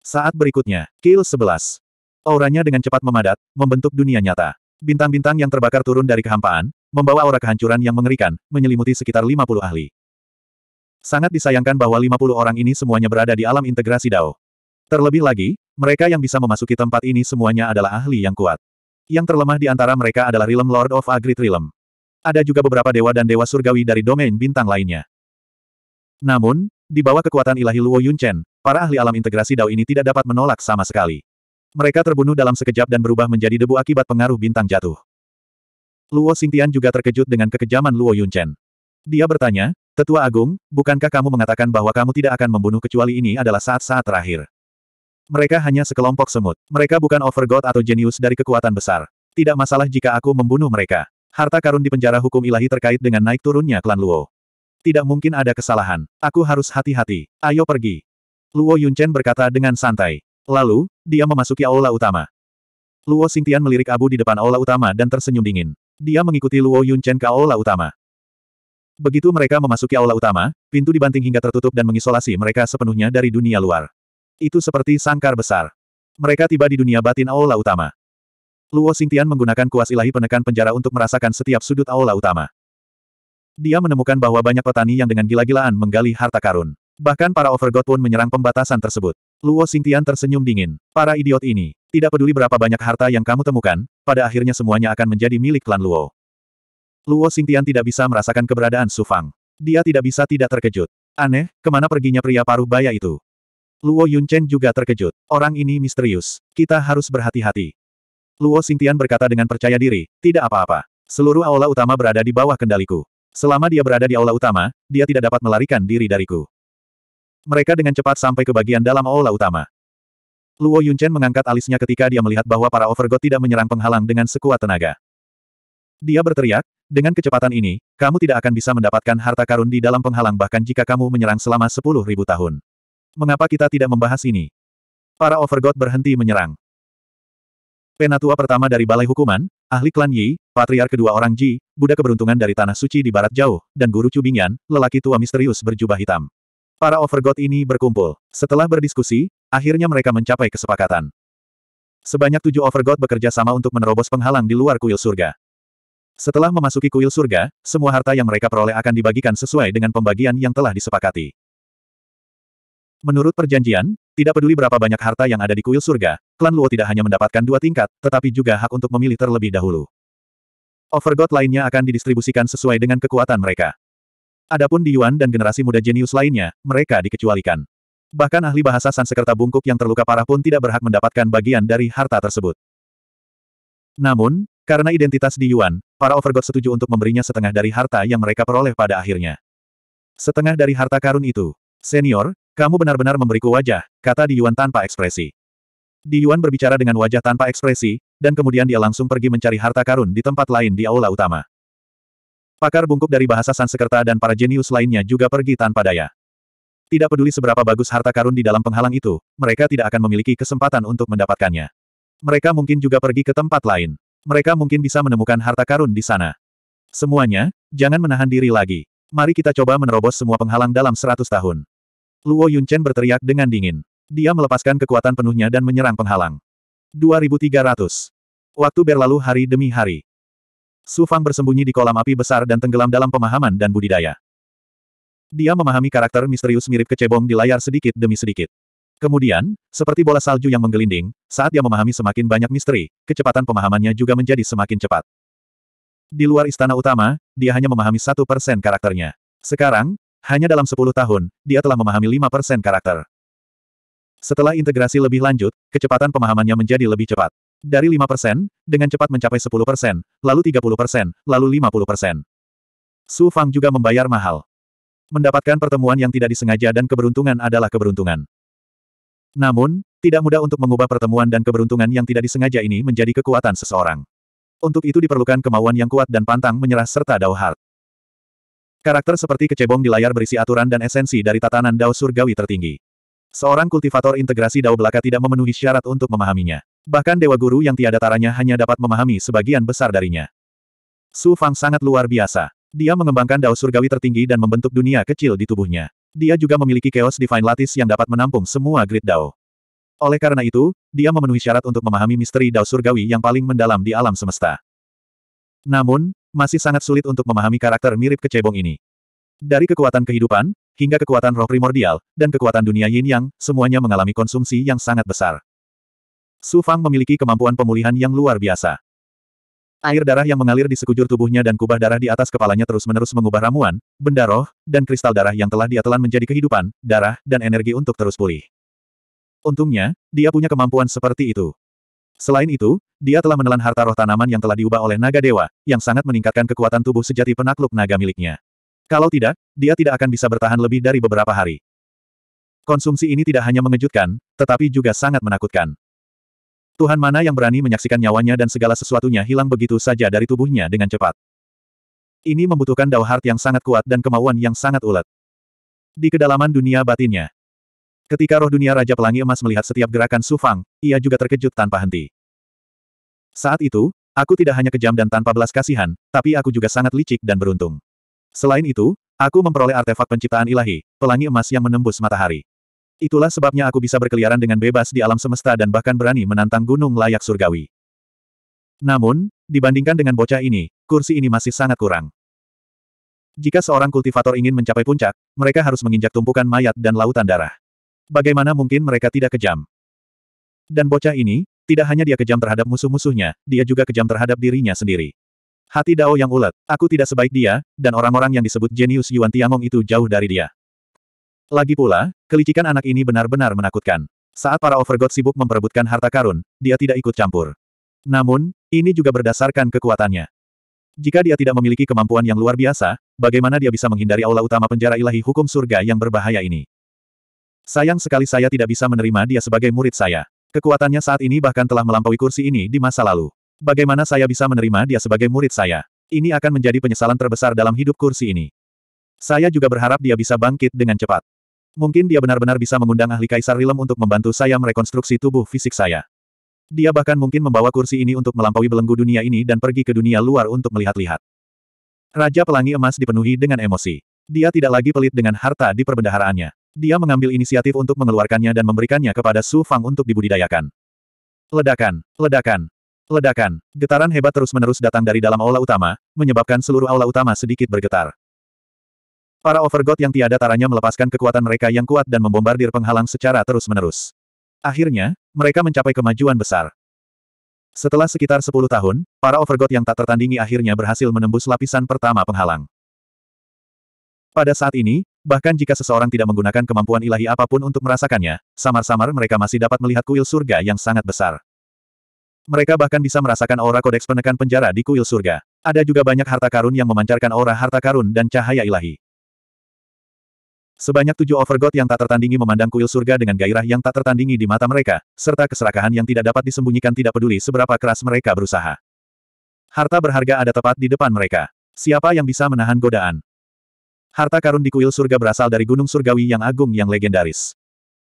Saat berikutnya, Kill 11. Auranya dengan cepat memadat, membentuk dunia nyata. Bintang-bintang yang terbakar turun dari kehampaan, membawa aura kehancuran yang mengerikan, menyelimuti sekitar 50 ahli. Sangat disayangkan bahwa 50 orang ini semuanya berada di alam integrasi Dao. Terlebih lagi, mereka yang bisa memasuki tempat ini semuanya adalah ahli yang kuat. Yang terlemah di antara mereka adalah Realm Lord of Agrit Realm. Ada juga beberapa dewa dan dewa surgawi dari domain bintang lainnya. Namun, di bawah kekuatan ilahi Luo Yunchen, para ahli alam integrasi Dao ini tidak dapat menolak sama sekali. Mereka terbunuh dalam sekejap dan berubah menjadi debu akibat pengaruh bintang jatuh. Luo Xingtian juga terkejut dengan kekejaman Luo Yunchen. Dia bertanya, Tetua Agung, bukankah kamu mengatakan bahwa kamu tidak akan membunuh kecuali ini adalah saat-saat terakhir? Mereka hanya sekelompok semut. Mereka bukan overgod atau jenius dari kekuatan besar. Tidak masalah jika aku membunuh mereka. Harta karun di penjara hukum ilahi terkait dengan naik turunnya klan Luo. Tidak mungkin ada kesalahan. Aku harus hati-hati. Ayo pergi. Luo Yunchen berkata dengan santai. Lalu, dia memasuki aula utama. Luo Xingtian melirik abu di depan aula utama dan tersenyum dingin. Dia mengikuti Luo Yunchen ke aula utama. Begitu mereka memasuki aula utama, pintu dibanting hingga tertutup dan mengisolasi mereka sepenuhnya dari dunia luar. Itu seperti sangkar besar. Mereka tiba di dunia batin aula utama. Luo Xingtian menggunakan kuas ilahi penekan penjara untuk merasakan setiap sudut aula utama. Dia menemukan bahwa banyak petani yang dengan gila-gilaan menggali harta karun. Bahkan para overgod pun menyerang pembatasan tersebut. Luo Xingtian tersenyum dingin. Para idiot ini, tidak peduli berapa banyak harta yang kamu temukan, pada akhirnya semuanya akan menjadi milik klan Luo. Luo Xingtian tidak bisa merasakan keberadaan Su Fang. Dia tidak bisa tidak terkejut. Aneh, kemana perginya pria paruh baya itu? Luo Yunchen juga terkejut. Orang ini misterius. Kita harus berhati-hati. Luo Xingtian berkata dengan percaya diri, tidak apa-apa. Seluruh aula utama berada di bawah kendaliku. Selama dia berada di aula utama, dia tidak dapat melarikan diri dariku. Mereka dengan cepat sampai ke bagian dalam aula utama. Luo Yunchen mengangkat alisnya ketika dia melihat bahwa para overgod tidak menyerang penghalang dengan sekuat tenaga. Dia berteriak, dengan kecepatan ini, kamu tidak akan bisa mendapatkan harta karun di dalam penghalang bahkan jika kamu menyerang selama sepuluh ribu tahun. Mengapa kita tidak membahas ini? Para Overgod berhenti menyerang. Penatua pertama dari Balai Hukuman, ahli klan Yi, patriar kedua orang Ji, Buddha keberuntungan dari Tanah Suci di Barat Jauh, dan Guru Cubingyan, lelaki tua misterius berjubah hitam. Para Overgod ini berkumpul. Setelah berdiskusi, akhirnya mereka mencapai kesepakatan. Sebanyak tujuh Overgod bekerja sama untuk menerobos penghalang di luar kuil surga. Setelah memasuki kuil surga, semua harta yang mereka peroleh akan dibagikan sesuai dengan pembagian yang telah disepakati. Menurut perjanjian, tidak peduli berapa banyak harta yang ada di kuil surga, klan Luo tidak hanya mendapatkan dua tingkat, tetapi juga hak untuk memilih terlebih dahulu. Overgod lainnya akan didistribusikan sesuai dengan kekuatan mereka. Adapun di Yuan dan generasi muda jenius lainnya, mereka dikecualikan. Bahkan ahli bahasa Sansekerta bungkuk yang terluka parah pun tidak berhak mendapatkan bagian dari harta tersebut. Namun, karena identitas di Yuan, para Overgod setuju untuk memberinya setengah dari harta yang mereka peroleh pada akhirnya. Setengah dari harta karun itu. Senior, kamu benar-benar memberiku wajah, kata di Yuan tanpa ekspresi. Di Yuan berbicara dengan wajah tanpa ekspresi, dan kemudian dia langsung pergi mencari harta karun di tempat lain di aula utama. Pakar bungkuk dari bahasa Sansekerta dan para jenius lainnya juga pergi tanpa daya. Tidak peduli seberapa bagus harta karun di dalam penghalang itu, mereka tidak akan memiliki kesempatan untuk mendapatkannya. Mereka mungkin juga pergi ke tempat lain. Mereka mungkin bisa menemukan harta karun di sana. Semuanya, jangan menahan diri lagi. Mari kita coba menerobos semua penghalang dalam seratus tahun. Luo Yunchen berteriak dengan dingin. Dia melepaskan kekuatan penuhnya dan menyerang penghalang. 2300. Waktu berlalu hari demi hari. Su Fang bersembunyi di kolam api besar dan tenggelam dalam pemahaman dan budidaya. Dia memahami karakter misterius mirip kecebong di layar sedikit demi sedikit. Kemudian, seperti bola salju yang menggelinding, saat dia memahami semakin banyak misteri, kecepatan pemahamannya juga menjadi semakin cepat. Di luar istana utama, dia hanya memahami satu persen karakternya. Sekarang, hanya dalam sepuluh tahun, dia telah memahami lima persen karakter. Setelah integrasi lebih lanjut, kecepatan pemahamannya menjadi lebih cepat. Dari lima persen, dengan cepat mencapai sepuluh persen, lalu tiga puluh persen, lalu lima puluh persen. Su Fang juga membayar mahal. Mendapatkan pertemuan yang tidak disengaja dan keberuntungan adalah keberuntungan. Namun, tidak mudah untuk mengubah pertemuan dan keberuntungan yang tidak disengaja ini menjadi kekuatan seseorang. Untuk itu diperlukan kemauan yang kuat dan pantang menyerah serta Dao Heart. Karakter seperti kecebong di layar berisi aturan dan esensi dari tatanan Dao surgawi tertinggi. Seorang kultivator integrasi Dao belaka tidak memenuhi syarat untuk memahaminya. Bahkan Dewa Guru yang tiada taranya hanya dapat memahami sebagian besar darinya. Su Fang sangat luar biasa. Dia mengembangkan Dao surgawi tertinggi dan membentuk dunia kecil di tubuhnya. Dia juga memiliki Chaos Divine Lattice yang dapat menampung semua Grid Dao. Oleh karena itu, dia memenuhi syarat untuk memahami misteri Dao Surgawi yang paling mendalam di alam semesta. Namun, masih sangat sulit untuk memahami karakter mirip kecebong ini. Dari kekuatan kehidupan, hingga kekuatan roh primordial, dan kekuatan dunia yin yang, semuanya mengalami konsumsi yang sangat besar. Su Fang memiliki kemampuan pemulihan yang luar biasa. Air darah yang mengalir di sekujur tubuhnya dan kubah darah di atas kepalanya terus-menerus mengubah ramuan, benda roh, dan kristal darah yang telah dia telan menjadi kehidupan, darah, dan energi untuk terus pulih. Untungnya, dia punya kemampuan seperti itu. Selain itu, dia telah menelan harta roh tanaman yang telah diubah oleh naga dewa, yang sangat meningkatkan kekuatan tubuh sejati penakluk naga miliknya. Kalau tidak, dia tidak akan bisa bertahan lebih dari beberapa hari. Konsumsi ini tidak hanya mengejutkan, tetapi juga sangat menakutkan. Tuhan mana yang berani menyaksikan nyawanya dan segala sesuatunya hilang begitu saja dari tubuhnya dengan cepat. Ini membutuhkan Dao Heart yang sangat kuat dan kemauan yang sangat ulet. Di kedalaman dunia batinnya. Ketika roh dunia Raja Pelangi Emas melihat setiap gerakan Su Fang, ia juga terkejut tanpa henti. Saat itu, aku tidak hanya kejam dan tanpa belas kasihan, tapi aku juga sangat licik dan beruntung. Selain itu, aku memperoleh artefak penciptaan ilahi, pelangi emas yang menembus matahari. Itulah sebabnya aku bisa berkeliaran dengan bebas di alam semesta dan bahkan berani menantang gunung layak surgawi. Namun, dibandingkan dengan bocah ini, kursi ini masih sangat kurang. Jika seorang kultivator ingin mencapai puncak, mereka harus menginjak tumpukan mayat dan lautan darah. Bagaimana mungkin mereka tidak kejam? Dan bocah ini, tidak hanya dia kejam terhadap musuh-musuhnya, dia juga kejam terhadap dirinya sendiri. Hati Dao yang ulet, aku tidak sebaik dia, dan orang-orang yang disebut jenius Yuan Tiangong itu jauh dari dia. Lagi pula, kelicikan anak ini benar-benar menakutkan. Saat para Overgod sibuk memperebutkan harta karun, dia tidak ikut campur. Namun, ini juga berdasarkan kekuatannya. Jika dia tidak memiliki kemampuan yang luar biasa, bagaimana dia bisa menghindari aula utama penjara ilahi hukum surga yang berbahaya ini? Sayang sekali saya tidak bisa menerima dia sebagai murid saya. Kekuatannya saat ini bahkan telah melampaui kursi ini di masa lalu. Bagaimana saya bisa menerima dia sebagai murid saya? Ini akan menjadi penyesalan terbesar dalam hidup kursi ini. Saya juga berharap dia bisa bangkit dengan cepat. Mungkin dia benar-benar bisa mengundang ahli kaisar Rilem untuk membantu saya merekonstruksi tubuh fisik saya. Dia bahkan mungkin membawa kursi ini untuk melampaui belenggu dunia ini dan pergi ke dunia luar untuk melihat-lihat. Raja Pelangi Emas dipenuhi dengan emosi. Dia tidak lagi pelit dengan harta di perbendaharaannya. Dia mengambil inisiatif untuk mengeluarkannya dan memberikannya kepada Su Fang untuk dibudidayakan. Ledakan, ledakan, ledakan. Getaran hebat terus-menerus datang dari dalam aula utama, menyebabkan seluruh aula utama sedikit bergetar. Para overgod yang tiada taranya melepaskan kekuatan mereka yang kuat dan membombardir penghalang secara terus-menerus. Akhirnya, mereka mencapai kemajuan besar. Setelah sekitar 10 tahun, para overgod yang tak tertandingi akhirnya berhasil menembus lapisan pertama penghalang. Pada saat ini, bahkan jika seseorang tidak menggunakan kemampuan ilahi apapun untuk merasakannya, samar-samar mereka masih dapat melihat kuil surga yang sangat besar. Mereka bahkan bisa merasakan aura kodeks penekan penjara di kuil surga. Ada juga banyak harta karun yang memancarkan aura harta karun dan cahaya ilahi. Sebanyak tujuh overgod yang tak tertandingi memandang kuil surga dengan gairah yang tak tertandingi di mata mereka, serta keserakahan yang tidak dapat disembunyikan tidak peduli seberapa keras mereka berusaha. Harta berharga ada tepat di depan mereka. Siapa yang bisa menahan godaan? Harta karun di kuil surga berasal dari gunung surgawi yang agung yang legendaris.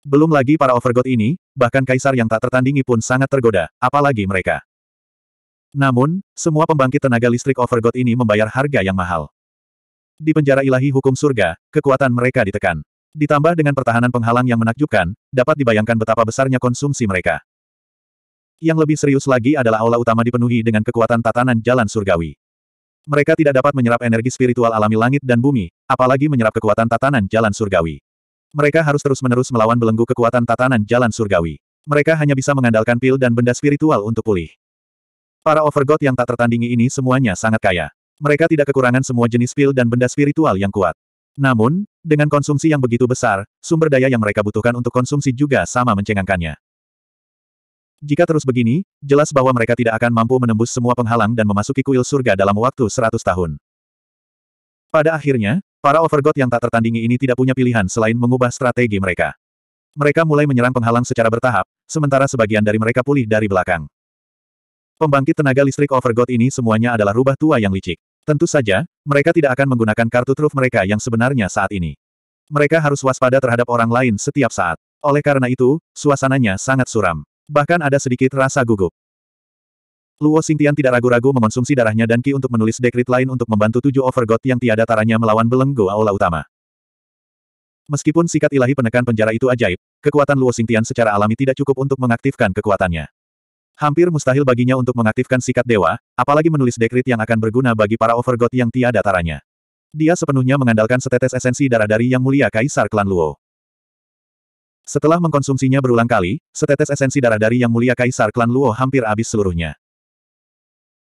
Belum lagi para overgod ini, bahkan kaisar yang tak tertandingi pun sangat tergoda, apalagi mereka. Namun, semua pembangkit tenaga listrik overgod ini membayar harga yang mahal. Di penjara ilahi hukum surga, kekuatan mereka ditekan. Ditambah dengan pertahanan penghalang yang menakjubkan, dapat dibayangkan betapa besarnya konsumsi mereka. Yang lebih serius lagi adalah aula utama dipenuhi dengan kekuatan tatanan jalan surgawi. Mereka tidak dapat menyerap energi spiritual alami langit dan bumi, apalagi menyerap kekuatan tatanan jalan surgawi. Mereka harus terus-menerus melawan belenggu kekuatan tatanan jalan surgawi. Mereka hanya bisa mengandalkan pil dan benda spiritual untuk pulih. Para overgod yang tak tertandingi ini semuanya sangat kaya. Mereka tidak kekurangan semua jenis pil dan benda spiritual yang kuat. Namun, dengan konsumsi yang begitu besar, sumber daya yang mereka butuhkan untuk konsumsi juga sama mencengangkannya. Jika terus begini, jelas bahwa mereka tidak akan mampu menembus semua penghalang dan memasuki kuil surga dalam waktu 100 tahun. Pada akhirnya, para overgod yang tak tertandingi ini tidak punya pilihan selain mengubah strategi mereka. Mereka mulai menyerang penghalang secara bertahap, sementara sebagian dari mereka pulih dari belakang. Pembangkit tenaga listrik overgod ini semuanya adalah rubah tua yang licik. Tentu saja, mereka tidak akan menggunakan kartu truf mereka yang sebenarnya saat ini. Mereka harus waspada terhadap orang lain setiap saat. Oleh karena itu, suasananya sangat suram. Bahkan ada sedikit rasa gugup. Luo Xingtian tidak ragu-ragu mengonsumsi darahnya dan Qi untuk menulis dekrit lain untuk membantu tujuh overgod yang tiada taranya melawan belenggu aula utama. Meskipun sikat ilahi penekan penjara itu ajaib, kekuatan Luo Xingtian secara alami tidak cukup untuk mengaktifkan kekuatannya. Hampir mustahil baginya untuk mengaktifkan sikat dewa, apalagi menulis dekrit yang akan berguna bagi para overgod yang tiada taranya. Dia sepenuhnya mengandalkan setetes esensi darah dari Yang Mulia Kaisar Klan Luo. Setelah mengkonsumsinya berulang kali, setetes esensi darah dari Yang Mulia Kaisar Klan Luo hampir habis seluruhnya.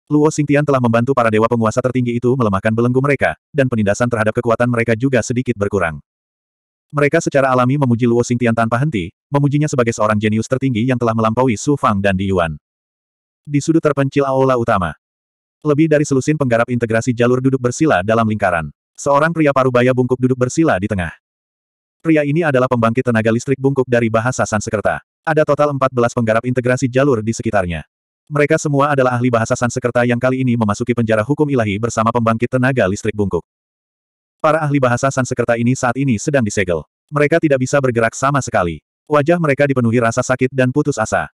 Luo Xingtian telah membantu para dewa penguasa tertinggi itu melemahkan belenggu mereka, dan penindasan terhadap kekuatan mereka juga sedikit berkurang. Mereka secara alami memuji Luo Xingtian tanpa henti, memujinya sebagai seorang jenius tertinggi yang telah melampaui Su Fang dan Di Yuan. Di sudut terpencil aula utama. Lebih dari selusin penggarap integrasi jalur duduk bersila dalam lingkaran. Seorang pria parubaya bungkuk duduk bersila di tengah. Pria ini adalah pembangkit tenaga listrik bungkuk dari bahasa Sansekerta. Ada total 14 penggarap integrasi jalur di sekitarnya. Mereka semua adalah ahli bahasa Sansekerta yang kali ini memasuki penjara hukum ilahi bersama pembangkit tenaga listrik bungkuk. Para ahli bahasa Sansekerta ini saat ini sedang disegel. Mereka tidak bisa bergerak sama sekali. Wajah mereka dipenuhi rasa sakit dan putus asa.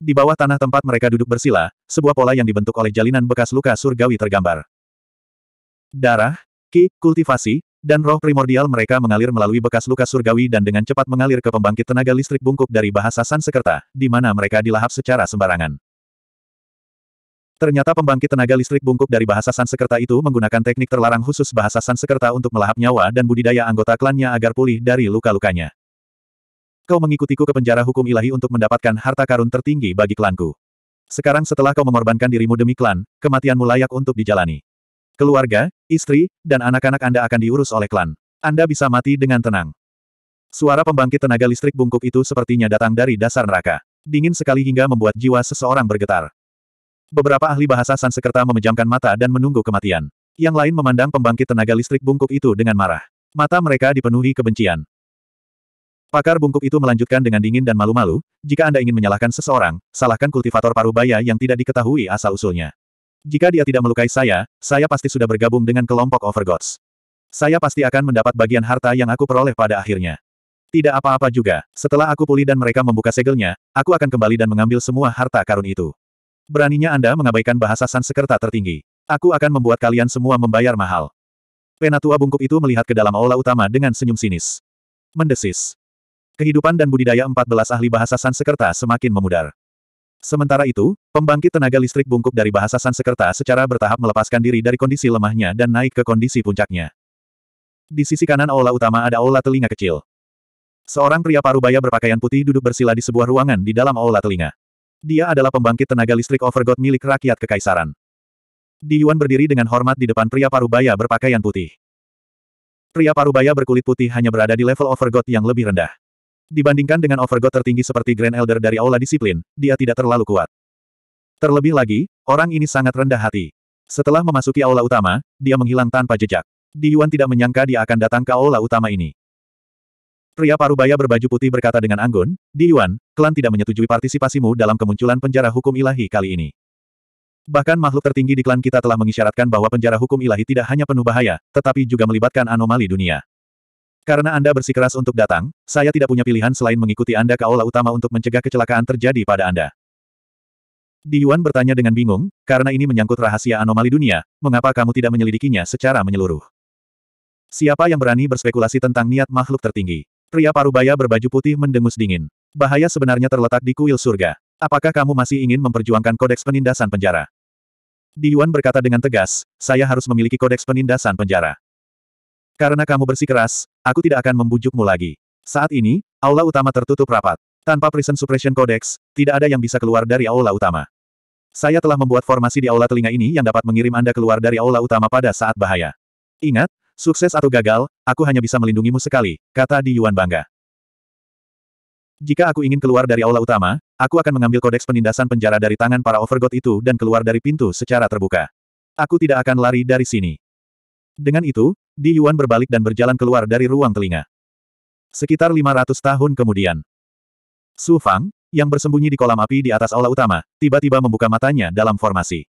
Di bawah tanah tempat mereka duduk bersila, sebuah pola yang dibentuk oleh jalinan bekas luka surgawi tergambar. Darah, ki, kultivasi, dan roh primordial mereka mengalir melalui bekas luka surgawi dan dengan cepat mengalir ke pembangkit tenaga listrik bungkuk dari bahasa Sansekerta, di mana mereka dilahap secara sembarangan. Ternyata pembangkit tenaga listrik bungkuk dari bahasa Sansekerta itu menggunakan teknik terlarang khusus bahasa Sansekerta untuk melahap nyawa dan budidaya anggota klannya agar pulih dari luka-lukanya. Kau mengikutiku ke penjara hukum ilahi untuk mendapatkan harta karun tertinggi bagi klanku. Sekarang setelah kau mengorbankan dirimu demi klan, kematianmu layak untuk dijalani. Keluarga, istri, dan anak-anak Anda akan diurus oleh klan. Anda bisa mati dengan tenang. Suara pembangkit tenaga listrik bungkuk itu sepertinya datang dari dasar neraka. Dingin sekali hingga membuat jiwa seseorang bergetar. Beberapa ahli bahasa Sansekerta memejamkan mata dan menunggu kematian. Yang lain memandang pembangkit tenaga listrik bungkuk itu dengan marah. Mata mereka dipenuhi kebencian. Pakar bungkuk itu melanjutkan dengan dingin dan malu-malu, jika Anda ingin menyalahkan seseorang, salahkan kultivator parubaya yang tidak diketahui asal-usulnya. Jika dia tidak melukai saya, saya pasti sudah bergabung dengan kelompok Overgods. Saya pasti akan mendapat bagian harta yang aku peroleh pada akhirnya. Tidak apa-apa juga, setelah aku pulih dan mereka membuka segelnya, aku akan kembali dan mengambil semua harta karun itu. Beraninya Anda mengabaikan bahasa Sansekerta tertinggi. Aku akan membuat kalian semua membayar mahal. Penatua bungkuk itu melihat ke dalam aula utama dengan senyum sinis. Mendesis. Kehidupan dan budidaya 14 ahli bahasa Sansekerta semakin memudar. Sementara itu, pembangkit tenaga listrik bungkuk dari bahasa Sansekerta secara bertahap melepaskan diri dari kondisi lemahnya dan naik ke kondisi puncaknya. Di sisi kanan aula utama ada aula telinga kecil. Seorang pria parubaya berpakaian putih duduk bersila di sebuah ruangan di dalam aula telinga. Dia adalah pembangkit tenaga listrik Overgod milik rakyat kekaisaran. Di Yuan berdiri dengan hormat di depan pria parubaya berpakaian putih. Pria parubaya berkulit putih hanya berada di level Overgod yang lebih rendah. Dibandingkan dengan Overgod tertinggi seperti Grand Elder dari Aula Disiplin, dia tidak terlalu kuat. Terlebih lagi, orang ini sangat rendah hati. Setelah memasuki aula utama, dia menghilang tanpa jejak. Di Yuan tidak menyangka dia akan datang ke aula utama ini. Pria parubaya berbaju putih berkata dengan anggun, Di Yuan, klan tidak menyetujui partisipasimu dalam kemunculan penjara hukum ilahi kali ini. Bahkan makhluk tertinggi di klan kita telah mengisyaratkan bahwa penjara hukum ilahi tidak hanya penuh bahaya, tetapi juga melibatkan anomali dunia. Karena Anda bersikeras untuk datang, saya tidak punya pilihan selain mengikuti Anda ke aula utama untuk mencegah kecelakaan terjadi pada Anda. Di Yuan bertanya dengan bingung, karena ini menyangkut rahasia anomali dunia, mengapa kamu tidak menyelidikinya secara menyeluruh? Siapa yang berani berspekulasi tentang niat makhluk tertinggi? Pria parubaya berbaju putih mendengus dingin. Bahaya sebenarnya terletak di kuil surga. Apakah kamu masih ingin memperjuangkan kodeks penindasan penjara? Di Yuan berkata dengan tegas, saya harus memiliki kodeks penindasan penjara. Karena kamu bersikeras, aku tidak akan membujukmu lagi. Saat ini, aula utama tertutup rapat. Tanpa prison suppression codex, tidak ada yang bisa keluar dari aula utama. Saya telah membuat formasi di aula telinga ini yang dapat mengirim Anda keluar dari aula utama pada saat bahaya. Ingat, Sukses atau gagal, aku hanya bisa melindungimu sekali, kata Di Yuan bangga. Jika aku ingin keluar dari aula utama, aku akan mengambil kodeks penindasan penjara dari tangan para overgod itu dan keluar dari pintu secara terbuka. Aku tidak akan lari dari sini. Dengan itu, Di Yuan berbalik dan berjalan keluar dari ruang telinga. Sekitar 500 tahun kemudian. Su Fang, yang bersembunyi di kolam api di atas aula utama, tiba-tiba membuka matanya dalam formasi.